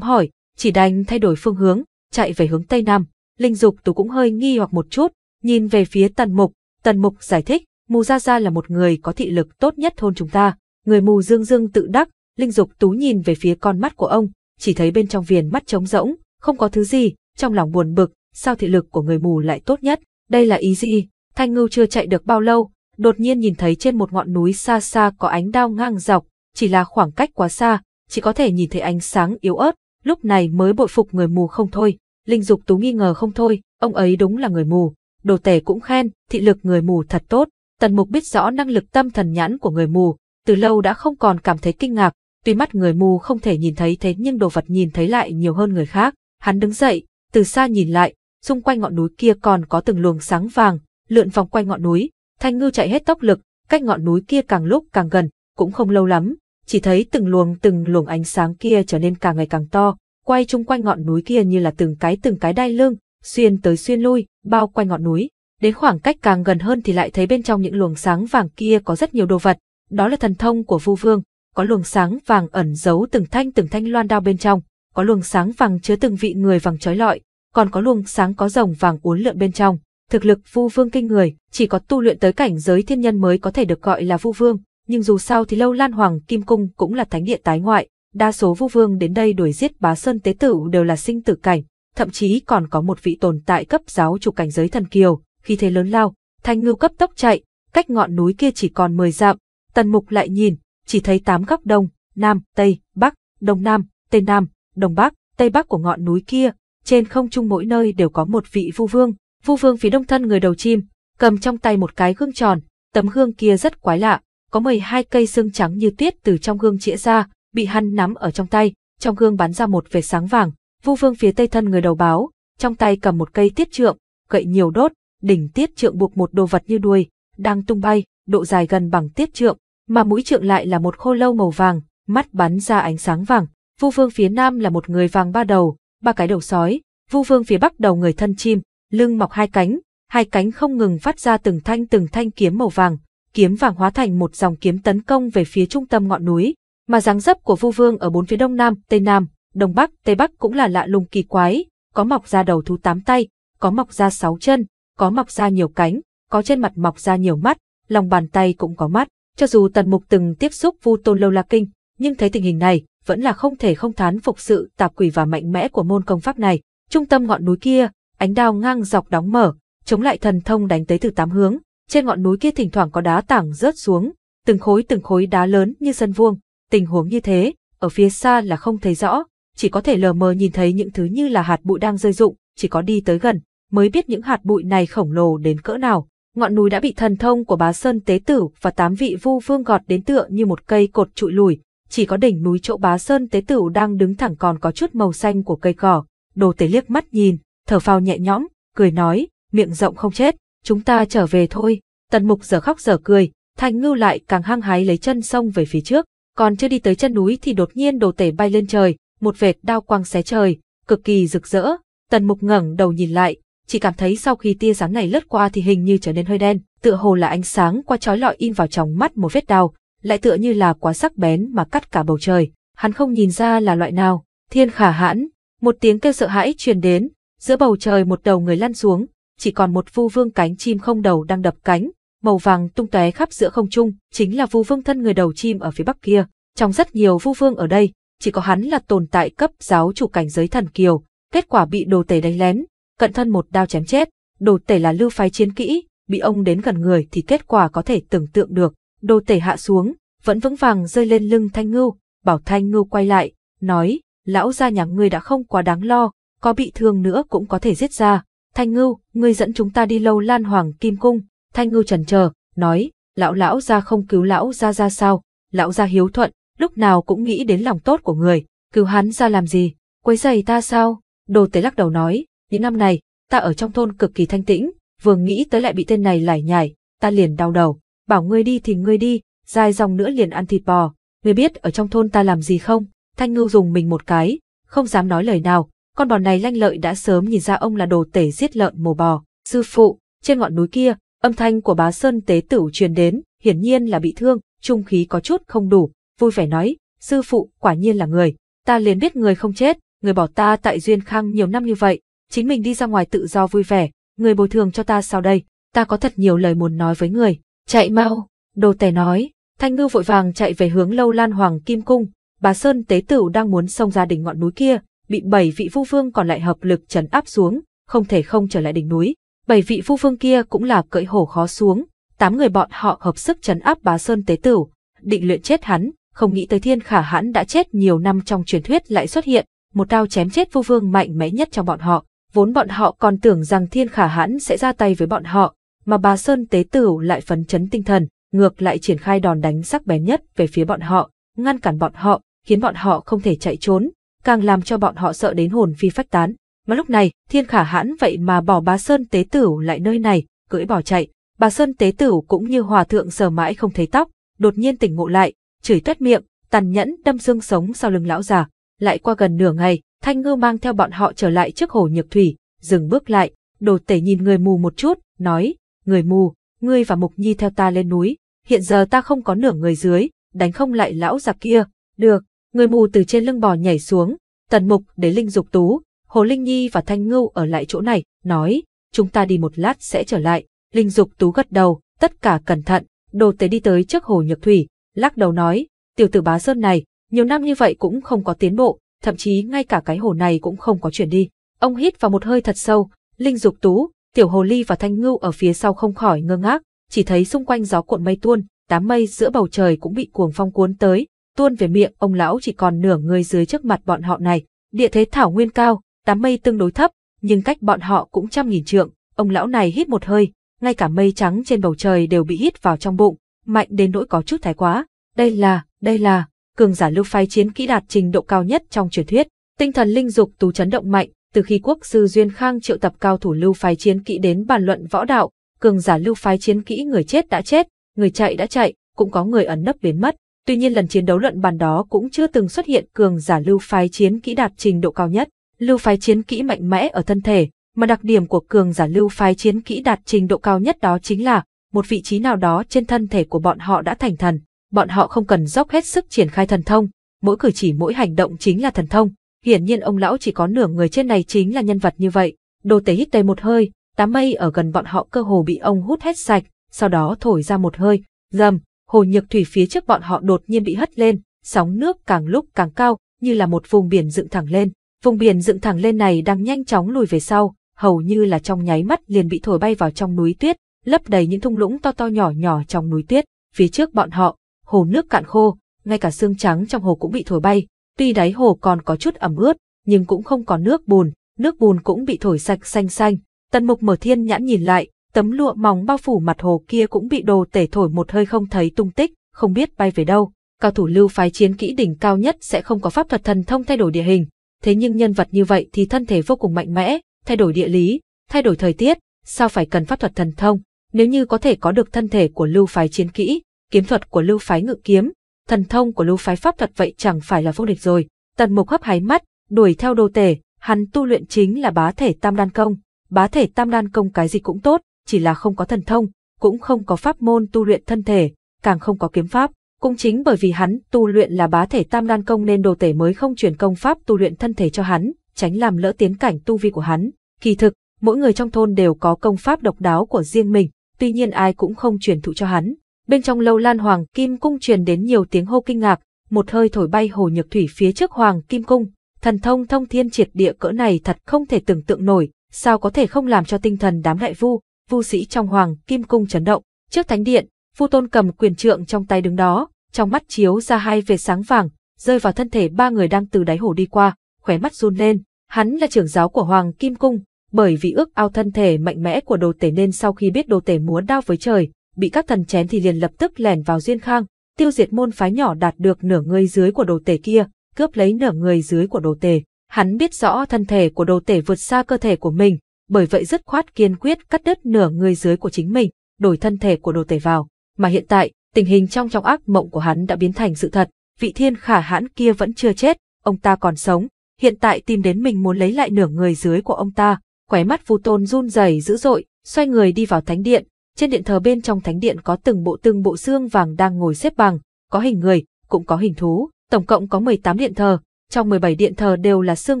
hỏi, chỉ đành thay đổi phương hướng, chạy về hướng Tây Nam. Linh Dục Tú cũng hơi nghi hoặc một chút, nhìn về phía Tần Mục, Tần Mục giải thích, Mù Gia Gia là một người có thị lực tốt nhất thôn chúng ta. Người mù dương dương tự đắc, Linh Dục Tú nhìn về phía con mắt của ông, chỉ thấy bên trong viền mắt trống rỗng, không có thứ gì, trong lòng buồn bực, sao thị lực của người mù lại tốt nhất, đây là ý gì? Thanh Ngưu chưa chạy được bao lâu, đột nhiên nhìn thấy trên một ngọn núi xa xa có ánh đao ngang dọc, chỉ là khoảng cách quá xa, chỉ có thể nhìn thấy ánh sáng yếu ớt, lúc này mới bội phục người mù không thôi. Linh Dục Tú nghi ngờ không thôi, ông ấy đúng là người mù. Đồ tể cũng khen, thị lực người mù thật tốt, Tần Mục biết rõ năng lực tâm thần nhãn của người mù, từ lâu đã không còn cảm thấy kinh ngạc, tuy mắt người mù không thể nhìn thấy thế nhưng đồ vật nhìn thấy lại nhiều hơn người khác. Hắn đứng dậy, từ xa nhìn lại, xung quanh ngọn núi kia còn có từng luồng sáng vàng, lượn vòng quanh ngọn núi, Thanh Ngư chạy hết tốc lực, cách ngọn núi kia càng lúc càng gần, cũng không lâu lắm, chỉ thấy từng luồng từng luồng ánh sáng kia trở nên càng ngày càng to, quay chung quanh ngọn núi kia như là từng cái từng cái đai lưng, xuyên tới xuyên lui, bao quanh ngọn núi. Đến khoảng cách càng gần hơn thì lại thấy bên trong những luồng sáng vàng kia có rất nhiều đồ vật, đó là thần thông của Vu Vương, có luồng sáng vàng ẩn giấu từng thanh từng thanh loan đao bên trong, có luồng sáng vàng chứa từng vị người vàng trói lọi, còn có luồng sáng có rồng vàng uốn lượn bên trong. Thực lực Vu Vương kinh người, chỉ có tu luyện tới cảnh giới thiên nhân mới có thể được gọi là Vu Vương, nhưng dù sao thì lâu lan hoàng kim cung cũng là thánh địa tái ngoại đa số vu vương đến đây đuổi giết bá sơn tế tử đều là sinh tử cảnh thậm chí còn có một vị tồn tại cấp giáo chủ cảnh giới thần kiều khi thế lớn lao, thanh ngưu cấp tốc chạy, cách ngọn núi kia chỉ còn 10 dặm, tần mục lại nhìn, chỉ thấy tám góc đông, nam, tây, bắc, đông nam, tây nam, đông bắc, tây bắc của ngọn núi kia, trên không trung mỗi nơi đều có một vị vu vương, vu vương phía đông thân người đầu chim, cầm trong tay một cái gương tròn, tấm gương kia rất quái lạ, có 12 cây xương trắng như tuyết từ trong gương chĩa ra, bị hắn nắm ở trong tay, trong gương bắn ra một vệt sáng vàng, vu vương phía tây thân người đầu báo, trong tay cầm một cây tiết trượng, gậy nhiều đốt, đỉnh tiết trượng buộc một đồ vật như đuôi, đang tung bay, độ dài gần bằng tiết trượng, mà mũi trượng lại là một khô lâu màu vàng, mắt bắn ra ánh sáng vàng. Vu vương phía nam là một người vàng ba đầu, ba cái đầu sói, vu vương phía bắc đầu người thân chim, lưng mọc hai cánh, hai cánh không ngừng phát ra từng thanh từng thanh kiếm màu vàng, kiếm vàng hóa thành một dòng kiếm tấn công về phía trung tâm ngọn núi, mà dáng dấp của vu vương ở bốn phía đông nam, tây nam, đông bắc, tây bắc cũng là lạ lùng kỳ quái, có mọc ra đầu thú tám tay, có mọc ra sáu chân, có mọc ra nhiều cánh, có trên mặt mọc ra nhiều mắt, lòng bàn tay cũng có mắt. Cho dù Tần Mục từng tiếp xúc Vu Tôn Lâu La Kinh, nhưng thấy tình hình này, vẫn là không thể không thán phục sự tạp quỷ và mạnh mẽ của môn công pháp này. Trung tâm ngọn núi kia, ánh đao ngang dọc đóng mở, chống lại thần thông đánh tới từ tám hướng. Trên ngọn núi kia thỉnh thoảng có đá tảng rớt xuống, từng khối từng khối đá lớn như sân vuông. Tình huống như thế, ở phía xa là không thấy rõ, chỉ có thể lờ mờ nhìn thấy những thứ như là hạt bụi đang rơi rụng, chỉ có đi tới gần mới biết những hạt bụi này khổng lồ đến cỡ nào. Ngọn núi đã bị thần thông của bá Sơn Tế Tử và tám vị vu vương gọt đến tựa như một cây cột trụi lùi, chỉ có đỉnh núi chỗ bá Sơn Tế Tử đang đứng thẳng còn có chút màu xanh của cây cỏ. Đồ Tế liếc mắt nhìn, thở phào nhẹ nhõm, cười nói, miệng rộng không chết, chúng ta trở về thôi. Tần Mục giờ khóc giờ cười, Thanh Ngưu lại càng hăng hái lấy chân sông về phía trước, còn chưa đi tới chân núi thì đột nhiên đồ tể bay lên trời, một vệt đao quang xé trời, cực kỳ rực rỡ. Tần Mục ngẩng đầu nhìn lại, chỉ cảm thấy sau khi tia sáng này lướt qua thì hình như trở nên hơi đen, tựa hồ là ánh sáng qua chói lọi in vào trong mắt một vết đau, lại tựa như là quá sắc bén mà cắt cả bầu trời. Hắn không nhìn ra là loại nào. Thiên khả hãn, một tiếng kêu sợ hãi truyền đến, giữa bầu trời một đầu người lăn xuống, chỉ còn một vu vương cánh chim không đầu đang đập cánh, màu vàng tung tóe khắp giữa không trung, chính là vu vương thân người đầu chim ở phía bắc kia. Trong rất nhiều vu vương ở đây, chỉ có hắn là tồn tại cấp giáo chủ cảnh giới thần kiều, kết quả bị đồ tể đánh lén, cận thân một đao chém chết. Đồ tể là lưu phái chiến kỹ, bị ông đến gần người thì kết quả có thể tưởng tượng được. Đồ tể hạ xuống, vẫn vững vàng rơi lên lưng Thanh Ngưu, bảo Thanh Ngưu quay lại, nói, lão gia nhà ngươi đã không quá đáng lo, có bị thương nữa cũng có thể giết ra. Thanh Ngưu, ngươi dẫn chúng ta đi lâu lan hoàng kim cung. Thanh Ngưu trần chờ nói, lão lão gia không cứu lão gia ra sao, lão gia hiếu thuận, lúc nào cũng nghĩ đến lòng tốt của người, cứu hắn ra làm gì, quấy giày ta sao? Đồ tể lắc đầu nói, những năm này, ta ở trong thôn cực kỳ thanh tĩnh, vừa nghĩ tới lại bị tên này lải nhải, ta liền đau đầu, bảo ngươi đi thì ngươi đi, dài dòng nữa liền ăn thịt bò, ngươi biết ở trong thôn ta làm gì không? Thanh Ngưu dùng mình một cái, không dám nói lời nào, con bò này lanh lợi đã sớm nhìn ra ông là đồ tể giết lợn mổ bò. Sư phụ, trên ngọn núi kia, âm thanh của bá Sơn tế tử truyền đến, hiển nhiên là bị thương, trung khí có chút không đủ, vui vẻ nói, sư phụ quả nhiên là người, ta liền biết người không chết, người bỏ ta tại Duyên Khang nhiều năm như vậy, chính mình đi ra ngoài tự do vui vẻ, người bồi thường cho ta sau đây, ta có thật nhiều lời muốn nói với người, chạy mau, đồ tẻ nói, thanh ngư vội vàng chạy về hướng lâu lan hoàng kim cung, bà Sơn tế tử đang muốn xông ra đỉnh ngọn núi kia, bị bảy vị vu vương còn lại hợp lực chấn áp xuống, không thể không trở lại đỉnh núi, bảy vị vu vương kia cũng là cưỡi hổ khó xuống, tám người bọn họ hợp sức chấn áp bà Sơn tế tử, định luyện chết hắn, không nghĩ tới thiên khả hãn đã chết nhiều năm trong truyền thuyết lại xuất hiện, một đao chém chết vu vương mạnh mẽ nhất trong bọn họ vốn bọn họ còn tưởng rằng thiên khả hãn sẽ ra tay với bọn họ, mà bà Sơn Tế Tửu lại phấn chấn tinh thần, ngược lại triển khai đòn đánh sắc bén nhất về phía bọn họ, ngăn cản bọn họ, khiến bọn họ không thể chạy trốn, càng làm cho bọn họ sợ đến hồn phi phách tán. Mà lúc này, thiên khả hãn vậy mà bỏ bà Sơn Tế Tửu lại nơi này, cưỡi bỏ chạy. Bà Sơn Tế Tửu cũng như hòa thượng sờ mãi không thấy tóc, đột nhiên tỉnh ngộ lại, chửi tuét miệng, tàn nhẫn đâm xương sống sau lưng lão già. Lại qua gần nửa ngày, Thanh Ngư mang theo bọn họ trở lại trước hồ nhược thủy, dừng bước lại, đồ tể nhìn người mù một chút, nói, người mù, ngươi và Mục Nhi theo ta lên núi, hiện giờ ta không có nửa người dưới, đánh không lại lão già kia, được, người mù từ trên lưng bò nhảy xuống, tần mục để Linh Dục Tú, Hồ Linh Nhi và Thanh Ngư ở lại chỗ này, nói, chúng ta đi một lát sẽ trở lại, Linh Dục Tú gật đầu, tất cả cẩn thận, đồ tể đi tới trước hồ nhược thủy, lắc đầu nói, tiểu tử bá sơn này, nhiều năm như vậy cũng không có tiến bộ, thậm chí ngay cả cái hồ này cũng không có chuyển đi. Ông hít vào một hơi thật sâu, Linh Dục Tú, Tiểu Hồ Ly và Thanh Ngưu ở phía sau không khỏi ngơ ngác, chỉ thấy xung quanh gió cuộn mây tuôn, đám mây giữa bầu trời cũng bị cuồng phong cuốn tới, tuôn về miệng ông lão chỉ còn nửa người dưới trước mặt bọn họ này. Địa thế thảo nguyên cao, đám mây tương đối thấp, nhưng cách bọn họ cũng trăm nghìn trượng, ông lão này hít một hơi, ngay cả mây trắng trên bầu trời đều bị hít vào trong bụng, mạnh đến nỗi có chút thái quá. Đây là, đây là, cường giả lưu phái chiến kỹ đạt trình độ cao nhất trong truyền thuyết, tinh thần linh dục tú chấn động mạnh, từ khi quốc sư Duyên Khang triệu tập cao thủ lưu phái chiến kỹ đến bàn luận võ đạo, cường giả lưu phái chiến kỹ người chết đã chết, người chạy đã chạy, cũng có người ẩn nấp biến mất. Tuy nhiên lần chiến đấu luận bàn đó cũng chưa từng xuất hiện cường giả lưu phái chiến kỹ đạt trình độ cao nhất, lưu phái chiến kỹ mạnh mẽ ở thân thể, mà đặc điểm của cường giả lưu phái chiến kỹ đạt trình độ cao nhất đó chính là một vị trí nào đó trên thân thể của bọn họ đã thành thần, bọn họ không cần dốc hết sức triển khai thần thông, mỗi cử chỉ mỗi hành động chính là thần thông. Hiển nhiên ông lão chỉ có nửa người trên này chính là nhân vật như vậy. Đồ tế hít tay một hơi, tám mây ở gần bọn họ cơ hồ bị ông hút hết sạch, sau đó thổi ra một hơi, dầm, hồ nhược thủy phía trước bọn họ đột nhiên bị hất lên, sóng nước càng lúc càng cao, như là một vùng biển dựng thẳng lên. Vùng biển dựng thẳng lên này đang nhanh chóng lùi về sau, hầu như là trong nháy mắt liền bị thổi bay vào trong núi tuyết, lấp đầy những thung lũng to to nhỏ nhỏ trong núi tuyết. Phía trước bọn họ, hồ nước cạn khô, ngay cả xương trắng trong hồ cũng bị thổi bay, tuy đáy hồ còn có chút ẩm ướt, nhưng cũng không có nước bùn, nước bùn cũng bị thổi sạch xanh xanh. Tần Mục mở thiên nhãn nhìn lại, tấm lụa mỏng bao phủ mặt hồ kia cũng bị đồ tể thổi một hơi không thấy tung tích, không biết bay về đâu. Cao thủ lưu phái chiến kỹ đỉnh cao nhất sẽ không có pháp thuật thần thông thay đổi địa hình, thế nhưng nhân vật như vậy thì thân thể vô cùng mạnh mẽ, thay đổi địa lý, thay đổi thời tiết, sao phải cần pháp thuật thần thông? Nếu như có thể có được thân thể của lưu phái chiến kỹ, kiếm thuật của lưu phái ngự kiếm, thần thông của lưu phái pháp thuật vậy chẳng phải là vô địch rồi. Tần mục hấp hái mắt, đuổi theo đô tể, hắn tu luyện chính là bá thể tam đan công. Bá thể tam đan công cái gì cũng tốt, chỉ là không có thần thông, cũng không có pháp môn tu luyện thân thể, càng không có kiếm pháp. Cũng chính bởi vì hắn tu luyện là bá thể tam đan công nên đồ tể mới không chuyển công pháp tu luyện thân thể cho hắn, tránh làm lỡ tiến cảnh tu vi của hắn. Kỳ thực, mỗi người trong thôn đều có công pháp độc đáo của riêng mình, tuy nhiên ai cũng không truyền thụ cho hắn, Bên trong lâu lan Hoàng Kim Cung truyền đến nhiều tiếng hô kinh ngạc, một hơi thổi bay hồ nhược thủy phía trước Hoàng Kim Cung. Thần thông thông thiên triệt địa cỡ này thật không thể tưởng tượng nổi, sao có thể không làm cho tinh thần đám đại vu, vu sĩ trong Hoàng Kim Cung chấn động. Trước thánh điện, vu tôn cầm quyền trượng trong tay đứng đó, trong mắt chiếu ra hai vệt sáng vàng, rơi vào thân thể ba người đang từ đáy hồ đi qua, khóe mắt run lên. Hắn là trưởng giáo của Hoàng Kim Cung, bởi vì ước ao thân thể mạnh mẽ của đồ tể nên sau khi biết đồ tể múa đao với trời, bị các thần chém thì liền lập tức lẻn vào Duyên Khang, tiêu diệt môn phái nhỏ đạt được nửa người dưới của đồ tể kia, cướp lấy nửa người dưới của đồ tể. Hắn biết rõ thân thể của đồ tể vượt xa cơ thể của mình, bởi vậy dứt khoát kiên quyết cắt đứt nửa người dưới của chính mình, đổi thân thể của đồ tể vào. Mà hiện tại, tình hình trong trong ác mộng của hắn đã biến thành sự thật, vị thiên khả hãn kia vẫn chưa chết, ông ta còn sống, hiện tại tìm đến mình muốn lấy lại nửa người dưới của ông ta, khóe mắt Vu Tôn run rẩy dữ dội, xoay người đi vào thánh điện, trên điện thờ bên trong thánh điện có từng bộ từng bộ xương vàng đang ngồi xếp bằng, có hình người, cũng có hình thú, tổng cộng có 18 điện thờ, trong 17 điện thờ đều là xương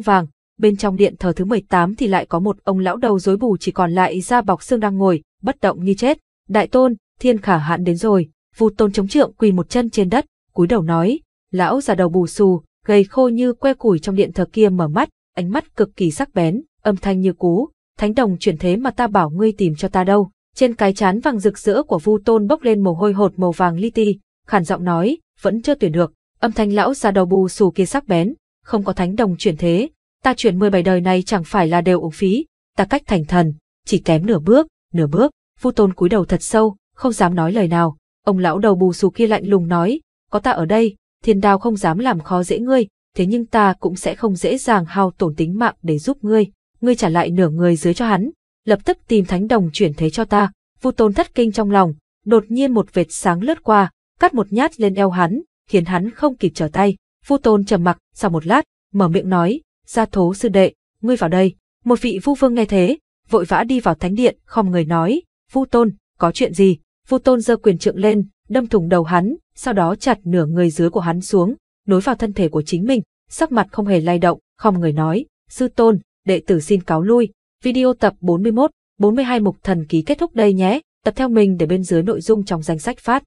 vàng, bên trong điện thờ thứ 18 thì lại có một ông lão đầu rối bù chỉ còn lại da bọc xương đang ngồi, bất động như chết. Đại tôn, thiên khả hạn đến rồi, vu tôn chống trượng quỳ một chân trên đất, cúi đầu nói, lão già đầu bù xù, gầy khô như que củi trong điện thờ kia mở mắt, ánh mắt cực kỳ sắc bén, âm thanh như cú, thánh đồng chuyển thế mà ta bảo ngươi tìm cho ta đâu. Trên cái chán vàng rực rỡ của Vu Tôn bốc lên mồ hôi hột màu vàng li ti, khản giọng nói, vẫn chưa tuyển được. Âm thanh lão già đầu bù xù kia sắc bén, không có thánh đồng chuyển thế, ta chuyển 17 đời này chẳng phải là đều uổng phí, ta cách thành thần, chỉ kém nửa bước, nửa bước. Vu Tôn cúi đầu thật sâu, không dám nói lời nào. Ông lão đầu bù xù kia lạnh lùng nói, có ta ở đây, thiên đao không dám làm khó dễ ngươi, thế nhưng ta cũng sẽ không dễ dàng hao tổn tính mạng để giúp ngươi. Ngươi trả lại nửa người dưới cho hắn, lập tức tìm thánh đồng chuyển thế cho ta. Vu Tôn thất kinh trong lòng, đột nhiên một vệt sáng lướt qua, cắt một nhát lên eo hắn, khiến hắn không kịp trở tay. Vu Tôn trầm mặc, sau một lát, mở miệng nói, gia thố sư đệ, ngươi vào đây. Một vị vu vương nghe thế, vội vã đi vào thánh điện, không người nói, Vu Tôn, có chuyện gì? Vu Tôn giơ quyền trượng lên, đâm thủng đầu hắn, sau đó chặt nửa người dưới của hắn xuống, nối vào thân thể của chính mình, sắc mặt không hề lay động, không người nói, sư tôn, đệ tử xin cáo lui, Video tập 41, 42 mục thần ký kết thúc đây nhé, tập theo mình để bên dưới nội dung trong danh sách phát.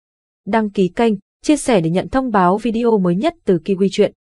Đăng ký kênh, chia sẻ để nhận thông báo video mới nhất từ Kiwi Chuyện.